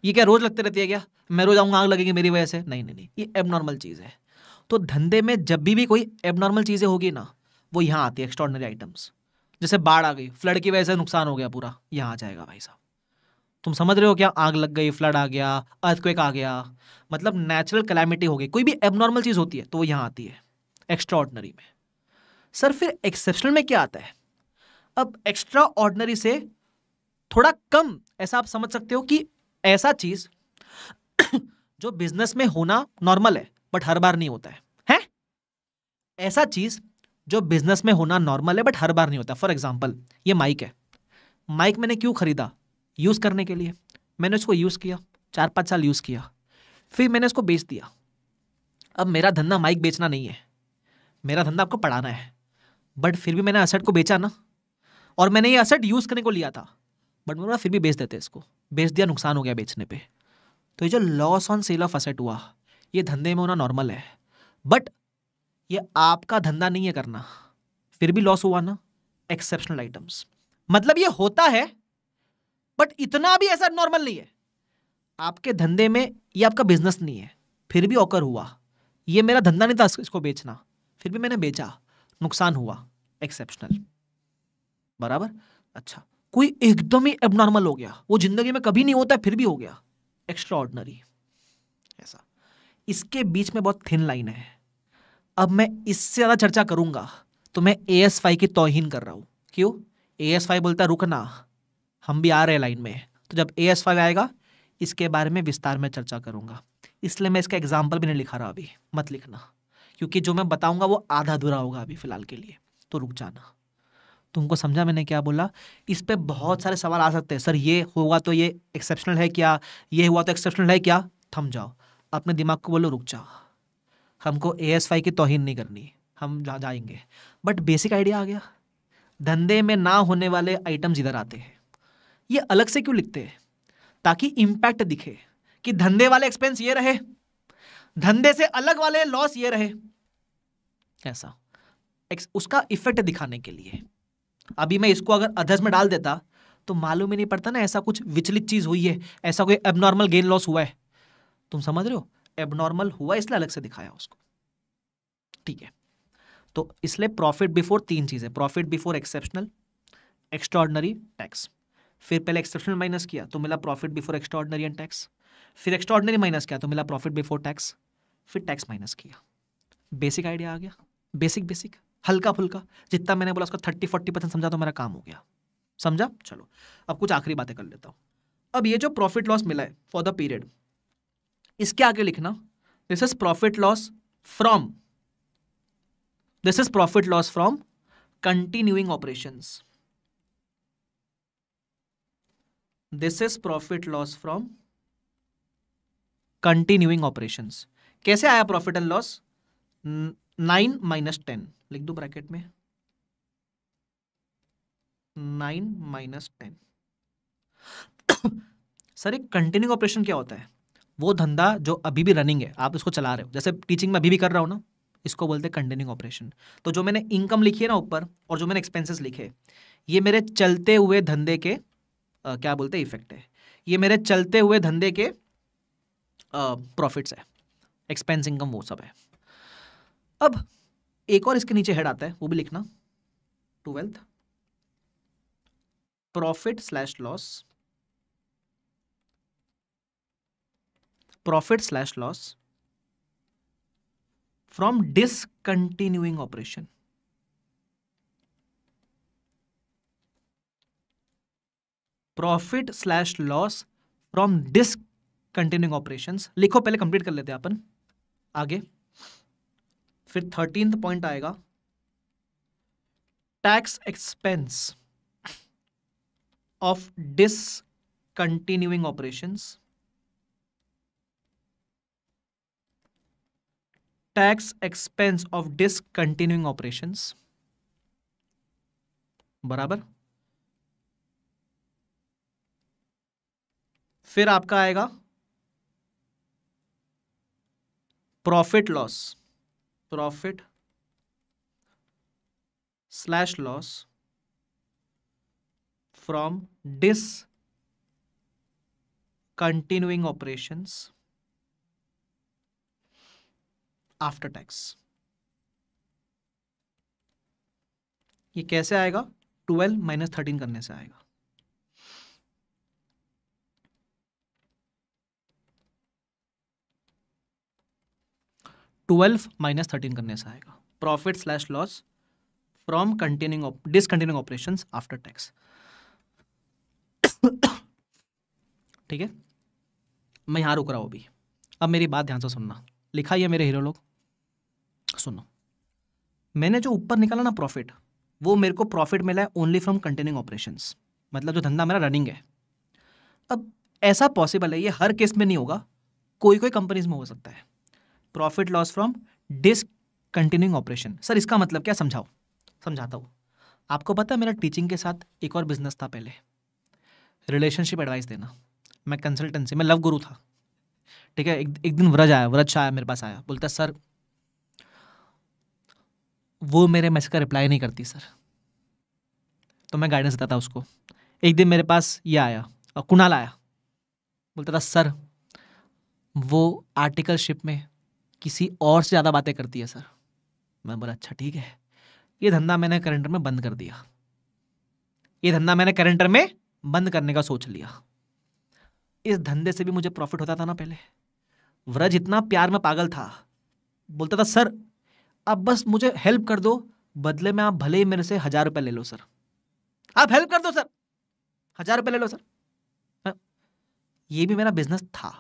ये क्या रोज लगते रहती है क्या मैं रोज आऊँगा आग लगेगी मेरी वजह से नहीं नहीं नहीं ये एबनॉर्मल चीज़ है तो धंधे में जब भी भी कोई एबनॉर्मल चीज़ें होगी ना वो यहाँ आती है एक्स्ट्रॉर्डनरी आइटम्स जैसे बाढ़ आ गई फ्लड की वजह से नुकसान हो गया पूरा यहाँ आ जाएगा भाई साहब तुम समझ रहे हो क्या आग लग गई फ्लड आ गया अर्थक्वेक आ गया मतलब नेचुरल कलेमिटी हो गई कोई भी एबनॉर्मल चीज़ होती है तो वो यहाँ आती है एक्स्ट्राऑर्डनरी में सर फिर एक्सेप्शनल में क्या आता है अब एक्स्ट्रा ऑर्डनरी से थोड़ा कम ऐसा आप समझ सकते हो कि ऐसा चीज *coughs* जो बिजनेस में होना नॉर्मल है बट हर बार नहीं होता है हैं ऐसा चीज जो बिजनेस में होना नॉर्मल है बट हर बार नहीं होता फॉर एग्जाम्पल ये माइक है माइक मैंने क्यों खरीदा यूज़ करने के लिए मैंने उसको यूज़ किया चार पाँच साल यूज़ किया फिर मैंने उसको बेच दिया अब मेरा धंधा माइक बेचना नहीं है मेरा धंधा आपको पढ़ाना है बट फिर भी मैंने असट को बेचा ना और मैंने ये असेट यूज़ करने को लिया था बट मैं फिर भी बेच देते इसको बेच दिया नुकसान हो गया बेचने पे तो ये जो loss on sale of asset हुआ ये धंधे में होना नॉर्मल है बट ये आपका धंधा नहीं है करना फिर भी लॉस हुआ ना एक्सेप्शनल आइटम्स मतलब ये होता है बट इतना भी ऐसा नॉर्मल नहीं है आपके धंधे में ये आपका बिजनेस नहीं है फिर भी ऑकर हुआ ये मेरा धंधा नहीं था इसको बेचना फिर भी मैंने बेचा नुकसान हुआ एक्सेप्शनल बराबर अच्छा कोई एकदम ही एबनॉर्मल हो गया वो जिंदगी में कभी नहीं होता फिर भी हो गया एक्स्ट्रा ऑर्डनरी ऐसा इसके बीच में बहुत थिन लाइन है अब मैं इससे ज़्यादा चर्चा करूंगा तो मैं ए एस फाई की तोहिन कर रहा हूं क्यों ए एस फाई बोलता रुकना हम भी आ रहे हैं लाइन में तो जब ए एस फाई आएगा इसके बारे में विस्तार में चर्चा करूंगा इसलिए मैं इसका एग्जाम्पल भी नहीं लिखा रहा अभी मत लिखना क्योंकि जो मैं बताऊंगा वो आधा अधूरा होगा अभी फ़िलहाल के लिए तो रुक जाना तुमको समझा मैंने क्या बोला इस पर बहुत सारे सवाल आ सकते हैं सर ये होगा तो ये एक्सेप्शनल है क्या ये हुआ तो एक्सेप्शनल है क्या थम जाओ अपने दिमाग को बोलो रुक जाओ हमको ए एस वाई की तोहिन नहीं करनी हम जा जाएंगे बट बेसिक आइडिया आ गया धंधे में ना होने वाले आइटम्स इधर आते हैं ये अलग से क्यों लिखते हैं ताकि इम्पैक्ट दिखे कि धंधे वाले एक्सपेंस ये रहे धंधे से अलग वाले लॉस ये रहे ऐसा उसका इफेक्ट दिखाने के लिए अभी मैं इसको अगर अधर्स में डाल देता तो मालूम ही नहीं पड़ता ना ऐसा कुछ विचलित चीज़ हुई है ऐसा कोई एबनॉर्मल गेन लॉस हुआ है तुम समझ रहे हो एबनॉर्मल हुआ इसलिए अलग से दिखाया उसको ठीक है तो इसलिए प्रॉफिट बिफोर तीन चीज़ें profit before exceptional extraordinary tax फिर पहले एक्सेप्शनल माइनस किया तो मिला profit before extraordinary and tax फिर एक्स्ट्रॉर्डनरी माइनस किया तो मिला प्रॉफिट बिफोर टैक्स फिर टैक्स माइनस किया बेसिक आइडिया आ गया बेसिक बेसिक हल्का फुल्का जितना मैंने बोला उसका थर्टी फोर्टी परसेंट समझा तो मेरा काम हो गया समझा चलो अब कुछ आखिरी बातें कर लेता हूँ अब ये जो प्रॉफिट लॉस मिला है फॉर द पीरियड इसके आगे लिखना this is profit loss from this is profit loss from continuing operation this is profit loss from continuing operation कैसे आया profit and loss nine minus ten लिख दो ब्रैकेट में नाइन माइनस टेन सर एक continue operation क्या होता है वो धंधा जो अभी भी रनिंग है आप इसको चला रहे हो जैसे टीचिंग में अभी भी कर रहा हूँ ना इसको बोलते हैं कंटिन्यू ऑपरेशन तो जो मैंने इनकम लिखी है ना ऊपर और जो मैंने एक्सपेंसेस लिखे ये मेरे चलते हुए धंधे के आ, क्या बोलते हैं इफेक्ट है ये मेरे चलते हुए धंधे के प्रॉफिट्स है एक्सपेंस इनकम वो सब है अब एक और इसके नीचे हेड आता है वो भी लिखना twelfth profit slash loss profit slash loss from discontinuing operation profit slash loss from discontinuing operations लिखो पहले कंप्लीट कर लेते हैं अपन आगे फिर थर्टींथ पॉइंट आएगा tax expense of discontinuing operations tax expense of discontinuing operations बराबर फिर आपका आएगा profit loss profit slash loss from discontinuing operations after tax ये कैसे आएगा ट्वेल्व माइनस थर्टीन करने से आएगा ट्वेल्व माइनस थर्टीन करने से आएगा profit slash loss from continuing discontinuing operation after tax ठीक है मैं यहाँ रुक रहा हूँ अभी अब मेरी बात ध्यान से सुनना लिखा ही है मेरे हीरो लोग सुनो मैंने जो ऊपर निकाला ना प्रॉफिट वो मेरे को प्रॉफिट मिला है ओनली फ्रॉम कंटिन्यूंग ऑपरेशन मतलब जो धंधा मेरा रनिंग है अब ऐसा पॉसिबल है ये हर केस में नहीं होगा कोई कोई कंपनीज में हो सकता है profit loss from discontinuing operation sir इसका मतलब क्या समझाओ समझाता हूँ आपको पता है मेरा टीचिंग के साथ एक और बिजनेस था पहले रिलेशनशिप एडवाइस देना मैं कंसल्टेंसी मैं लव गुरु था ठीक है एक, एक दिन व्रज आया व्रज आया मेरे पास आया बोलता सर वो मेरे मैसेज का रिप्लाई नहीं करती सर तो मैं गाइडेंस देता था उसको एक दिन मेरे पास ये आया कुणाल आया बोलता था सर वो आर्टिकलशिप में किसी और से ज़्यादा बातें करती है सर मैं बोला अच्छा ठीक है ये धंधा मैंने करेंटर में बंद कर दिया ये धंधा मैंने करेंटर में बंद करने का सोच लिया इस धंधे से भी मुझे प्रॉफिट होता था ना पहले व्रज इतना प्यार में पागल था बोलता था सर अब बस मुझे हेल्प कर दो बदले में आप भले ही मेरे से हजार रुपये ले लो सर आप हेल्प कर दो सर हजार रुपये ले लो सर ये भी मेरा बिजनेस था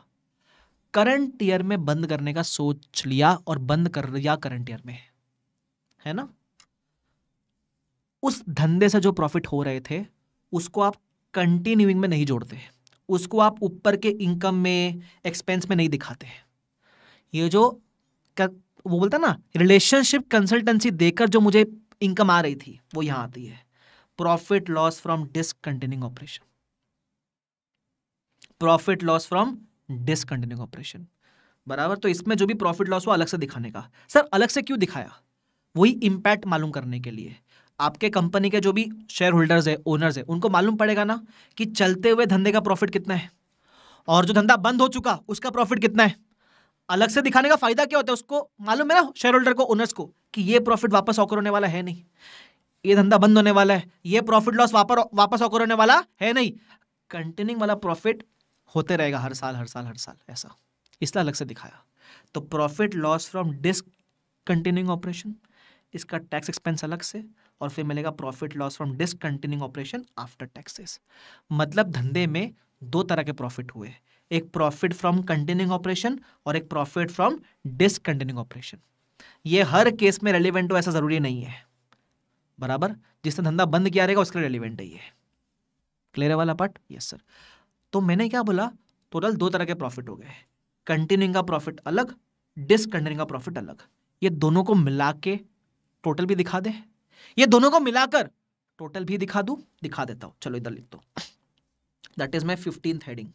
करंट ईयर में बंद करने का सोच लिया और बंद कर लिया करंट ईयर में है ना उस धंधे से जो प्रॉफिट हो रहे थे उसको आप कंटिन्यूइंग में नहीं जोड़ते उसको आप ऊपर के इनकम में एक्सपेंस में नहीं दिखाते ये जो कर, वो बोलता ना रिलेशनशिप कंसल्टेंसी देकर जो मुझे इनकम आ रही थी वो यहां आती है profit loss from discontinuing operation profit loss from discontinue operation बराबर तो इसमें जो भी प्रॉफिट लॉस हुआ अलग से दिखाने का सर अलग से क्यों दिखाया वही इम्पैक्ट मालूम करने के लिए आपके कंपनी के जो भी शेयर होल्डर्स है ओनर्स है उनको मालूम पड़ेगा ना कि चलते हुए धंधे का प्रॉफिट कितना है और जो धंधा बंद हो चुका उसका प्रॉफिट कितना है अलग से दिखाने का फायदा क्या होता है उसको मालूम है ना शेयर होल्डर को ओनर्स को कि ये प्रॉफिट वापस ऑकर होने वाला है नहीं ये धंधा बंद होने वाला है ये प्रॉफिट लॉस वापस वापस ऑकर होने वाला है नहीं कंटेनिंग वाला प्रॉफिट होते रहेगा हर साल हर साल हर साल ऐसा इसलिए अलग से दिखाया तो profit loss from disc operation इसका टैक्स एक्सपेंस अलग से और फिर मिलेगा profit loss from disc operation after taxes मतलब धंधे में दो तरह के प्रॉफिट हुए एक प्रॉफिट फ्रॉम कंटिन्यूइंग ऑपरेशन और एक प्रॉफिट फ्रॉम डिस्क ऑपरेशन ये हर केस में रेलिवेंट हो ऐसा ज़रूरी नहीं है बराबर जिसने धंधा बंद किया रहेगा उसके लिए रेलिवेंट है ये क्लियर है वाला पार्ट यस सर तो मैंने क्या बोला टोटल दो तरह के प्रॉफिट हो गए कंटिन्यूंग का प्रॉफिट अलग डिसकंटिन्यूंग का प्रॉफिट अलग ये दोनों को मिला के टोटल भी दिखा दे ये दोनों को मिलाकर टोटल भी दिखा दू दिखा देता हूं चलो इधर लिख दो that is my fifteen heading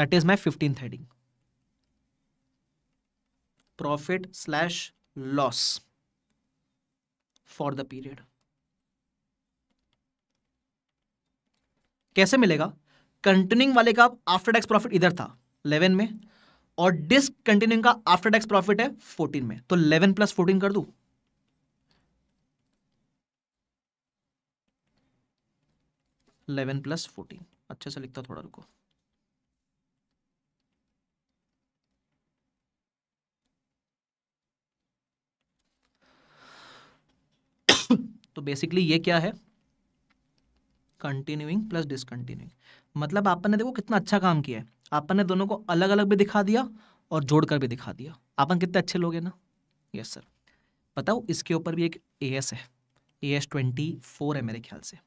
that is my fifteen heading profit slash loss for the period कैसे मिलेगा कंटिन्यूंग वाले का आफ्टर टैक्स प्रॉफिट इधर था 11 में और डिसकंटिन्यूइंग का आफ्टर टैक्स प्रॉफिट है 14 में तो 11 प्लस 14 कर दू इलेवन प्लस फोर्टीन अच्छे से लिखता थोड़ा रुको *coughs* तो बेसिकली ये क्या है कंटिन्यूइंग प्लस डिसकंटिन्यूइंग मतलब आपन ने देखो कितना अच्छा काम किया है आपन ने दोनों को अलग अलग भी दिखा दिया और जोड़कर भी दिखा दिया आपन कितने अच्छे लोग हैं ना यस सर बताओ इसके ऊपर भी एक ए एस है ए एस ट्वेंटी फोर है मेरे ख्याल से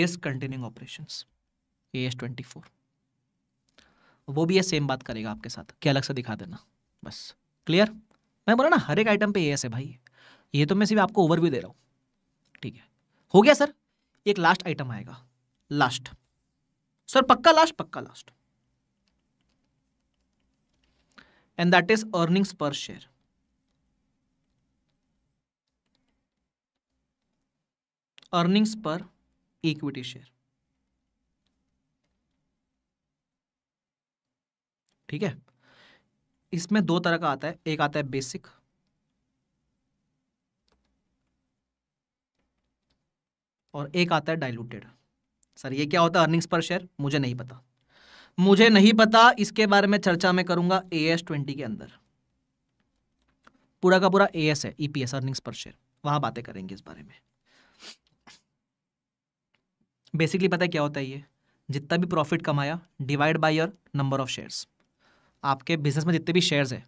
discontinuing operation A S twenty four वो भी ये सेम बात करेगा आपके साथ क्या अलग से दिखा देना बस क्लियर मैं बोला ना हर एक आइटम पे ए एस है भाई ये तो मैं सिर्फ आपको ओवरव्यू दे रहा हूँ ठीक है हो गया सर एक लास्ट आइटम आएगा लास्ट सर पक्का लास्ट पक्का last and that is earnings per share earnings per equity share ठीक है इसमें दो तरह का आता है एक आता है बेसिक और एक आता है डाइल्यूटेड सर ये क्या होता है अर्निंग्स पर शेयर मुझे नहीं पता मुझे नहीं पता इसके बारे में चर्चा में करूंगा ए एस ट्वेंटी के अंदर पूरा का पूरा ए एस है ईपीएस अर्निंग्स पर शेयर वहां बातें करेंगे इस बारे में बेसिकली पता है क्या होता है ये जितना भी प्रॉफिट कमाया divide by your number of shares आपके बिजनेस में जितने भी शेयर्स है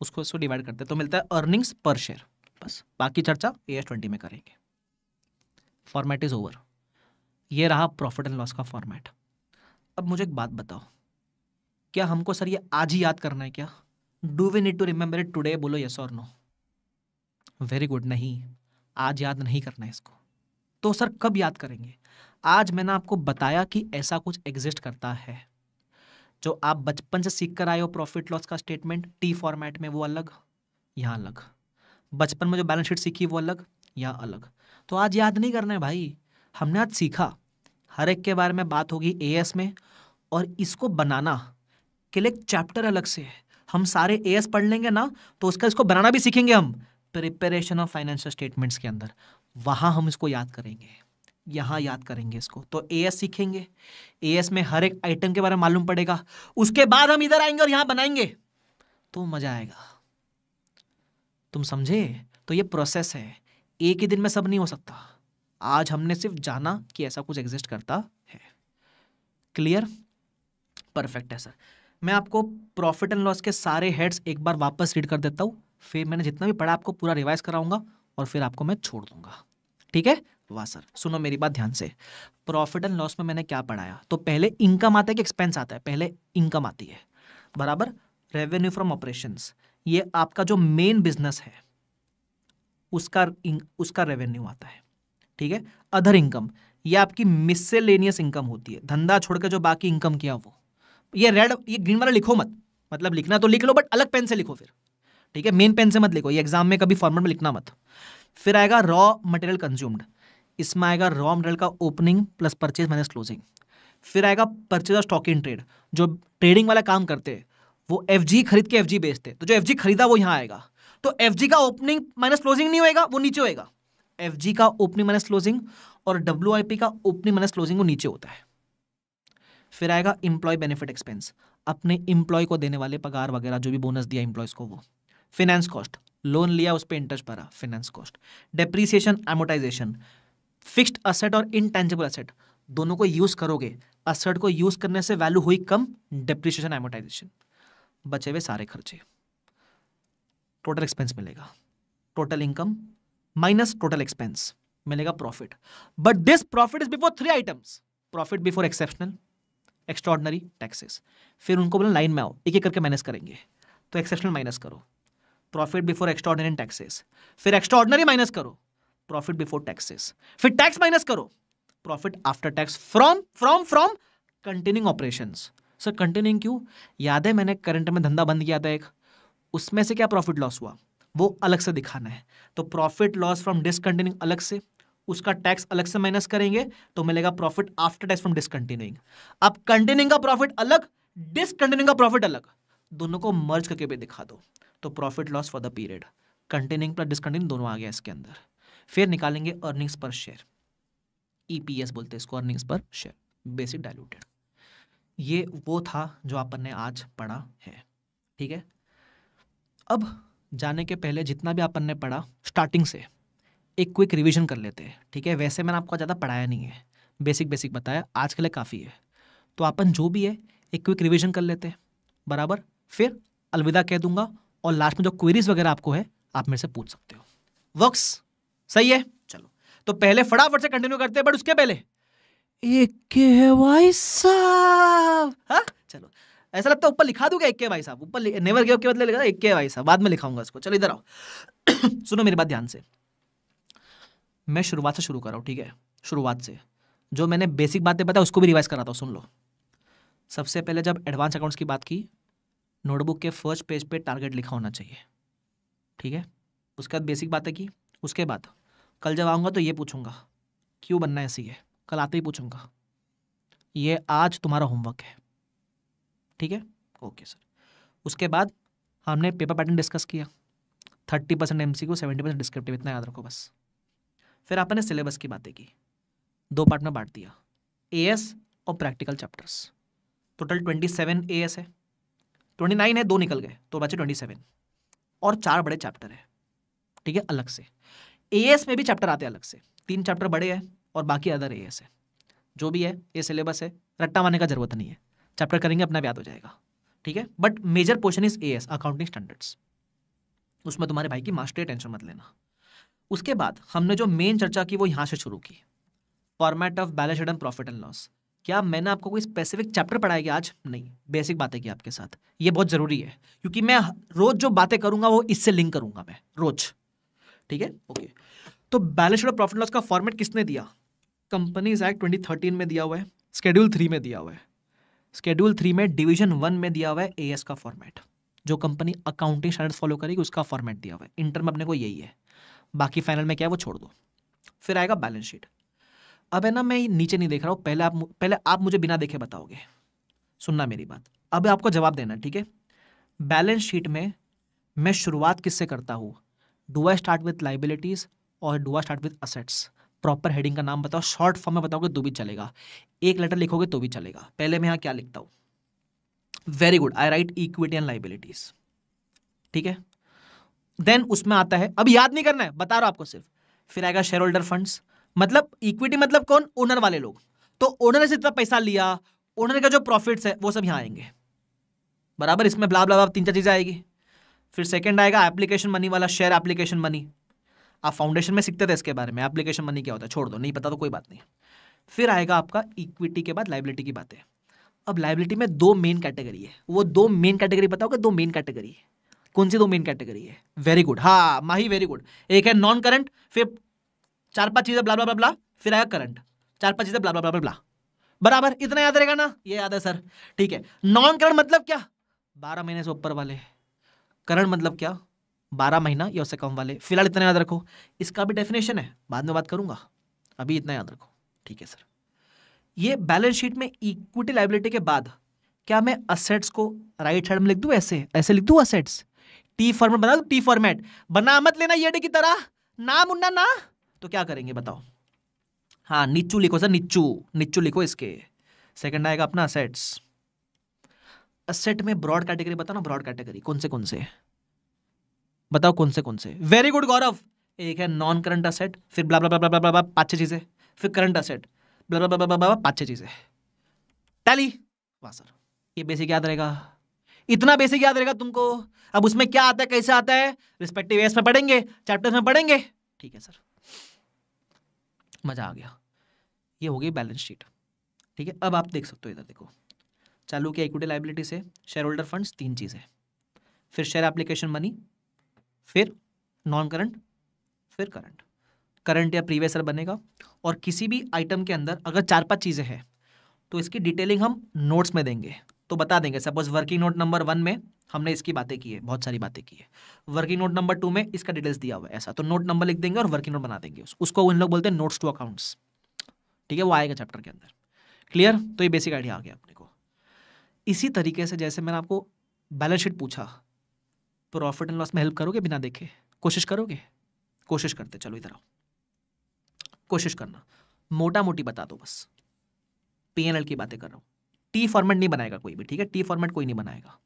उसको इसको डिवाइड करते हैं तो मिलता है अर्निंग्स पर शेयर बस बाकी चर्चा ए एस ट्वेंटी में करेंगे फॉर्मेट इज़ ओवर ये रहा प्रॉफिट एंड लॉस का फॉर्मेट अब मुझे एक बात बताओ क्या हमको सर ये आज ही याद करना है क्या do we need to remember it today बोलो यस और नो वेरी गुड नहीं आज याद नहीं करना है इसको तो सर कब याद करेंगे आज मैंने आपको बताया कि ऐसा कुछ एग्जिस्ट करता है जो आप बचपन से सीख कर आए हो प्रॉफिट लॉस का स्टेटमेंट टी फॉर्मेट में वो अलग या अलग बचपन में जो बैलेंस शीट सीखी वो अलग या अलग तो आज याद नहीं करना है भाई हमने आज सीखा हर एक के बारे में बात होगी ए एस में और इसको बनाना के लिए चैप्टर अलग से है हम सारे ए एस पढ़ लेंगे ना तो उसका इसको बनाना भी सीखेंगे हम प्रिपरेशन ऑफ फाइनेंशियल स्टेटमेंट्स के अंदर वहाँ हम इसको याद करेंगे यहाँ याद करेंगे इसको तो ए एस सीखेंगे ए एस में हर एक आइटम के बारे में मालूम पड़ेगा उसके बाद हम इधर आएंगे और यहाँ बनाएंगे तो मज़ा आएगा तुम समझे तो ये प्रोसेस है एक ही दिन में सब नहीं हो सकता आज हमने सिर्फ जाना कि ऐसा कुछ एग्जिस्ट करता है क्लियर परफेक्ट है सर मैं आपको प्रॉफिट एंड लॉस के सारे हेड्स एक बार वापस रीड कर देता हूँ फिर मैंने जितना भी पढ़ा आपको पूरा रिवाइज कराऊंगा और फिर आपको मैं छोड़ दूंगा ठीक है वाह सर सुनो मेरी बात ध्यान से प्रॉफिट एंड लॉस में मैंने क्या पढ़ाया तो पहले इनकम आता है कि एक्सपेंस आता है पहले इनकम आती है बराबर रेवेन्यू फ्रॉम ऑपरेशंस ये आपका जो मेन बिजनेस है उसका उसका रेवेन्यू आता है ठीक है अदर इनकम ये आपकी मिससेलेनियस इनकम होती है धंधा छोड़कर जो बाकी इनकम किया वो ये रेड ये ग्रीन वाला लिखो मत मतलब लिखना तो लिख लो बट अलग पेन से लिखो फिर ठीक है मेन पेन से मत लिखो ये एग्जाम में कभी फॉर्मेट में लिखना मत फिर आएगा रॉ मटेरियल कंज्यूम्ड इसमें आएगा रॉ मटेरियल का opening plus purchase minus closing फिर आएगा परचेज और स्टॉक इन ट्रेड जो ट्रेडिंग वाला काम करते हैं वो एफ खरीद के एफ बेचते तो जो एफ खरीदा वो यहाँ आएगा तो एफ जी का ओपनिंग माइनस क्लोजिंग नहीं होएगा वो नीचे होएगा एफ जी का ओपनिंग माइनस क्लोजिंग और डब्ल्यू आई पी का ओपनिंग माइनस क्लोजिंग वो नीचे होता है फिर आएगा इंप्लॉय बेनिफिट एक्सपेंस अपने इंप्लॉय को देने वाले पगार वगैरह जो भी बोनस दिया इंप्लॉयज को वो फिनेंस कॉस्ट लोन लिया उस पर इंटरेस्ट भरा finance cost depreciation amortisation fixed asset और इनटेंजिबल असेट दोनों को यूज़ करोगे असेट को यूज़ करने से वैल्यू हुई कम डेप्रीसिएशन एमोटाइजेशन बचे हुए सारे खर्चे टोटल एक्सपेंस मिलेगा total income minus total expense मिलेगा profit but this profit is before three items profit before exceptional extraordinary taxes फिर उनको बोला लाइन में आओ एक एक करके माइनस करेंगे तो एक्सेप्शनल माइनस करो प्रॉफिट बिफोर एक्स्ट्रॉडनरी टैक्सेस फिर एक्स्ट्रॉडनरी माइनस करो प्रॉफिट बिफोर टैक्सेस फिर टैक्स माइनस करो profit after tax from from from continuing operation sir continuing क्यों याद है मैंने करंट में धंधा बंद किया था एक उसमें से क्या प्रॉफिट लॉस हुआ वो अलग से दिखाना है तो प्रॉफिट लॉस फ्रॉम डिसकंटिन्यूइंग अलग से उसका टैक्स अलग से माइनस करेंगे तो मिलेगा profit after tax from discontinuing अब कंटिन्यूइंग का प्रॉफिट अलग डिसकंटिन्यूइंग का प्रॉफिट अलग दोनों को मर्ज करके भी दिखा दो तो profit loss for the period continuing plus discontinue दोनों आ गया इसके अंदर फिर निकालेंगे अर्निंग्स पर शेयर ईपीएस बोलते हैं इसको earnings per share basic diluted ये वो था जो आपने आज पढ़ा है ठीक है अब जाने के पहले जितना भी अपन ने पढ़ा स्टार्टिंग से एक क्विक रिविजन कर लेते हैं ठीक है वैसे मैंने आपको ज़्यादा पढ़ाया नहीं है बेसिक बेसिक बताया आज के लिए काफ़ी है तो अपन जो भी है एक क्विक रिविजन कर लेते हैं बराबर फिर अलविदा कह दूंगा और लास्ट में जो क्वेरीज वगैरह आपको है आप मेरे से पूछ सकते हो वक्स सही है चलो तो पहले फटाफट से कंटिन्यू करते हैं बट उसके पहले एक के है भाई साहब हाँ चलो ऐसा लगता है ऊपर लिखा दूंगा एक भाई साहब ऊपर नेवर गेव के बदले लिखा इक्के भाई साहब बाद में लिखाऊंगा इसको चलो इधर आओ *coughs* सुनो मेरी बात ध्यान से मैं शुरुआत से शुरू कर रहा हूँ ठीक है शुरुआत से जो मैंने बेसिक बातें बताया उसको भी रिवाइज कराता हूँ सुन लो सबसे पहले जब एडवांस अकाउंट्स की बात की नोटबुक के फर्स्ट पेज पे टारगेट लिखा होना चाहिए ठीक है उसके बाद बेसिक बातें की उसके बाद कल जब आऊँगा तो ये पूछूंगा क्यों बनना है ऐसी है कल आते ही पूछूंगा ये आज तुम्हारा होमवर्क है ठीक है ओके सर उसके बाद हमने पेपर पैटर्न डिस्कस किया थर्टी परसेंट एम सी को सेवेंटी परसेंट डिस्क्रिप्टिव इतना याद रखो बस फिर आपने सिलेबस की बातें की दो पार्ट में बांट दिया ए एस और practical chapters total twenty seven A S है ट्वेंटी नाइन है दो निकल गए तो बचे ट्वेंटी सेवन और चार बड़े चैप्टर है ठीक है अलग से ए एस में भी चैप्टर आते हैं अलग से तीन चैप्टर बड़े हैं और बाकी अदर ए एस है जो भी है ये सिलेबस है रट्टा मारने का जरूरत नहीं है चैप्टर करेंगे अपना याद हो जाएगा ठीक है but major portion is a accounting standards उसमें तुम्हारे भाई की मास्टरी टेंशन मत लेना उसके बाद हमने जो मेन चर्चा की वो यहाँ से शुरू की format of balance and profit and loss क्या मैंने आपको कोई स्पेसिफिक चैप्टर पढ़ाया गया आज नहीं बेसिक बातें की आपके साथ ये बहुत ज़रूरी है क्योंकि मैं रोज़ जो बातें करूंगा वो इससे लिंक करूंगा मैं रोज ठीक है ओके तो बैलेंस और प्रॉफिट लॉस का फॉर्मेट किसने दिया कंपनीज एक्ट ट्वेंटी में दिया हुआ है स्केड्यूल थ्री में दिया हुआ है स्केड्यूल थ्री में डिवीजन वन में दिया हुआ है ए का फॉर्मेट जो कंपनी अकाउंटिंग स्टैंडर्ड फॉलो करेगी उसका फॉर्मेट दिया हुआ है इंटर में अपने को यही है बाकी फाइनल में क्या है वो छोड़ दो फिर आएगा बैलेंस शीट अब है ना मैं नीचे नहीं देख रहा हूँ पहले आप पहले आप मुझे बिना देखे बताओगे सुनना मेरी बात अब आपको जवाब देना ठीक है बैलेंस शीट में मैं शुरुआत किससे करता हूँ do I start with liabilities और do I start with assets proper heading का नाम बताओ शॉर्ट फॉर्म में बताओगे तो भी चलेगा एक लेटर लिखोगे तो भी चलेगा पहले मैं यहाँ क्या लिखता हूँ very good I write equity and liabilities ठीक है देन उसमें आता है अब याद नहीं करना है बता रहा हूं आपको सिर्फ फिर आएगा शेयर होल्डर फंड मतलब इक्विटी मतलब कौन ओनर वाले लोग तो ओनर से इतना पैसा लिया ओनर का जो प्रॉफिट्स है वो सब यहाँ आएंगे बराबर इसमें ब्लाब ब्ला तीन चार चीज़ें आएगी फिर सेकंड आएगा एप्लीकेशन मनी वाला शेयर एप्लीकेशन मनी आप फाउंडेशन में सीखते थे इसके बारे में एप्लीकेशन मनी क्या होता है छोड़ दो नहीं पता तो कोई बात नहीं फिर आएगा आपका इक्विटी के बाद लाइबिलिटी की बात है अब लाइबिलिटी में दो मेन कैटेगरी है वो दो मेन कैटेगरी बताओगे दो मेन कैटेगरी है कौन सी दो मेन कैटेगरी है वेरी गुड हाँ माही वेरी गुड एक है नॉन करंट फिर चार पांच चीजें ब्ला ब्ला ब्ला फिर आया करंट चार पांच चीजें ब्ला ब्ला ब्ला ब्ला बराबर इतना याद रहेगा ना ये याद है सर ठीक है नॉन करंट मतलब क्या बारह महीने से ऊपर वाले करंट मतलब क्या बारह महीना या उससे कम वाले फिलहाल इतना याद रखो इसका भी डेफिनेशन है बाद में बात करूंगा अभी इतना याद रखो ठीक है सर ये बैलेंस शीट में इक्विटी लाइबिलिटी के बाद क्या मैं असेट्स को राइट साइड में लिख दू ऐसे ऐसे लिख दू असेट्स टी फॉर्मेट बना दू टी फॉर्मेट बना मत लेना ये की तरह ना मुन्ना ना तो क्या करेंगे बताओ हाँ नीचू लिखो सर नीचू नीचू लिखो इसके सेकंड आएगा अपना असेट्स असेट में ब्रॉड कैटेगरी बताना ब्रॉड कैटेगरी कौन से कौन से है बताओ कौन से कौन से वेरी गुड गौरव एक है नॉन करंट असेट फिर ब्ला ब्ला ब्ला ब्ला पाँच छः चीज़ें फिर करंट असेट ब्ला ब्ला ब्ला ब्ला पाँच छह चीज़ें टैली वाह सर ये बेसिक याद रहेगा इतना बेसिक याद रहेगा तुमको अब उसमें क्या आता है कैसे आता है रिस्पेक्टिव एस में पढ़ेंगे चैप्टर्स में पढ़ेंगे ठीक है सर मज़ा आ गया ये हो गई बैलेंस शीट ठीक है अब आप देख सकते हो इधर देखो चालू की इक्विटी लाइबिलिटी से शेयर होल्डर फंड्स तीन चीज़ें फिर शेयर एप्लीकेशन मनी फिर नॉन करंट फिर करंट करंट या प्रीवियस ईयर बनेगा और किसी भी आइटम के अंदर अगर चार पांच चीज़ें हैं तो इसकी डिटेलिंग हम नोट्स में देंगे तो बता देंगे suppose working note number one में हमने इसकी बातें की है बहुत सारी बातें की है वर्किंग नोट नंबर टू में इसका डिटेल्स दिया हुआ है ऐसा तो नोट नंबर लिख देंगे और वर्किंग नोट बना देंगे उसको उन लोग बोलते हैं नोट्स टू अकाउंट्स ठीक है वो आएगा चैप्टर के अंदर क्लियर तो ये बेसिक आइडिया आ गया अपने को इसी तरीके से जैसे मैंने आपको बैलेंस शीट पूछा प्रॉफिट एंड लॉस में हेल्प करोगे बिना देखे कोशिश करोगे कोशिश करते चलो इधर आओ कोशिश करना मोटा मोटी बता दो बस पी एन एल की बातें कर रहा हूँ टी फॉर्मेट नहीं बनाएगा कोई भी ठीक है टी फॉर्मेट कोई नहीं बनाएगा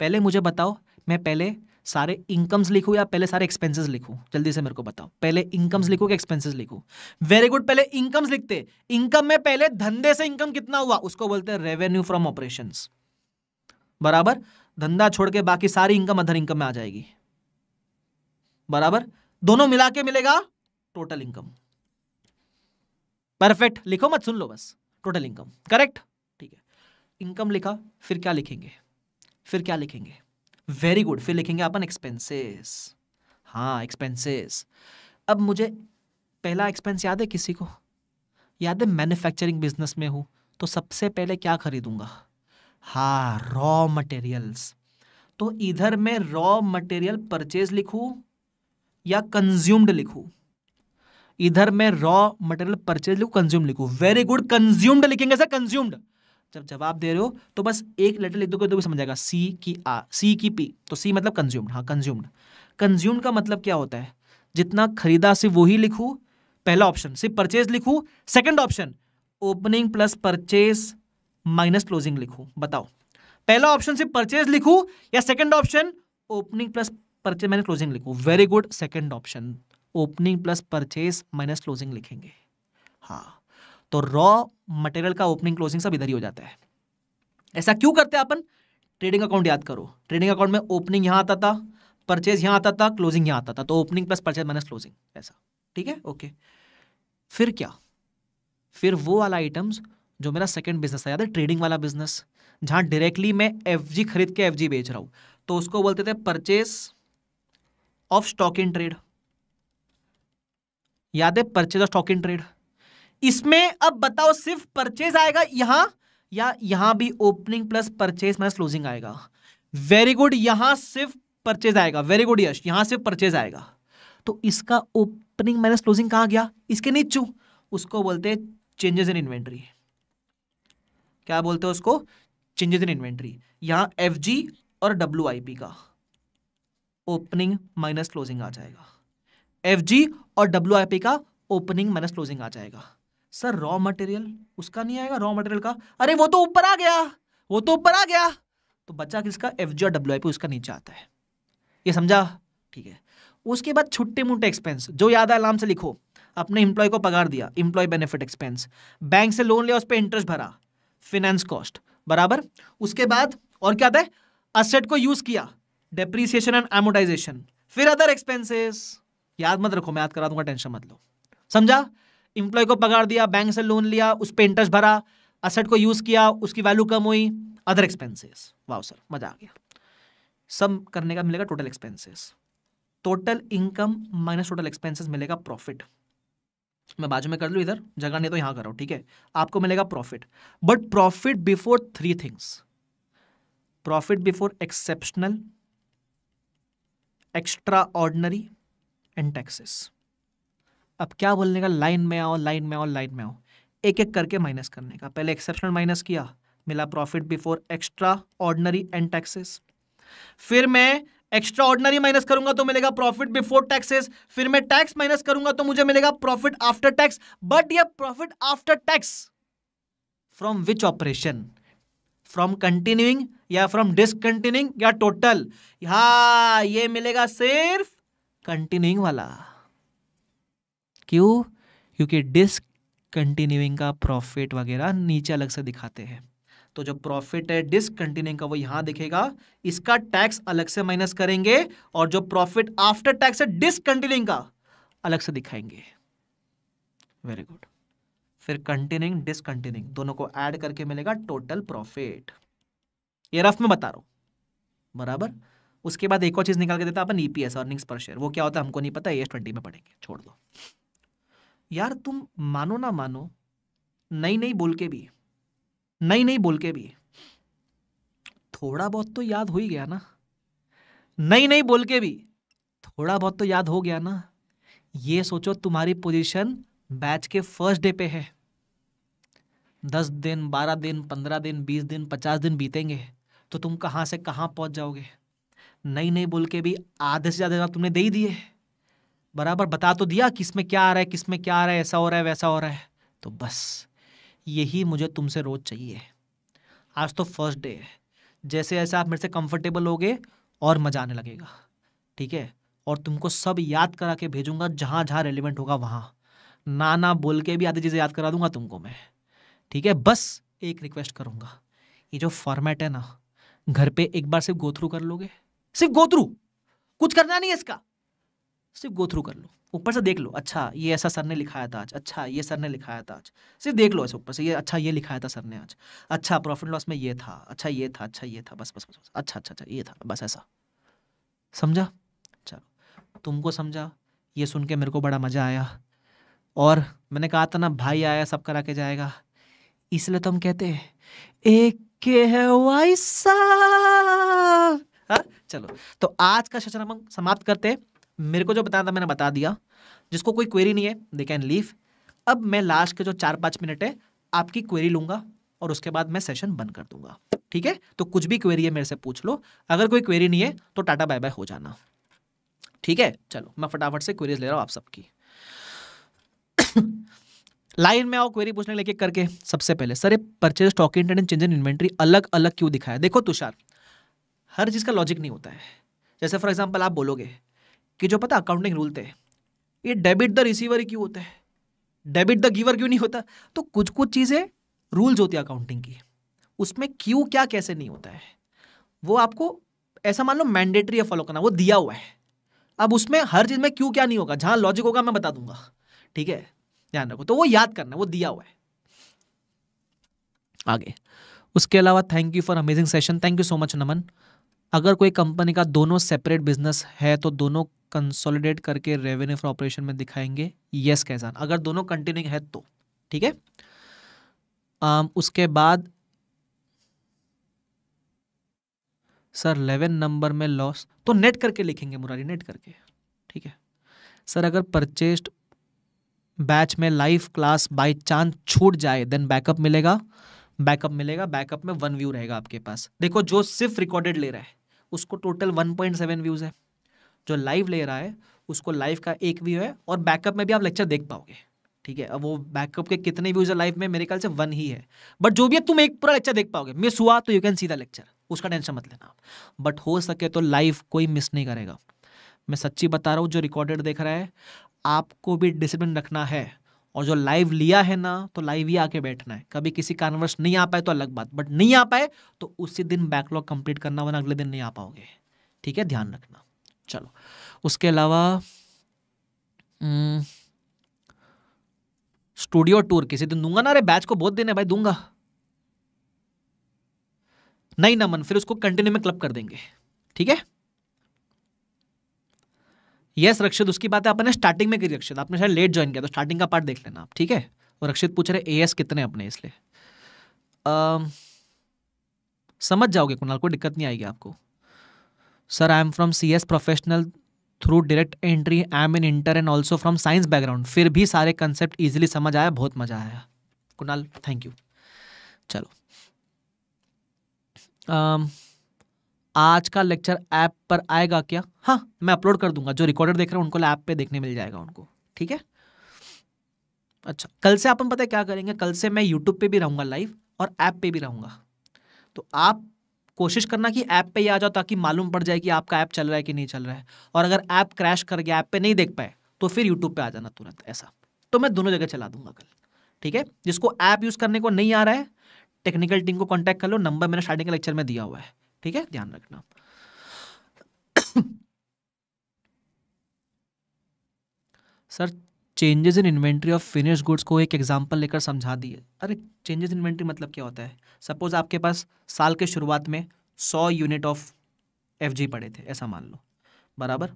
पहले मुझे बताओ मैं पहले सारे इनकम्स लिखूँ या पहले सारे एक्सपेंसेस लिखूँ जल्दी से मेरे को बताओ पहले इनकम्स लिखूँ कि एक्सपेंसेस लिखूँ वेरी गुड पहले इनकम्स लिखते इनकम में पहले धंधे से इनकम कितना हुआ उसको बोलते हैं रेवेन्यू फ्रॉम ऑपरेशन बराबर धंधा छोड़ के बाकी सारी इनकम अदर इनकम में आ जाएगी बराबर दोनों मिला के मिलेगा टोटल इनकम परफेक्ट लिखो मत सुन लो बस टोटल इनकम करेक्ट ठीक है इनकम लिखा फिर क्या लिखेंगे फिर क्या लिखेंगे वेरी गुड फिर लिखेंगे अपन एक्सपेंसेस हाँ एक्सपेंसेस अब मुझे पहला एक्सपेंस याद है किसी को याद है मैन्युफैक्चरिंग बिजनेस में हूं तो सबसे पहले क्या खरीदूंगा हा रॉ मटेरियल्स तो इधर मैं रॉ मटेरियल परचेज लिखू या कंज्यूम्ड लिखू इधर मैं रॉ मटेरियल परचेज लिखू कंज्यूम लिखू वेरी गुड कंज्यूम्ड लिखेंगे सर कंज्यूम्ड जब जवाब दे रहे हो तो बस एक लेटर लिख दो तो भी समझ सी की आ सी की पी तो सी मतलब कंज्यूम्ड हाँ कंज्यूम्ड कंज्यूम्ड का मतलब क्या होता है जितना खरीदा सिर्फ वही लिखू पहला ऑप्शन सिर्फ परचेज लिखू second option opening plus purchase minus closing लिखूं बताओ पहला ऑप्शन से परचेज लिखूं या second option opening plus purchase minus closing लिखूं very good second option opening plus purchase minus closing लिखेंगे हाँ तो रॉ मटेरियल का ओपनिंग क्लोजिंग सब इधर ही हो जाता है ऐसा क्यों करते हैं अपन ट्रेडिंग अकाउंट याद करो ट्रेडिंग अकाउंट में ओपनिंग यहां आता था परचेज यहां आता था क्लोजिंग यहां आता था तो opening plus purchase minus closing ऐसा ठीक है ओके फिर क्या फिर वो वाला आइटम्स जो मेरा सेकेंड बिजनेस है याद है ट्रेडिंग वाला बिजनेस जहाँ डायरेक्टली मैं एफ खरीद के एफ बेच रहा हूँ तो उसको बोलते थे purchase of stock in trade याद है purchase of stock in trade इसमें अब बताओ सिर्फ परचेज आएगा यहां या यहां भी opening plus purchase minus closing आएगा वेरी गुड यहां सिर्फ परचेज आएगा वेरी गुड यश यहां सिर्फ परचेज आएगा तो इसका ओपनिंग माइनस क्लोजिंग कहां गया इसके नीचू उसको बोलते हैं चेंजेस इन इन्वेंट्री क्या बोलते हैं उसको चेंजेस इन इन्वेंट्री यहां एफ और डब्ल्यू का ओपनिंग माइनस क्लोजिंग आ जाएगा एफ और डब्ल्यू का ओपनिंग माइनस क्लोजिंग आ जाएगा सर रॉ मटेरियल उसका नहीं आएगा रॉ मटेरियल का अरे वो तो ऊपर आ गया वो तो ऊपर आ गया तो बच्चा किसका एफ और डब्ल्यू उसका नीचे आता है ये समझा ठीक है उसके बाद छुट्टे मोटे एक्सपेंस जो याद है आराम से लिखो अपने इंप्लॉय को पगार दिया इंप्लॉय बेनिफिट एक्सपेंस बैंक से लोन लिया उस पर इंटरेस्ट भरा फिनेंस कॉस्ट बराबर उसके बाद और क्या आता है असेट को यूज किया डेप्रीसिएशन एंड एमोटाइजेशन फिर अदर एक्सपेंसेस याद मत रखो मैं याद करा दूंगा टेंशन मत लो समझा इंप्लॉय को पगार दिया बैंक से लोन लिया उस पर इंटरेस्ट भरा असेट को यूज किया उसकी वैल्यू कम हुई अदर एक्सपेंसेस वाह सर मजा आ गया सब करने का मिलेगा total expenses total income minus total expenses मिलेगा प्रॉफिट मैं बाजू में कर लूँ इधर जगह नहीं तो यहाँ करो ठीक है आपको मिलेगा profit but profit before three things profit before exceptional extraordinary and taxes अब क्या बोलने का लाइन में आओ लाइन में आओ लाइन में आओ एक एक करके माइनस करने का पहले एक्सेप्शनल माइनस किया मिला profit before extraordinary and taxes फिर मैं एक्स्ट्रा ऑर्डनरी माइनस करूंगा तो मिलेगा प्रॉफिट बिफोर टैक्सेस फिर मैं टैक्स माइनस करूंगा तो मुझे मिलेगा प्रॉफिट आफ्टर टैक्स बट यह profit after tax from which operation from continuing या फ्रॉम डिसकंटिन्यूइंग या टोटल हा ये मिलेगा सिर्फ कंटिन्यूइंग वाला क्यों क्योंकि डिसकंटिन्यूइंग का प्रॉफिट वगैरह नीचे अलग से दिखाते हैं तो जो प्रॉफिट है डिसकंटिन्यूइंग का वो यहां दिखेगा इसका टैक्स अलग से माइनस करेंगे और जो प्रॉफिट आफ्टर टैक्स है डिसकंटिन्यूइंग का अलग से दिखाएंगे वेरी गुड फिर कंटिन्यूइंग डिसकंटिन्यूइंग दोनों को ऐड करके मिलेगा टोटल प्रॉफिट ये रफ में बता रहा हूं बराबर उसके बाद एक और चीज़ निकाल के देता अपन ईपीएस अर्निंग्स पर शेयर वो क्या होता है हमको नहीं पता एस ट्वेंटी में पढ़ेंगे छोड़ दो यार तुम मानो ना मानो नहीं नहीं बोल के भी नहीं नहीं बोल के भी थोड़ा बहुत तो याद हो ही गया ना नहीं नहीं बोल के भी थोड़ा बहुत तो याद हो गया ना ये सोचो तुम्हारी पोजीशन बैच के फर्स्ट डे पे है दस दिन बारह दिन पंद्रह दिन बीस दिन पचास दिन बीतेंगे तो तुम कहाँ से कहाँ पहुँच जाओगे नहीं नहीं बोल के भी आधे से ज़्यादा जवाब तुमने दे ही दिए बराबर बता तो दिया किस में क्या आ रहा है किस में क्या आ रहा है ऐसा हो रहा है वैसा हो रहा है तो बस यही मुझे तुमसे रोज चाहिए आज तो फर्स्ट डे है जैसे जैसे आप मेरे से कंफर्टेबल होगे और मजा आने लगेगा ठीक है और तुमको सब याद करा के भेजूंगा जहां जहां रेलिवेंट होगा वहां ना ना बोल के भी आधी चीज़ें याद करा दूंगा तुमको मैं ठीक है बस एक रिक्वेस्ट करूंगा ये जो फॉर्मेट है ना घर पे एक बार सिर्फ गोथ्रू कर लोगे सिर्फ गोथ्रू कुछ करना नहीं है इसका सिर्फ गो थ्रू कर लो ऊपर से देख लो अच्छा ये ऐसा सर ने लिखाया था आज अच्छा ये सर ने लिखाया था आज सिर्फ देख लो ऐसे ऊपर से ये अच्छा ये लिखाया था सर ने आज अच्छा प्रॉफिट लॉस में ये था अच्छा ये था अच्छा ये था बस बस बस अच्छा अच्छा अच्छा ये था बस ऐसा समझा चलो तुमको समझा ये सुन के मेरे को बड़ा मज़ा आया और मैंने कहा था ना भाई आया सब करा के जाएगा इसलिए तो हम कहते हैं एक के है हाँ? चलो तो आज का सेशन हम समाप्त करते हैं मेरे को जो बताया था मैंने बता दिया जिसको कोई क्वेरी नहीं है दे कैन लीव अब मैं लास्ट के जो चार पाँच मिनट है आपकी क्वेरी लूंगा और उसके बाद मैं सेशन बंद कर दूंगा ठीक है तो कुछ भी क्वेरी है मेरे से पूछ लो अगर कोई क्वेरी नहीं है तो टाटा बाय बाय हो जाना ठीक है चलो मैं फटाफट से क्वेरीज ले रहा हूँ आप सबकी लाइन *coughs* में आओ क्वेरी पूछने लेके करके सबसे पहले सर ये purchase stock in trade and change in inventory अलग अलग क्यों दिखाया देखो तुषार हर चीज़ का लॉजिक नहीं होता है जैसे फॉर एग्जांपल आप बोलोगे कि जो पता अकाउंटिंग रूल थे ये डेबिट द रिसीवर ही क्यों होता है डेबिट द गिवर क्यों नहीं होता तो कुछ कुछ चीज़ें रूल्स होती है अकाउंटिंग की उसमें क्यों क्या कैसे नहीं होता है वो आपको ऐसा मान लो मैंडेटरी है फॉलो करना वो दिया हुआ है अब उसमें हर चीज़ में क्यों क्या नहीं होगा जहाँ लॉजिक होगा मैं बता दूंगा ठीक है ध्यान रखो तो वो याद करना वो दिया हुआ है आगे उसके अलावा thank you for amazing session thank you so much Naman अगर कोई कंपनी का दोनों सेपरेट बिजनेस है तो दोनों कंसोलिडेट करके रेवेन्यू फॉर ऑपरेशन में दिखाएंगे यस कैसान अगर दोनों कंटिन्यू है तो ठीक है um, उसके बाद सर लेवन नंबर में लॉस तो नेट करके लिखेंगे मुरारी नेट करके ठीक है सर अगर परचेस्ड बैच में लाइव क्लास बाय चांस छूट जाए देन बैकअप मिलेगा बैकअप मिलेगा बैकअप में वन व्यू रहेगा आपके पास देखो जो सिर्फ रिकॉर्डेड ले रहा है उसको total one point seven views है जो लाइव ले रहा है उसको लाइव का एक व्यू है और बैकअप में भी आप लेक्चर देख पाओगे ठीक है अब वो बैकअप के कितने व्यूज है लाइव में मेरे ख्याल से वन ही है बट जो भी है तुम एक पूरा लेक्चर देख पाओगे मिस हुआ तो you can see the lecture उसका टेंशन मत लेना आप बट हो सके तो लाइव कोई मिस नहीं करेगा मैं सच्ची बता रहा हूँ जो रिकॉर्डेड देख रहा है आपको भी डिसिप्लिन रखना है और जो लाइव लिया है ना तो लाइव ही आके बैठना है कभी किसी कारणवश नहीं आ पाए तो अलग बात बट नहीं आ पाए तो उसी दिन बैकलॉग कंप्लीट करना वरना अगले दिन नहीं आ पाओगे ठीक है ध्यान रखना चलो उसके अलावा स्टूडियो हम्म, टूर किसी दिन दूंगा ना अरे बैच को बहुत दिन है भाई दूंगा नहीं ना मन फिर उसको कंटिन्यू में क्लब कर देंगे ठीक है यस रक्षित उसकी बात है आपने स्टार्टिंग में करी रक्षित आपने शायद लेट ज्वाइन किया तो स्टार्टिंग का पार्ट देख लेना आप ठीक है और रक्षित पूछ रहे ए एस कितने अपने इसलिए समझ जाओगे कुणाल कोई दिक्कत नहीं आएगी आपको sir I am from C S professional through direct entry I am in inter and also from science background फिर भी सारे कंसेप्ट ईजिली समझ आया बहुत मज़ा आया कुणाल थैंक यू चलो um, आज का लेक्चर ऐप पर आएगा क्या हाँ मैं अपलोड कर दूंगा जो रिकॉर्डर देख रहे हैं उनको ऐप पे देखने मिल जाएगा उनको ठीक है अच्छा कल से आप हम पता है क्या करेंगे कल से मैं यूट्यूब पे भी रहूँगा लाइव और ऐप पे भी रहूँगा तो आप कोशिश करना कि ऐप पे ही आ जाओ ताकि मालूम पड़ जाए कि आपका ऐप चल रहा है कि नहीं चल रहा है और अगर ऐप क्रैश कर गया ऐप पे नहीं देख पाए तो फिर यूट्यूब पे आ जाना तुरंत ऐसा तो मैं दोनों जगह चला दूंगा कल ठीक है जिसको ऐप यूज़ करने को नहीं आ रहा है टेक्निकल टीम को कॉन्टैक्ट कर लो नंबर मैंने स्टार्टिंग के लेक्चर में दिया हुआ है ठीक है ध्यान रखना *coughs* sir changes in inventory of finish goods को एक एग्जाम्पल लेकर समझा दिए अरे चेंजेस इन इन्वेंट्री मतलब क्या होता है सपोज आपके पास साल के शुरुआत में सौ यूनिट ऑफ एफ जी पड़े थे ऐसा मान लो बराबर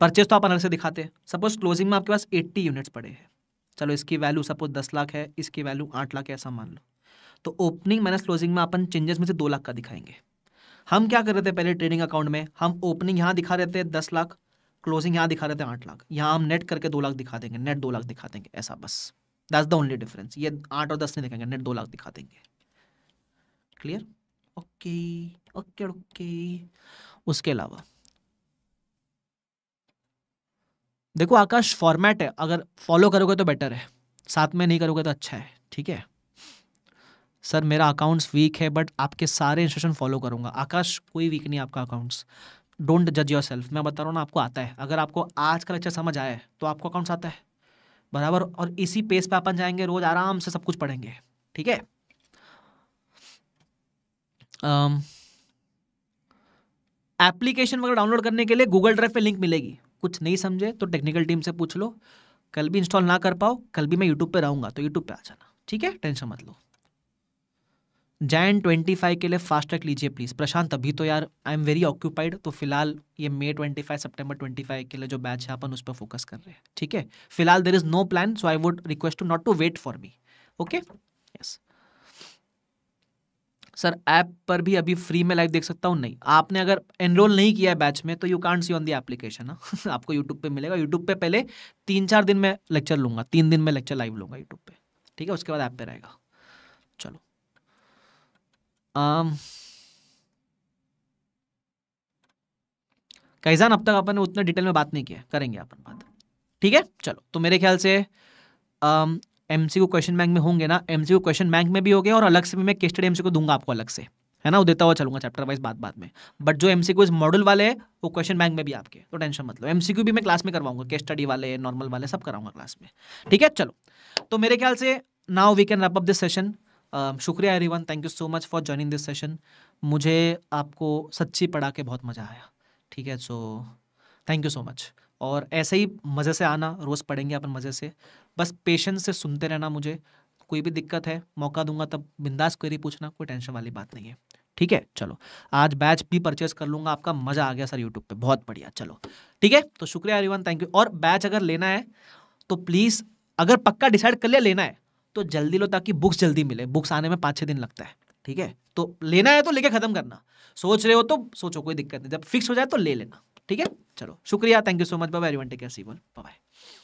परचेज तो आप अलग से दिखाते हैं सपोज क्लोजिंग में आपके पास एट्टी यूनिट्स पड़े हैं चलो इसकी वैल्यू सपोज दस लाख है इसकी वैल्यू आठ लाख है ऐसा मान लो तो ओपनिंग माइनस क्लोजिंग में अपन चेंजेस में से दो लाख का दिखाएंगे हम क्या कर रहे थे पहले ट्रेडिंग अकाउंट में हम ओपनिंग यहाँ दिखा रहे थे दस लाख क्लोजिंग यहाँ दिखा रहे थे आठ लाख यहाँ हम नेट करके दो लाख दिखा देंगे नेट दो लाख दिखा देंगे ऐसा बस दैट्स द ओनली डिफरेंस ये आठ और दस नहीं दिखाएंगे नेट दो लाख दिखा देंगे क्लियर ओके ओके ओके उसके अलावा देखो आकाश फॉर्मेट है अगर फॉलो करोगे तो बेटर है साथ में नहीं करोगे तो अच्छा है ठीक है सर मेरा अकाउंट्स वीक है बट आपके सारे इंस्ट्रक्शन फॉलो करूंगा आकाश कोई वीक नहीं आपका अकाउंट्स डोंट जज योर सेल्फ मैं बता रहा हूँ ना आपको आता है अगर आपको आज का लेक्चर समझ आया है तो आपको अकाउंट्स आता है बराबर और इसी पेज पे अपन जाएंगे रोज आराम से सब कुछ पढ़ेंगे ठीक है एप्लीकेशन वगैरह डाउनलोड करने के लिए गूगल ड्राइव पे लिंक मिलेगी कुछ नहीं समझे तो टेक्निकल टीम से पूछ लो कल भी इंस्टॉल ना कर पाओ कल भी मैं यूट्यूब पे रहूँगा तो यूट्यूब पे आ जाना ठीक है टेंशन मत लो जैन ट्वेंटी फाइव के लिए फास्ट ट्रैक लीजिए प्लीज़ प्रशांत अभी तो यार आई एम वेरी ऑक्यूपाइड तो फिलहाल ये May twenty five September twenty five के लिए जो बैच है अपन उस पर फोकस कर रहे हैं ठीक है फिलहाल there is no plan so I would request to not to wait for me okay yes sir app पर भी अभी फ्री में लाइव देख सकता हूँ नहीं आपने अगर एनरोल नहीं किया है बैच में तो you can't see on the application ना आपको यूट्यूब पे मिलेगा यूट्यूब पे पहले तीन चार दिन में लेक्चर लूंगा तीन दिन में लेक्चर लाइव लूंगा यूट्यूब पे ठीक है उसके बाद ऐप पे रहेगा आम um, कैजान अब तक अपन ने उतना डिटेल में बात नहीं किया करेंगे अपन बात ठीक है चलो तो मेरे ख्याल से एम सी क्वेश्चन बैंक में होंगे ना एम सी क्वेश्चन बैंक में भी हो गए और अलग से भी मैं केस एम सी को दूंगा आपको अलग से है ना वो देता हुआ चलूंगा चैप्टर वाइज बात बात में बट जो एम सी इस मॉडल वाले वो क्वेश्चन बैंक में भी आपके तो टेंशन मत लो एम सी क्यू भी मैं क्लास में करवाऊंगा के स्टडी वाले नॉर्मल वाले सब कराऊंगा क्लास में ठीक है चलो तो मेरे ख्याल से now we can wrap up this session Um, शुक्रिया everyone thank you so much for joining this session मुझे आपको सच्ची पढ़ा के बहुत मज़ा आया ठीक है so thank you so much और ऐसे ही मज़े से आना रोज़ पढ़ेंगे अपन मज़े से बस पेशेंस से सुनते रहना मुझे कोई भी दिक्कत है मौका दूंगा तब बिंदास क्वेरी पूछना कोई टेंशन वाली बात नहीं है ठीक है चलो आज बैच भी परचेज कर लूंगा आपका मजा आ गया सर यूट्यूब पे बहुत बढ़िया चलो ठीक है तो शुक्रिया एवरीवन थैंक यू और बैच अगर लेना है तो प्लीज़ अगर पक्का डिसाइड कर लिया लेना है तो जल्दी लो ताकि बुक्स जल्दी मिले बुक्स आने में पाँच छः दिन लगता है ठीक है तो लेना है तो लेके ख़त्म करना सोच रहे हो तो सोचो कोई दिक्कत नहीं जब फिक्स हो जाए तो ले लेना ठीक है चलो शुक्रिया थैंक यू सो मच बाबा everyone take care see bye